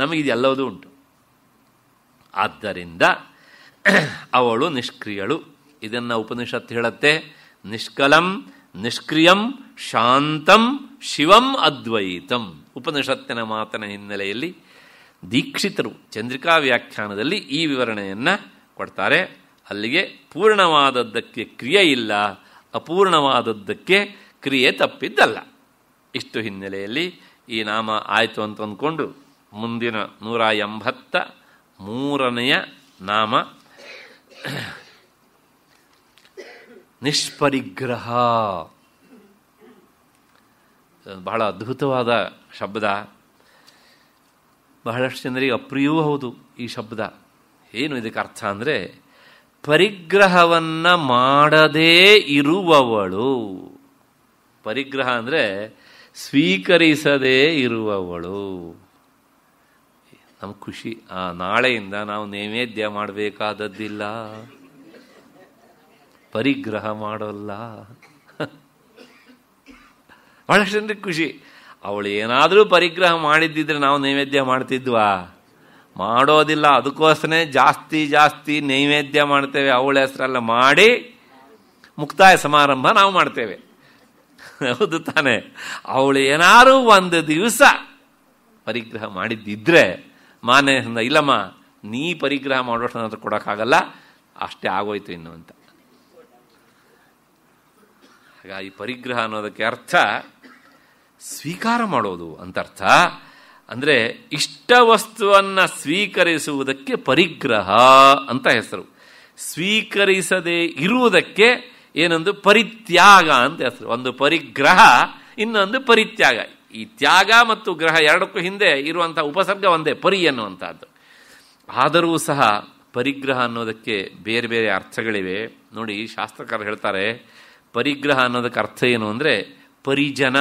ನಮಗಿದೆಲ್ಲವೂ ಉಂಟು ಆದ್ದರಿಂದ [clears throat] ಅವಳು ನಿಷ್ಕ್ರಿಯಳು ಇದನ್ನು ಉಪನಿಷತ್ ಹೇಳುತ್ತೆ ನಿಷ್ಕಲಂ ನಿಷ್ಕ್ರಿಯಂ ಶಾಂತಂ ಶಿವಂ ಅದ್ವೈತಂ ಉಪನಿಷತ್ತಿನ ಮಾತನ ಹಿನ್ನೆಲೆಯಲ್ಲಿ ದೀಕ್ಷಿತರು ಚಂದ್ರಿಕಾ ವ್ಯಾಖ್ಯಾನದಲ್ಲಿ ಈ ವಿವರಣೆಯನ್ನು ಕೊಡ್ತಾರೆ ಅಲ್ಲಿಗೆ ಪೂರ್ಣವಾದದ್ದಕ್ಕೆ ಕ್ರಿಯೆ ಇಲ್ಲ ಅಪೂರ್ಣವಾದದ್ದಕ್ಕೆ ಕ್ರಿಯೆ ತಪ್ಪಿದ್ದಲ್ಲ ಇಷ್ಟು ಹಿನ್ನೆಲೆಯಲ್ಲಿ ಈ ನಾಮ ಆಯಿತು ಅಂತ ಅಂದ್ಕೊಂಡು ಮುಂದಿನ ನೂರ ಎಂಬತ್ತ ಮೂರನೆಯ ನಾಮ ನಿಷ್ಪರಿಗ್ರಹ ಬಹಳ ಅದ್ಭುತವಾದ ಶಬ್ದ ಬಹಳಷ್ಟು ಜನರಿಗೆ ಅಪ್ರಿಯವೂ ಹೌದು ಈ ಶಬ್ದ ಏನು ಇದಕ್ಕೆ ಅರ್ಥ ಅಂದರೆ ಪರಿಗ್ರಹವನ್ನು ಮಾಡದೇ ಇರುವವಳು ಪರಿಗ್ರಹ ಅಂದರೆ ಸ್ವೀಕರಿಸದೇ ಇರುವವಳು ನಮ್ಗೆ ಖುಷಿ ಆ ನಾಳೆಯಿಂದ ನಾವು ನೈವೇದ್ಯ ಮಾಡಬೇಕಾದದ್ದಿಲ್ಲ ಪರಿಗ್ರಹ ಮಾಡೋಲ್ಲ ಬಹಳಷ್ಟು ಜನರಿಗೆ ಖುಷಿ ಅವಳು ಏನಾದರೂ ಪರಿಗ್ರಹ ಮಾಡಿದ್ದಿದ್ರೆ ನಾವು ನೈವೇದ್ಯ ಮಾಡ್ತಿದ್ವಾ ಮಾಡೋದಿಲ್ಲ ಅದಕ್ಕೋಸ್ಕರ ಜಾಸ್ತಿ ಜಾಸ್ತಿ ನೈವೇದ್ಯ ಮಾಡ್ತೇವೆ ಅವಳ ಹೆಸರೆಲ್ಲ ಮಾಡಿ ಮುಕ್ತಾಯ ಸಮಾರಂಭ ನಾವು ಮಾಡ್ತೇವೆ ಹೌದು ತಾನೆ ಅವಳು ಏನಾದರೂ ಒಂದು ದಿವಸ ಪರಿಗ್ರಹ ಮಾಡಿದ್ದಿದ್ರೆ ಮಾನೆ ಇಲ್ಲಮ್ಮ ನೀ ಪರಿಗ್ರಹ ಮಾಡೋಷ್ಟು ನನ್ನ ಕೊಡೋಕ್ಕಾಗಲ್ಲ ಅಷ್ಟೇ ಆಗೋಯ್ತು ಇನ್ನು ಅಂತ ಹಾಗಾಗಿ ಪರಿಗ್ರಹ ಅನ್ನೋದಕ್ಕೆ ಅರ್ಥ ಸ್ವೀಕಾರ ಮಾಡೋದು ಅಂತ ಅರ್ಥ ಅಂದರೆ ಇಷ್ಟ ವಸ್ತುವನ್ನು ಸ್ವೀಕರಿಸುವುದಕ್ಕೆ ಪರಿಗ್ರಹ ಅಂತ ಹೆಸರು ಸ್ವೀಕರಿಸದೇ ಇರುವುದಕ್ಕೆ ಏನೊಂದು ಪರಿತ್ಯಾಗ ಅಂತ ಹೆಸರು ಒಂದು ಪರಿಗ್ರಹ ಇನ್ನೊಂದು ಪರಿತ್ಯಾಗ ಈ ತ್ಯಾಗ ಮತ್ತು ಗ್ರಹ ಎರಡಕ್ಕೂ ಹಿಂದೆ ಇರುವಂಥ ಉಪಸರ್ಗ ಒಂದೇ ಪರಿ ಅನ್ನುವಂಥದ್ದು ಆದರೂ ಸಹ ಪರಿಗ್ರಹ ಅನ್ನೋದಕ್ಕೆ ಬೇರೆ ಬೇರೆ ಅರ್ಥಗಳಿವೆ ನೋಡಿ ಶಾಸ್ತ್ರಕಾರ ಹೇಳ್ತಾರೆ ಪರಿಗ್ರಹ ಅನ್ನೋದಕ್ಕೆ ಅರ್ಥ ಏನು ಅಂದರೆ ಪರಿಜನ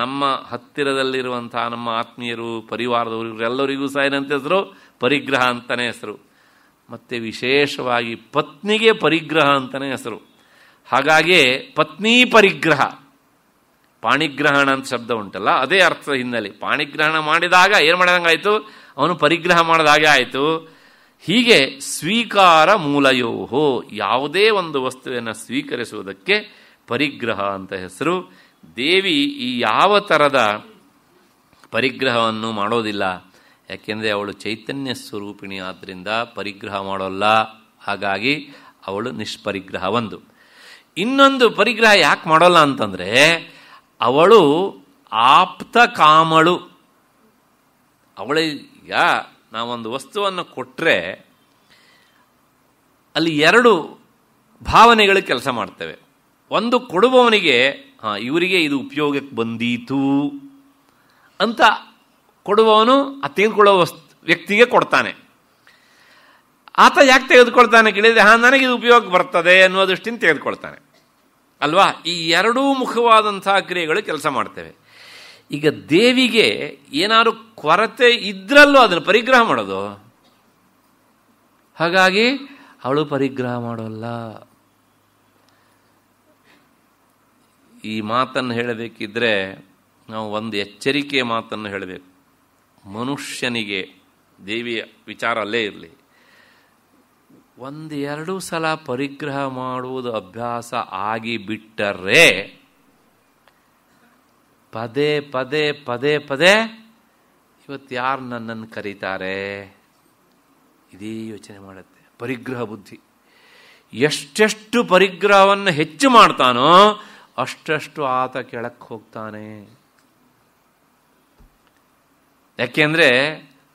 ನಮ್ಮ ಹತ್ತಿರದಲ್ಲಿರುವಂಥ ನಮ್ಮ ಆತ್ಮೀಯರು ಪರಿವಾರದವರು ಎಲ್ಲರಿಗೂ ಸಹ ಏನಂತ ಹೆಸರು ಪರಿಗ್ರಹ ಅಂತಲೇ ಹೆಸರು ಮತ್ತು ವಿಶೇಷವಾಗಿ ಪತ್ನಿಗೆ ಪರಿಗ್ರಹ ಅಂತಲೇ ಹೆಸರು ಹಾಗಾಗಿ ಪತ್ನಿ ಪರಿಗ್ರಹ ಪಾಣಿಗ್ರಹಣ ಅಂತ ಶಬ್ದ ಉಂಟಲ್ಲ ಅದೇ ಅರ್ಥದ ಹಿನ್ನೆಲೆ ಪಾಣಿಗ್ರಹಣ ಮಾಡಿದಾಗ ಏನು ಮಾಡಿದಂಗಾಯಿತು ಅವನು ಪರಿಗ್ರಹ ಮಾಡಿದಾಗೆ ಆಯಿತು ಹೀಗೆ ಸ್ವೀಕಾರ ಮೂಲಯೋಹೋ ಯಾವುದೇ ಒಂದು ವಸ್ತುವನ್ನು ಸ್ವೀಕರಿಸುವುದಕ್ಕೆ ಪರಿಗ್ರಹ ಅಂತ ಹೆಸರು ದೇವಿ ಈ ಯಾವ ಥರದ ಪರಿಗ್ರಹವನ್ನು ಮಾಡೋದಿಲ್ಲ ಯಾಕೆಂದರೆ ಅವಳು ಚೈತನ್ಯ ಸ್ವರೂಪಿಣಿ ಆದ್ದರಿಂದ ಪರಿಗ್ರಹ ಮಾಡೋಲ್ಲ ಹಾಗಾಗಿ ಅವಳು ನಿಷ್ಪರಿಗ್ರಹ ಒಂದು ಇನ್ನೊಂದು ಪರಿಗ್ರಹ ಯಾಕೆ ಮಾಡೋಲ್ಲ ಅಂತಂದರೆ ಅವಳು ಆಪ್ತ ಕಾಮಳು ಅವಳಿಗೆ ನಾವೊಂದು ವಸ್ತುವನ್ನು ಕೊಟ್ಟರೆ ಅಲ್ಲಿ ಎರಡು ಭಾವನೆಗಳು ಕೆಲಸ ಮಾಡ್ತೇವೆ ಒಂದು ಕೊಡುವವನಿಗೆ ಹಾಂ ಇವರಿಗೆ ಇದು ಉಪಯೋಗಕ್ಕೆ ಬಂದೀತು ಅಂತ ಕೊಡುವವನು ಆ ತೆಗೆದುಕೊಳ್ಳೋ ವಸ್ತು ವ್ಯಕ್ತಿಗೆ ಕೊಡ್ತಾನೆ ಆತ ಯಾಕೆ ತೆಗೆದುಕೊಳ್ತಾನೆ ಕೇಳಿದರೆ ಹಾಂ ನನಗೆ ಇದು ಉಪಯೋಗ ಬರ್ತದೆ ಅನ್ನೋ ದೃಷ್ಟಿಯಿಂದ ತೆಗೆದುಕೊಳ್ತಾನೆ ಅಲ್ವಾ ಈ ಎರಡೂ ಮುಖವಾದಂಥ ಕ್ರಿಯೆಗಳು ಕೆಲಸ ಮಾಡ್ತೇವೆ ಈಗ ದೇವಿಗೆ ಏನಾದರೂ ಕೊರತೆ ಇದ್ರಲ್ಲೂ ಅದನ್ನು ಪರಿಗ್ರಹ ಮಾಡೋದು ಹಾಗಾಗಿ ಅವಳು ಪರಿಗ್ರಹ ಮಾಡೋಲ್ಲ ಈ ಮಾತನ್ನು ಹೇಳಬೇಕಿದ್ರೆ ನಾವು ಒಂದು ಎಚ್ಚರಿಕೆಯ ಮಾತನ್ನು ಹೇಳಬೇಕು ಮನುಷ್ಯನಿಗೆ ದೇವಿಯ ವಿಚಾರ ಅಲ್ಲೇ ಇರಲಿ ಒಂದೆರಡು ಸಲ ಪರಿಗ್ರಹ ಮಾಡುವುದು ಅಭ್ಯಾಸ ಆಗಿಬಿಟ್ಟರೆ ಪದೇ ಪದೇ ಪದೇ ಪದೇ ಇವತ್ತು ಯಾರು ನನ್ನನ್ನು ಕರೀತಾರೆ ಇದೇ ಯೋಚನೆ ಮಾಡುತ್ತೆ ಪರಿಗ್ರಹ ಬುದ್ಧಿ ಎಷ್ಟೆಷ್ಟು ಪರಿಗ್ರಹವನ್ನು ಹೆಚ್ಚು ಮಾಡ್ತಾನೋ ಅಷ್ಟು ಆತ ಕೆಳಕ್ಕೆ ಹೋಗ್ತಾನೆ ಯಾಕೆಂದರೆ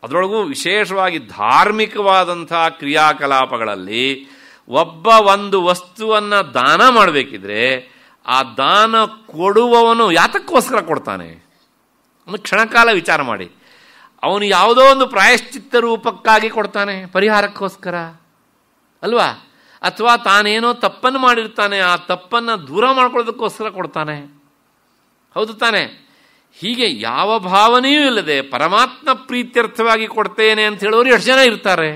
ಅದರೊಳಗೂ ವಿಶೇಷವಾಗಿ ಧಾರ್ಮಿಕವಾದಂಥ ಕ್ರಿಯಾಕಲಾಪಗಳಲ್ಲಿ ಒಬ್ಬ ಒಂದು ವಸ್ತುವನ್ನು ದಾನ ಮಾಡಬೇಕಿದ್ರೆ ಆ ದಾನ ಕೊಡುವವನು ಯಾತಕ್ಕೋಸ್ಕರ ಕೊಡ್ತಾನೆ ಒಂದು ಕ್ಷಣಕಾಲ ವಿಚಾರ ಮಾಡಿ ಅವನು ಯಾವುದೋ ಒಂದು ಪ್ರಾಯಶ್ಚಿತ್ತ ರೂಪಕ್ಕಾಗಿ ಕೊಡ್ತಾನೆ ಪರಿಹಾರಕ್ಕೋಸ್ಕರ ಅಲ್ವಾ ಅಥವಾ ತಾನೇನೋ ತಪ್ಪನ್ನು ಮಾಡಿರ್ತಾನೆ ಆ ತಪ್ಪನ್ನು ದೂರ ಮಾಡ್ಕೊಳ್ಳೋದಕ್ಕೋಸ್ಕರ ಕೊಡ್ತಾನೆ ಹೌದು ತಾನೆ ಹೀಗೆ ಯಾವ ಭಾವನೆಯೂ ಇಲ್ಲದೆ ಪರಮಾತ್ಮ ಪ್ರೀತ್ಯರ್ಥವಾಗಿ ಕೊಡ್ತೇನೆ ಅಂತ ಹೇಳೋರು ಎಷ್ಟು ಜನ ಇರ್ತಾರೆ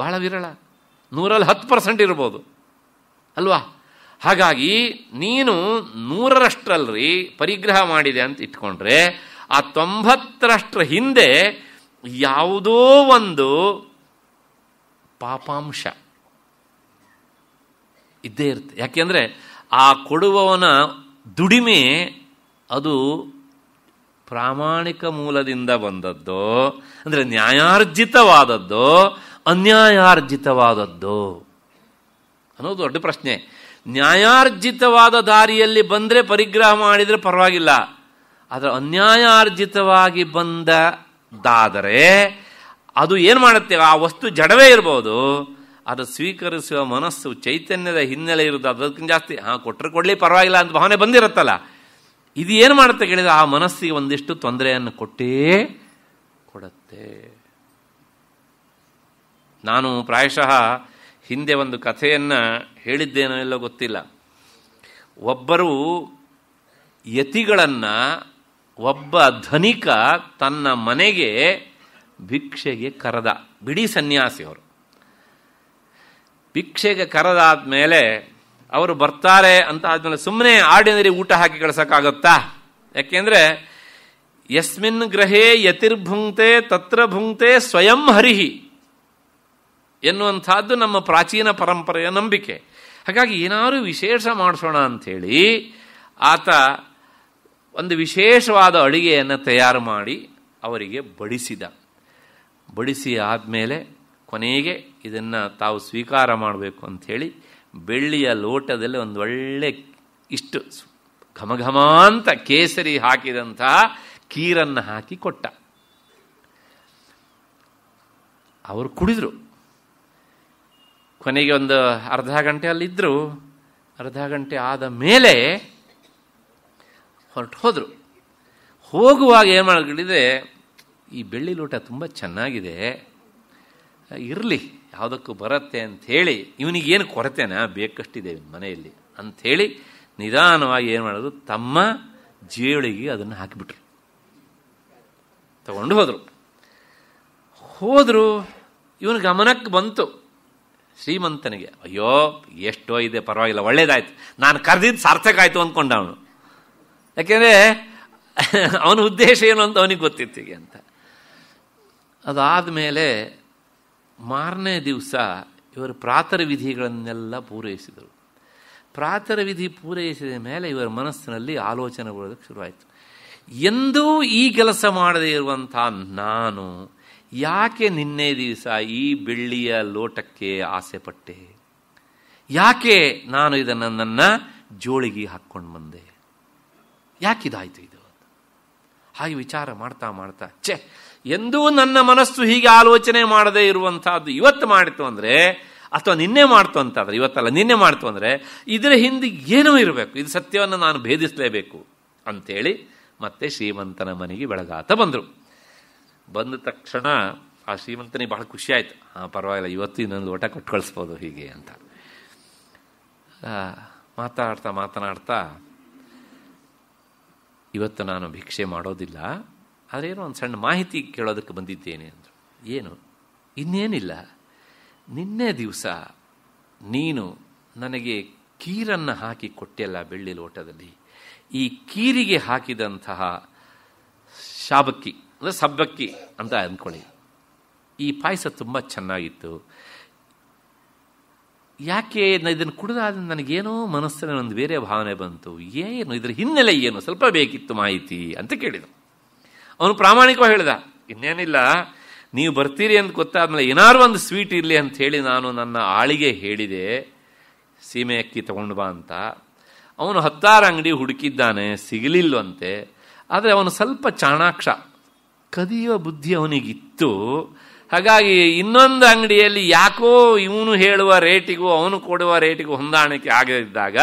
ಬಹಳ ವಿರಳ ನೂರಲ್ಲಿ ಹತ್ತು ಪರ್ಸೆಂಟ್ ಇರ್ಬೋದು ಅಲ್ವಾ ಹಾಗಾಗಿ ನೀನು ನೂರರಷ್ಟರಲ್ರಿ ಪರಿಗ್ರಹ ಮಾಡಿದೆ ಅಂತ ಇಟ್ಕೊಂಡ್ರೆ ಆ ತೊಂಬತ್ತರಷ್ಟರ ಹಿಂದೆ ಯಾವುದೋ ಒಂದು ಪಾಪಾಂಶ ಇದ್ದೇ ಇರುತ್ತೆ ಯಾಕೆಂದರೆ ಆ ಕೊಡುವವನ ದುಡಿಮೆ ಅದು ಪ್ರಾಮಾಣಿಕ ಮೂಲದಿಂದ ಬಂದದ್ದೋ ಅಂದರೆ ನ್ಯಾಯಾರ್ಜಿತವಾದದ್ದು ಅನ್ಯಾಯಾರ್ಜಿತವಾದದ್ದು ಅನ್ನೋದು ದೊಡ್ಡ ಪ್ರಶ್ನೆ ನ್ಯಾಯಾರ್ಜಿತವಾದ ದಾರಿಯಲ್ಲಿ ಬಂದರೆ ಪರಿಗ್ರಹ ಮಾಡಿದರೆ ಪರವಾಗಿಲ್ಲ ಆದರೆ ಅನ್ಯಾಯಾರ್ಜಿತವಾಗಿ ಬಂದದಾದರೆ ಅದು ಏನು ಮಾಡುತ್ತೆ ಆ ವಸ್ತು ಜಡವೇ ಇರ್ಬೋದು ಅದು ಸ್ವೀಕರಿಸುವ ಮನಸ್ಸು ಚೈತನ್ಯದ ಹಿನ್ನೆಲೆ ಇರುತ್ತೆ ಅದಕ್ಕಿಂತ ಜಾಸ್ತಿ ಹಾಂ ಕೊಟ್ಟರೆ ಕೊಡಲಿ ಪರವಾಗಿಲ್ಲ ಅಂತ ಭಾವನೆ ಬಂದಿರುತ್ತಲ್ಲ ಇದು ಏನು ಮಾಡುತ್ತೆ ಕೇಳಿದ್ರೆ ಆ ಮನಸ್ಸಿಗೆ ಒಂದಿಷ್ಟು ತೊಂದರೆಯನ್ನು ಕೊಟ್ಟೇ ಕೊಡತ್ತೆ ನಾನು ಪ್ರಾಯಶಃ ಹಿಂದೆ ಒಂದು ಕಥೆಯನ್ನು ಹೇಳಿದ್ದೇನೋ ಎಲ್ಲೋ ಗೊತ್ತಿಲ್ಲ ಒಬ್ಬರು ಯತಿಗಳನ್ನು ಒಬ್ಬ ಧನಿಕ ತನ್ನ ಮನೆಗೆ ಭಿಕ್ಷೆಗೆ ಕರೆದ ಬಿಡಿ ಸನ್ಯಾಸಿಯವರು ಭಿಕ್ಷೆಗೆ ಕರೆದಾದ ಮೇಲೆ ಅವರು ಬರ್ತಾರೆ ಅಂತ ಆದ್ಮೇಲೆ ಸುಮ್ಮನೆ ಆರ್ಡಿನರಿ ಊಟ ಹಾಕಿ ಕಳ್ಸೋಕ್ಕಾಗತ್ತಾ ಯಾಕೆಂದರೆ ಯಸ್ಮಿನ್ ಗ್ರಹೇ ಯತಿರ್ಭುಂಕ್ತೆ ತತ್ರ ಭುಂಕ್ತೆ ಸ್ವಯಂ ಹರಿಹಿ ಎನ್ನುವಂಥದ್ದು ನಮ್ಮ ಪ್ರಾಚೀನ ಪರಂಪರೆಯ ನಂಬಿಕೆ ಹಾಗಾಗಿ ಏನಾದರೂ ವಿಶೇಷ ಮಾಡಿಸೋಣ ಅಂಥೇಳಿ ಆತ ಒಂದು ವಿಶೇಷವಾದ ಅಡುಗೆಯನ್ನು ತಯಾರು ಮಾಡಿ ಅವರಿಗೆ ಬಡಿಸಿದ ಬಡಿಸಿ ಆದಮೇಲೆ ಕೊನೆಗೆ ಇದನ್ನು ತಾವು ಸ್ವೀಕಾರ ಮಾಡಬೇಕು ಅಂಥೇಳಿ ಬೆಳ್ಳಿಯ ಲೋಟದಲ್ಲಿ ಒಂದು ಒಳ್ಳೆ ಇಷ್ಟು ಘಮಘಮಾಂತ ಕೇಸರಿ ಹಾಕಿದಂತಹ ಕೀರನ್ನು ಹಾಕಿ ಕೊಟ್ಟ ಅವರು ಕುಡಿದ್ರು ಕೊನೆಗೆ ಒಂದು ಅರ್ಧ ಗಂಟೆ ಅಲ್ಲಿದ್ದರು ಅರ್ಧ ಗಂಟೆ ಆದ ಮೇಲೆ ಹೊರಟು ಹೋದರು ಹೋಗುವಾಗ ಏನು ಮಾಡಿದೆ ಈ ಬೆಳ್ಳಿ ಲೋಟ ತುಂಬ ಚೆನ್ನಾಗಿದೆ ಇರಲಿ ಯಾವುದಕ್ಕೂ ಬರುತ್ತೆ ಅಂಥೇಳಿ ಇವನಿಗೇನು ಕೊರತೆನ ಬೇಕಷ್ಟಿದೆ ಮನೆಯಲ್ಲಿ ಅಂಥೇಳಿ ನಿಧಾನವಾಗಿ ಏನು ಮಾಡೋದು ತಮ್ಮ ಜೇಳಿಗೆ ಅದನ್ನು ಹಾಕಿಬಿಟ್ರು ತಗೊಂಡು ಹೋದರು ಹೋದರು ಇವನು ಗಮನಕ್ಕೆ ಬಂತು ಶ್ರೀಮಂತನಿಗೆ ಅಯ್ಯೋ ಎಷ್ಟೋ ಇದೆ ಪರವಾಗಿಲ್ಲ ಒಳ್ಳೇದಾಯ್ತು ನಾನು ಕರೆದಿದ್ದು ಸಾರ್ಥಕ ಆಯಿತು ಅಂದ್ಕೊಂಡ ಅವನು ಯಾಕೆಂದರೆ ಅವನ ಉದ್ದೇಶ ಏನು ಅಂತ ಅವನಿಗೆ ಗೊತ್ತಿತ್ತು ಅಂತ ಅದಾದ ಮೇಲೆ ಮಾರನೇ ದಿವಸ ಇವರು ಪ್ರಾತರ ವಿಧಿಗಳನ್ನೆಲ್ಲ ಪೂರೈಸಿದರು ಪ್ರಾತರ ವಿಧಿ ಪೂರೈಸಿದ ಮೇಲೆ ಇವರ ಮನಸ್ಸಿನಲ್ಲಿ ಆಲೋಚನೆ ಬರೋದಕ್ಕೆ ಶುರುವಾಯಿತು ಎಂದೂ ಈ ಕೆಲಸ ಮಾಡದೇ ಇರುವಂಥ ನಾನು ಯಾಕೆ ನಿನ್ನೆ ದಿವಸ ಈ ಬೆಳ್ಳಿಯ ಲೋಟಕ್ಕೆ ಆಸೆ ಪಟ್ಟೆ ಯಾಕೆ ನಾನು ಇದನ್ನು ನನ್ನ ಜೋಳಿಗೆ ಹಾಕ್ಕೊಂಡು ಬಂದೆ ಯಾಕಿದಾಯಿತು ಇದು ಹಾಗೆ ವಿಚಾರ ಮಾಡ್ತಾ ಮಾಡ್ತಾ ಛೇ ಎಂದೂ ನನ್ನ ಮನಸ್ಸು ಹೀಗೆ ಆಲೋಚನೆ ಮಾಡದೇ ಇರುವಂತಹದ್ದು ಇವತ್ತು ಮಾಡಿತು ಅಂದರೆ ಅಥವಾ ನಿನ್ನೆ ಮಾಡ್ತು ಅಂತಾದ್ರೆ ಇವತ್ತಲ್ಲ ನಿನ್ನೆ ಮಾಡ್ತು ಅಂದರೆ ಇದರ ಹಿಂದೆ ಏನೂ ಇರಬೇಕು ಇದು ಸತ್ಯವನ್ನು ನಾನು ಭೇದಿಸಲೇಬೇಕು ಅಂಥೇಳಿ ಮತ್ತೆ ಶ್ರೀಮಂತನ ಮನೆಗೆ ಬೆಳಗಾತ ಬಂದರು ಬಂದ ತಕ್ಷಣ ಆ ಶ್ರೀಮಂತನಿಗೆ ಬಹಳ ಖುಷಿ ಆಯಿತು ಹಾಂ ಪರವಾಗಿಲ್ಲ ಇವತ್ತು ಇನ್ನೊಂದು ಊಟ ಕೊಟ್ಟು ಕಳಿಸ್ಬೋದು ಹೀಗೆ ಅಂತ ಮಾತಾಡ್ತಾ ಮಾತನಾಡ್ತಾ ಇವತ್ತು ನಾನು ಭಿಕ್ಷೆ ಮಾಡೋದಿಲ್ಲ ಆದರೆ ಏನೋ ಒಂದು ಸಣ್ಣ ಮಾಹಿತಿ ಕೇಳೋದಕ್ಕೆ ಬಂದಿದ್ದೇನೆ ಅಂದರು ಏನು ಇನ್ನೇನಿಲ್ಲ ನಿನ್ನೆ ದಿವಸ ನೀನು ನನಗೆ ಕೀರನ್ನು ಹಾಕಿ ಕೊಟ್ಟೆಲ್ಲ ಬೆಳ್ಳಿ ಲೋಟದಲ್ಲಿ ಈ ಕೀರಿಗೆ ಹಾಕಿದಂತಹ ಶಾಬಕ್ಕಿ ಅಂದರೆ ಸಬ್ಬಕ್ಕಿ ಅಂತ ಅಂದ್ಕೊಳ್ಳಿ ಈ ಪಾಯಸ ತುಂಬ ಚೆನ್ನಾಗಿತ್ತು ಯಾಕೆ ಇದನ್ನು ಕುಡಿದಾದ ನನಗೇನೋ ಮನಸ್ಸಿನ ಒಂದು ಬೇರೆ ಭಾವನೆ ಬಂತು ಏನು ಇದರ ಹಿನ್ನೆಲೆ ಏನು ಸ್ವಲ್ಪ ಬೇಕಿತ್ತು ಮಾಹಿತಿ ಅಂತ ಕೇಳಿದರು ಅವನು ಪ್ರಾಮಾಣಿಕವಾಗಿ ಹೇಳಿದ ಇನ್ನೇನಿಲ್ಲ ನೀವು ಬರ್ತೀರಿ ಅಂತ ಗೊತ್ತಾದ್ಮೇಲೆ ಏನಾರು ಒಂದು ಸ್ವೀಟ್ ಇರಲಿ ಅಂತ ಹೇಳಿ ನಾನು ನನ್ನ ಆಳಿಗೆ ಹೇಳಿದೆ ಸೀಮೆ ಅಕ್ಕಿ ತಗೊಂಡು ಬಾ ಅಂತ ಅವನು ಹತ್ತಾರು ಅಂಗಡಿ ಹುಡುಕಿದ್ದಾನೆ ಸಿಗಲಿಲ್ವಂತೆ ಆದರೆ ಅವನು ಸ್ವಲ್ಪ ಚಾಣಾಕ್ಷ ಕದಿಯುವ ಬುದ್ಧಿ ಅವನಿಗಿತ್ತು ಹಾಗಾಗಿ ಇನ್ನೊಂದು ಅಂಗಡಿಯಲ್ಲಿ ಯಾಕೋ ಇವನು ಹೇಳುವ ರೇಟಿಗೂ ಅವನು ಕೊಡುವ ರೇಟಿಗೂ ಹೊಂದಾಣಿಕೆ ಆಗದಿದ್ದಾಗ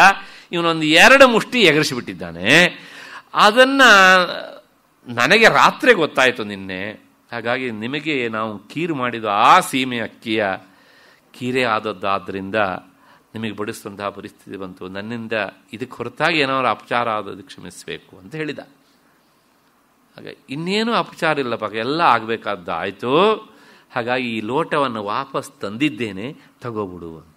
ಇವನೊಂದು ಎರಡು ಮುಷ್ಟಿ ಎಗರಿಸಿಬಿಟ್ಟಿದ್ದಾನೆ ಅದನ್ನು ನನಗೆ ರಾತ್ರಿ ಗೊತ್ತಾಯಿತು ನಿನ್ನೆ ಹಾಗಾಗಿ ನಿಮಗೆ ನಾವು ಕೀರು ಮಾಡಿದ ಆ ಸೀಮೆ ಅಕ್ಕಿಯ ಕೀರೆ ಆದದ್ದಾದ್ದರಿಂದ ನಿಮಗೆ ಬಡಿಸಿದಂತಹ ಪರಿಸ್ಥಿತಿ ಬಂತು ನನ್ನಿಂದ ಇದಕ್ಕೆ ಹೊರತಾಗಿ ಏನಾದ್ರು ಅಪಚಾರ ಆದದ್ದು ಕ್ಷಮಿಸಬೇಕು ಅಂತ ಹೇಳಿದ ಹಾಗೆ ಇನ್ನೇನು ಅಪಚಾರ ಇಲ್ಲ ಎಲ್ಲ ಆಗಬೇಕಾದ್ದಾಯಿತು ಹಾಗಾಗಿ ಈ ಲೋಟವನ್ನು ವಾಪಸ್ ತಂದಿದ್ದೇನೆ ತಗೋಬಿಡು ಅಂತ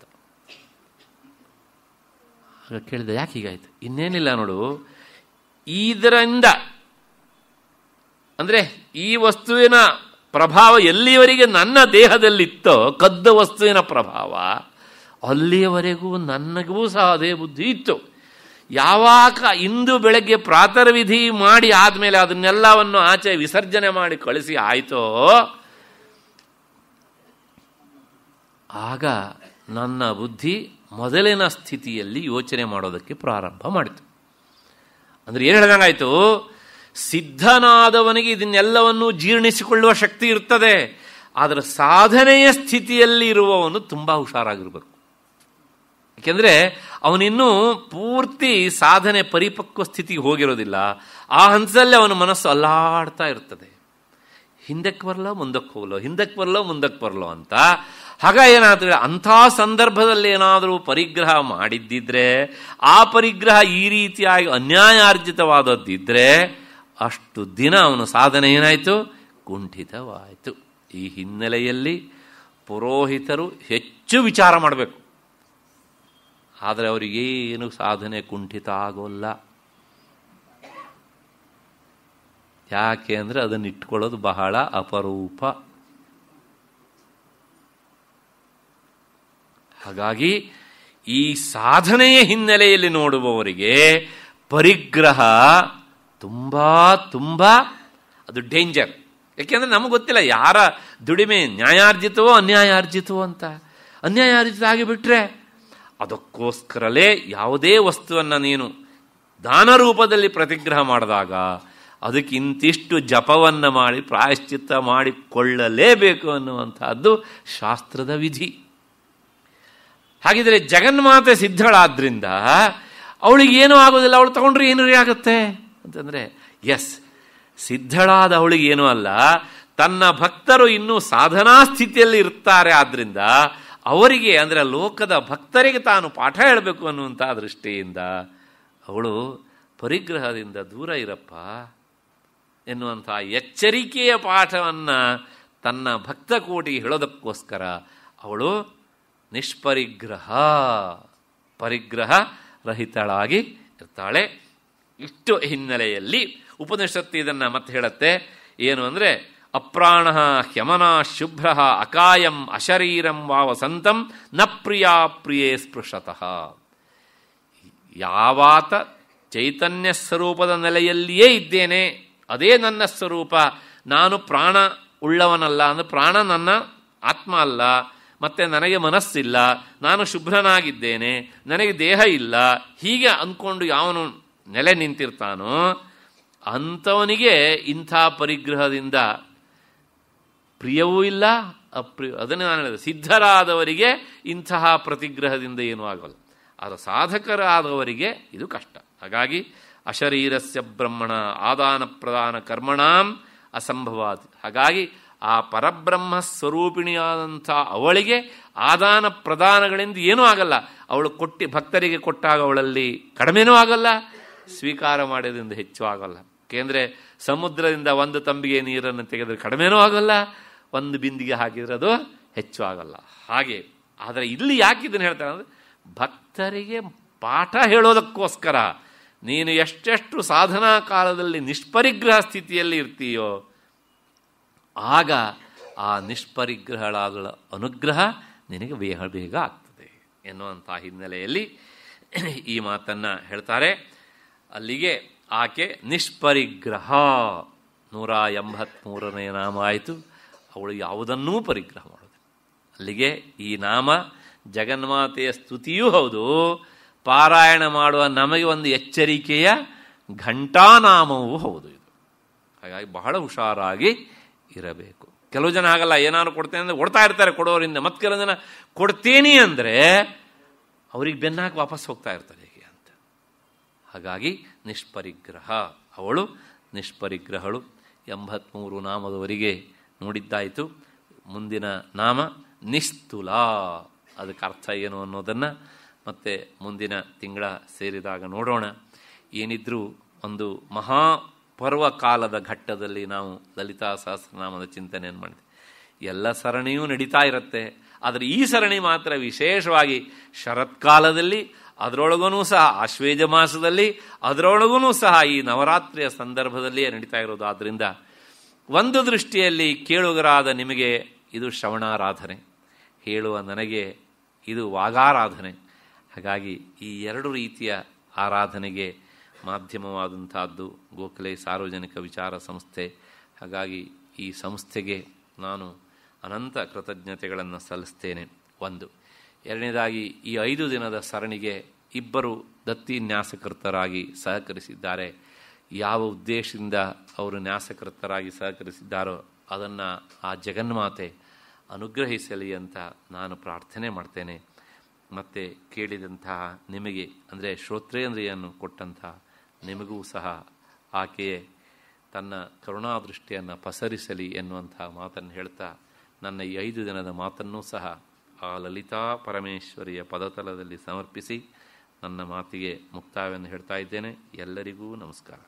ಹಾಗೆ ಕೇಳಿದೆ ಯಾಕೆ ಹೀಗಾಯಿತು ಇನ್ನೇನಿಲ್ಲ ನೋಡು ಇದರಿಂದ ಅಂದರೆ ಈ ವಸ್ತುವಿನ ಪ್ರಭಾವ ಎಲ್ಲಿಯವರೆಗೆ ನನ್ನ ದೇಹದಲ್ಲಿತ್ತೋ ಕದ್ದ ವಸ್ತುವಿನ ಪ್ರಭಾವ ಅಲ್ಲಿಯವರೆಗೂ ನನಗೂ ಸಹ ಅದೇ ಬುದ್ಧಿ ಇತ್ತು ಯಾವಾಗ ಇಂದು ಬೆಳಗ್ಗೆ ಪ್ರಾತರ್ವಿಧಿ ಮಾಡಿ ಆದಮೇಲೆ ಅದನ್ನೆಲ್ಲವನ್ನು ಆಚೆ ವಿಸರ್ಜನೆ ಮಾಡಿ ಕಳಿಸಿ ಆಯಿತೋ ಆಗ ನನ್ನ ಬುದ್ಧಿ ಮೊದಲಿನ ಸ್ಥಿತಿಯಲ್ಲಿ ಯೋಚನೆ ಮಾಡೋದಕ್ಕೆ ಪ್ರಾರಂಭ ಮಾಡಿತು ಅಂದರೆ ಏನು ಹೇಳ್ದಂಗಾಯಿತು ಸಿದ್ಧನಾದವನಿಗೆ ಇದನ್ನೆಲ್ಲವನ್ನೂ ಜೀರ್ಣಿಸಿಕೊಳ್ಳುವ ಶಕ್ತಿ ಇರ್ತದೆ ಆದರೆ ಸಾಧನೆಯ ಸ್ಥಿತಿಯಲ್ಲಿ ಇರುವವನು ತುಂಬ ಹುಷಾರಾಗಿರಬೇಕು ಏಕೆಂದರೆ ಅವನಿನ್ನೂ ಪೂರ್ತಿ ಸಾಧನೆ ಪರಿಪಕ್ವ ಸ್ಥಿತಿಗೆ ಹೋಗಿರೋದಿಲ್ಲ ಆ ಹಂತದಲ್ಲಿ ಅವನ ಮನಸ್ಸು ಅಲ್ಲಾಡ್ತಾ ಇರ್ತದೆ ಹಿಂದಕ್ಕೆ ಬರಲೋ ಮುಂದಕ್ಕೆ ಹೋಗಲೋ ಹಿಂದಕ್ಕೆ ಬರಲೋ ಮುಂದಕ್ಕೆ ಬರಲೋ ಅಂತ ಹಾಗ ಏನಾದರೂ ಅಂಥ ಸಂದರ್ಭದಲ್ಲಿ ಏನಾದರೂ ಪರಿಗ್ರಹ ಮಾಡಿದ್ದಿದ್ರೆ ಆ ಪರಿಗ್ರಹ ಈ ರೀತಿಯಾಗಿ ಅನ್ಯಾಯಾರ್ಜಿತವಾದದ್ದಿದ್ರೆ ಅಷ್ಟು ದಿನ ಅವನ ಸಾಧನೆ ಏನಾಯಿತು ಕುಂಠಿತವಾಯಿತು ಈ ಹಿನ್ನೆಲೆಯಲ್ಲಿ ಪುರೋಹಿತರು ಹೆಚ್ಚು ವಿಚಾರ ಮಾಡಬೇಕು ಆದರೆ ಅವರಿಗೇನು ಸಾಧನೆ ಕುಂಠಿತ ಆಗೋಲ್ಲ ಯಾಕೆ ಅಂದರೆ ಅದನ್ನು ಇಟ್ಕೊಳ್ಳೋದು ಬಹಳ ಅಪರೂಪ ಹಾಗಾಗಿ ಈ ಸಾಧನೆಯ ಹಿನ್ನೆಲೆಯಲ್ಲಿ ನೋಡುವವರಿಗೆ ಪರಿಗ್ರಹ ತುಂಬ ತುಂಬ ಅದು ಡೇಂಜರ್ ಯಾಕೆಂದ್ರೆ ನಮಗೆ ಗೊತ್ತಿಲ್ಲ ಯಾರ ದುಡಿಮೆ ನ್ಯಾಯಾರ್ಜಿತವೋ ಅನ್ಯಾಯಾರ್ಜಿತವೋ ಅಂತ ಅನ್ಯಾಯಾರ್ಜಿತ ಆಗಿಬಿಟ್ರೆ ಅದಕ್ಕೋಸ್ಕರಲೇ ಯಾವುದೇ ವಸ್ತುವನ್ನು ನೀನು ದಾನ ರೂಪದಲ್ಲಿ ಪ್ರತಿಗ್ರಹ ಮಾಡಿದಾಗ ಅದಕ್ಕೆ ಇಂತಿಷ್ಟು ಜಪವನ್ನು ಮಾಡಿ ಪ್ರಾಯಶ್ಚಿತ್ತ ಮಾಡಿಕೊಳ್ಳಲೇಬೇಕು ಅನ್ನುವಂಥದ್ದು ಶಾಸ್ತ್ರದ ವಿಧಿ ಹಾಗಿದ್ರೆ ಜಗನ್ಮಾತೆ ಸಿದ್ಧಳಾದ್ರಿಂದ ಅವಳಿಗೇನೂ ಆಗೋದಿಲ್ಲ ಅವಳು ತಗೊಂಡ್ರೆ ಏನು ಆಗುತ್ತೆ ಅಂತಂದರೆ ಎಸ್ ಸಿದ್ಧಳಾದ ಅವಳಿಗೆ ಏನೂ ಅಲ್ಲ ತನ್ನ ಭಕ್ತರು ಇನ್ನೂ ಸಾಧನಾ ಸ್ಥಿತಿಯಲ್ಲಿ ಇರ್ತಾರೆ ಆದ್ದರಿಂದ ಅವರಿಗೆ ಅಂದರೆ ಲೋಕದ ಭಕ್ತರಿಗೆ ತಾನು ಪಾಠ ಹೇಳಬೇಕು ಅನ್ನುವಂಥ ದೃಷ್ಟಿಯಿಂದ ಅವಳು ಪರಿಗ್ರಹದಿಂದ ದೂರ ಇರಪ್ಪ ಎನ್ನುವಂಥ ಎಚ್ಚರಿಕೆಯ ಪಾಠವನ್ನು ತನ್ನ ಭಕ್ತ ಕೋಟಿ ಹೇಳೋದಕ್ಕೋಸ್ಕರ ಅವಳು ನಿಷ್ಪರಿಗ್ರಹ ಪರಿಗ್ರಹ ರಹಿತಳಾಗಿ ಇರ್ತಾಳೆ ಇಷ್ಟು ಹಿನ್ನೆಲೆಯಲ್ಲಿ ಉಪನಿಷತ್ತು ಇದನ್ನು ಮತ್ತೆ ಹೇಳುತ್ತೆ ಏನು ಅಂದರೆ ಅಪ್ರಾಣ ಹ್ಯಮನ ಶುಭ್ರ ಅಕಾಯಂ ಅಶರೀರಂ ವಾ ವಸಂತಂ ನ ಪ್ರಿಯಾ ಪ್ರಿಯೇ ಸ್ಪೃಶತಃ ಯಾವಾತ ಚೈತನ್ಯ ಸ್ವರೂಪದ ನೆಲೆಯಲ್ಲಿಯೇ ಇದ್ದೇನೆ ಅದೇ ನನ್ನ ಸ್ವರೂಪ ನಾನು ಪ್ರಾಣ ಉಳ್ಳವನಲ್ಲ ಅಂದರೆ ಪ್ರಾಣ ನನ್ನ ಆತ್ಮ ಅಲ್ಲ ಮತ್ತು ನನಗೆ ಮನಸ್ಸಿಲ್ಲ ನಾನು ಶುಭ್ರನಾಗಿದ್ದೇನೆ ನನಗೆ ದೇಹ ಇಲ್ಲ ಹೀಗೆ ಅಂದ್ಕೊಂಡು ಯಾವನು ನೆಲೆ ನಿಂತಿರ್ತಾನೋ ಅಂಥವನಿಗೆ ಇಂಥ ಪರಿಗ್ರಹದಿಂದ ಪ್ರಿಯವೂ ಇಲ್ಲ ಅಪ್ರಿಯ ಅದನ್ನೇ ನಾನು ಹೇಳಿದೆ ಸಿದ್ಧರಾದವರಿಗೆ ಇಂತಹ ಪ್ರತಿಗ್ರಹದಿಂದ ಏನೂ ಆಗಲ್ಲ ಆದರೆ ಸಾಧಕರಾದವರಿಗೆ ಇದು ಕಷ್ಟ ಹಾಗಾಗಿ ಅಶರೀರಸ್ಯ ಬ್ರಹ್ಮಣ ಆದಾನ ಪ್ರದಾನ ಕರ್ಮಣಾಂ ಅಸಂಭವಾದ ಹಾಗಾಗಿ ಆ ಪರಬ್ರಹ್ಮ ಸ್ವರೂಪಿಣಿಯಾದಂಥ ಅವಳಿಗೆ ಆದಾನ ಪ್ರದಾನಗಳಿಂದ ಏನೂ ಆಗಲ್ಲ ಅವಳು ಕೊಟ್ಟಿ ಭಕ್ತರಿಗೆ ಕೊಟ್ಟಾಗ ಅವಳಲ್ಲಿ ಕಡಿಮೆನೂ ಆಗಲ್ಲ ಸ್ವೀಕಾರ ಮಾಡೋದ್ರಿಂದ ಹೆಚ್ಚು ಆಗೋಲ್ಲ ಏಕೆಂದರೆ ಸಮುದ್ರದಿಂದ ಒಂದು ತಂಬಿಗೆ ನೀರನ್ನು ತೆಗೆದ್ರೆ ಕಡಿಮೆನೂ ಆಗೋಲ್ಲ ಒಂದು ಬಿಂದಿಗೆ ಹಾಕಿದರೆ ಅದು ಹೆಚ್ಚು ಆಗೋಲ್ಲ ಹಾಗೆ ಆದರೆ ಇಲ್ಲಿ ಯಾಕೆ ಇದನ್ನು ಹೇಳ್ತಾರೆ ಅಂದರೆ ಭಕ್ತರಿಗೆ ಪಾಠ ಹೇಳೋದಕ್ಕೋಸ್ಕರ ನೀನು ಎಷ್ಟೆಷ್ಟು ಸಾಧನಾ ಕಾಲದಲ್ಲಿ ನಿಷ್ಪರಿಗ್ರಹ ಸ್ಥಿತಿಯಲ್ಲಿ ಇರ್ತೀಯೋ ಆಗ ಆ ನಿಷ್ಪರಿಗ್ರಹಗಳ ಅನುಗ್ರಹ ನಿನಗೆ ಬೇಗ ಬೇಗ ಆಗ್ತದೆ ಎನ್ನುವಂಥ ಹಿನ್ನೆಲೆಯಲ್ಲಿ ಈ ಮಾತನ್ನು ಹೇಳ್ತಾರೆ ಅಲ್ಲಿಗೆ ಆಕೆ ನಿಷ್ಪರಿಗ್ರಹ ನೂರ ಎಂಬತ್ತ್ಮೂರನೇ ನಾಮ ಆಯಿತು ಅವಳು ಯಾವುದನ್ನೂ ಪರಿಗ್ರಹ ಮಾಡೋದು ಅಲ್ಲಿಗೆ ಈ ನಾಮ ಜಗನ್ಮಾತೆಯ ಸ್ತುತಿಯೂ ಹೌದು ಪಾರಾಯಣ ಮಾಡುವ ನಮಗೆ ಒಂದು ಎಚ್ಚರಿಕೆಯ ಘಂಟಾನಾಮವೂ ಹೌದು ಇದು ಹಾಗಾಗಿ ಬಹಳ ಹುಷಾರಾಗಿ ಇರಬೇಕು ಕೆಲವು ಜನ ಆಗಲ್ಲ ಏನಾದ್ರು ಕೊಡ್ತೇನೆ ಅಂದರೆ ಕೊಡ್ತಾ ಇರ್ತಾರೆ ಕೊಡೋರಿಂದ ಮತ್ತೆ ಕೆಲವು ಜನ ಕೊಡ್ತೇನೆ ಅಂದರೆ ಅವ್ರಿಗೆ ಬೆನ್ನಾಕಿ ವಾಪಸ್ ಹೋಗ್ತಾ ಇರ್ತಾರೆ ಹಾಗಾಗಿ ನಿಷ್ಪರಿಗ್ರಹ ಅವಳು ನಿಷ್ಪರಿಗ್ರಹಳು ಎಂಬತ್ತ್ಮೂರು ನಾಮದವರೆಗೆ ನೋಡಿದ್ದಾಯಿತು ಮುಂದಿನ ನಾಮ ನಿಸ್ತುಲ ಅದಕ್ಕೆ ಅರ್ಥ ಏನು ಅನ್ನೋದನ್ನು ಮತ್ತೆ ಮುಂದಿನ ತಿಂಗಳ ಸೇರಿದಾಗ ನೋಡೋಣ ಏನಿದ್ರೂ ಒಂದು ಮಹಾ ಕಾಲದ ಘಟ್ಟದಲ್ಲಿ ನಾವು ಲಲಿತಾ ಸಹಸ್ರನಾಮದ ಚಿಂತನೆಯನ್ನು ಮಾಡಿದೆ ಎಲ್ಲ ಸರಣಿಯೂ ನಡೀತಾ ಇರುತ್ತೆ ಆದರೆ ಈ ಸರಣಿ ಮಾತ್ರ ವಿಶೇಷವಾಗಿ ಶರತ್ಕಾಲದಲ್ಲಿ ಅದರೊಳಗೂ ಸಹ ಆಶ್ವೇಜ ಮಾಸದಲ್ಲಿ ಅದರೊಳಗೂ ಸಹ ಈ ನವರಾತ್ರಿಯ ಸಂದರ್ಭದಲ್ಲಿಯೇ ನಡೀತಾ ಇರೋದು ಆದ್ದರಿಂದ ಒಂದು ದೃಷ್ಟಿಯಲ್ಲಿ ಕೇಳುಗರಾದ ನಿಮಗೆ ಇದು ಶ್ರವಣಾರಾಧನೆ ಹೇಳುವ ನನಗೆ ಇದು ವಾಗಾರಾಧನೆ ಹಾಗಾಗಿ ಈ ಎರಡು ರೀತಿಯ ಆರಾಧನೆಗೆ ಮಾಧ್ಯಮವಾದಂತಹದ್ದು ಗೋಖಲೆ ಸಾರ್ವಜನಿಕ ವಿಚಾರ ಸಂಸ್ಥೆ ಹಾಗಾಗಿ ಈ ಸಂಸ್ಥೆಗೆ ನಾನು ಅನಂತ ಕೃತಜ್ಞತೆಗಳನ್ನು ಸಲ್ಲಿಸ್ತೇನೆ ಒಂದು ಎರಡನೇದಾಗಿ ಈ ಐದು ದಿನದ ಸರಣಿಗೆ ಇಬ್ಬರು ದತ್ತಿ ನ್ಯಾಸಕರ್ತರಾಗಿ ಸಹಕರಿಸಿದ್ದಾರೆ ಯಾವ ಉದ್ದೇಶದಿಂದ ಅವರು ನ್ಯಾಸಕರ್ತರಾಗಿ ಸಹಕರಿಸಿದ್ದಾರೋ ಅದನ್ನು ಆ ಜಗನ್ಮಾತೆ ಅನುಗ್ರಹಿಸಲಿ ಅಂತ ನಾನು ಪ್ರಾರ್ಥನೆ ಮಾಡ್ತೇನೆ ಮತ್ತು ಕೇಳಿದಂತಹ ನಿಮಗೆ ಅಂದರೆ ಶ್ರೋತ್ರೇಂದ್ರಿಯನ್ನು ಕೊಟ್ಟಂತಹ ನಿಮಗೂ ಸಹ ಆಕೆಯೇ ತನ್ನ ಕರುಣಾದೃಷ್ಟಿಯನ್ನು ಪಸರಿಸಲಿ ಎನ್ನುವಂತಹ ಮಾತನ್ನು ಹೇಳ್ತಾ ನನ್ನ ಈ ಐದು ದಿನದ ಮಾತನ್ನೂ ಸಹ ಆ ಲಲಿತಾ ಪರಮೇಶ್ವರಿಯ ಪದತಲದಲ್ಲಿ ಸಮರ್ಪಿಸಿ ನನ್ನ ಮಾತಿಗೆ ಮುಕ್ತಾಯವನ್ನು ಹೇಳ್ತಾ ಇದ್ದೇನೆ ಎಲ್ಲರಿಗೂ ನಮಸ್ಕಾರ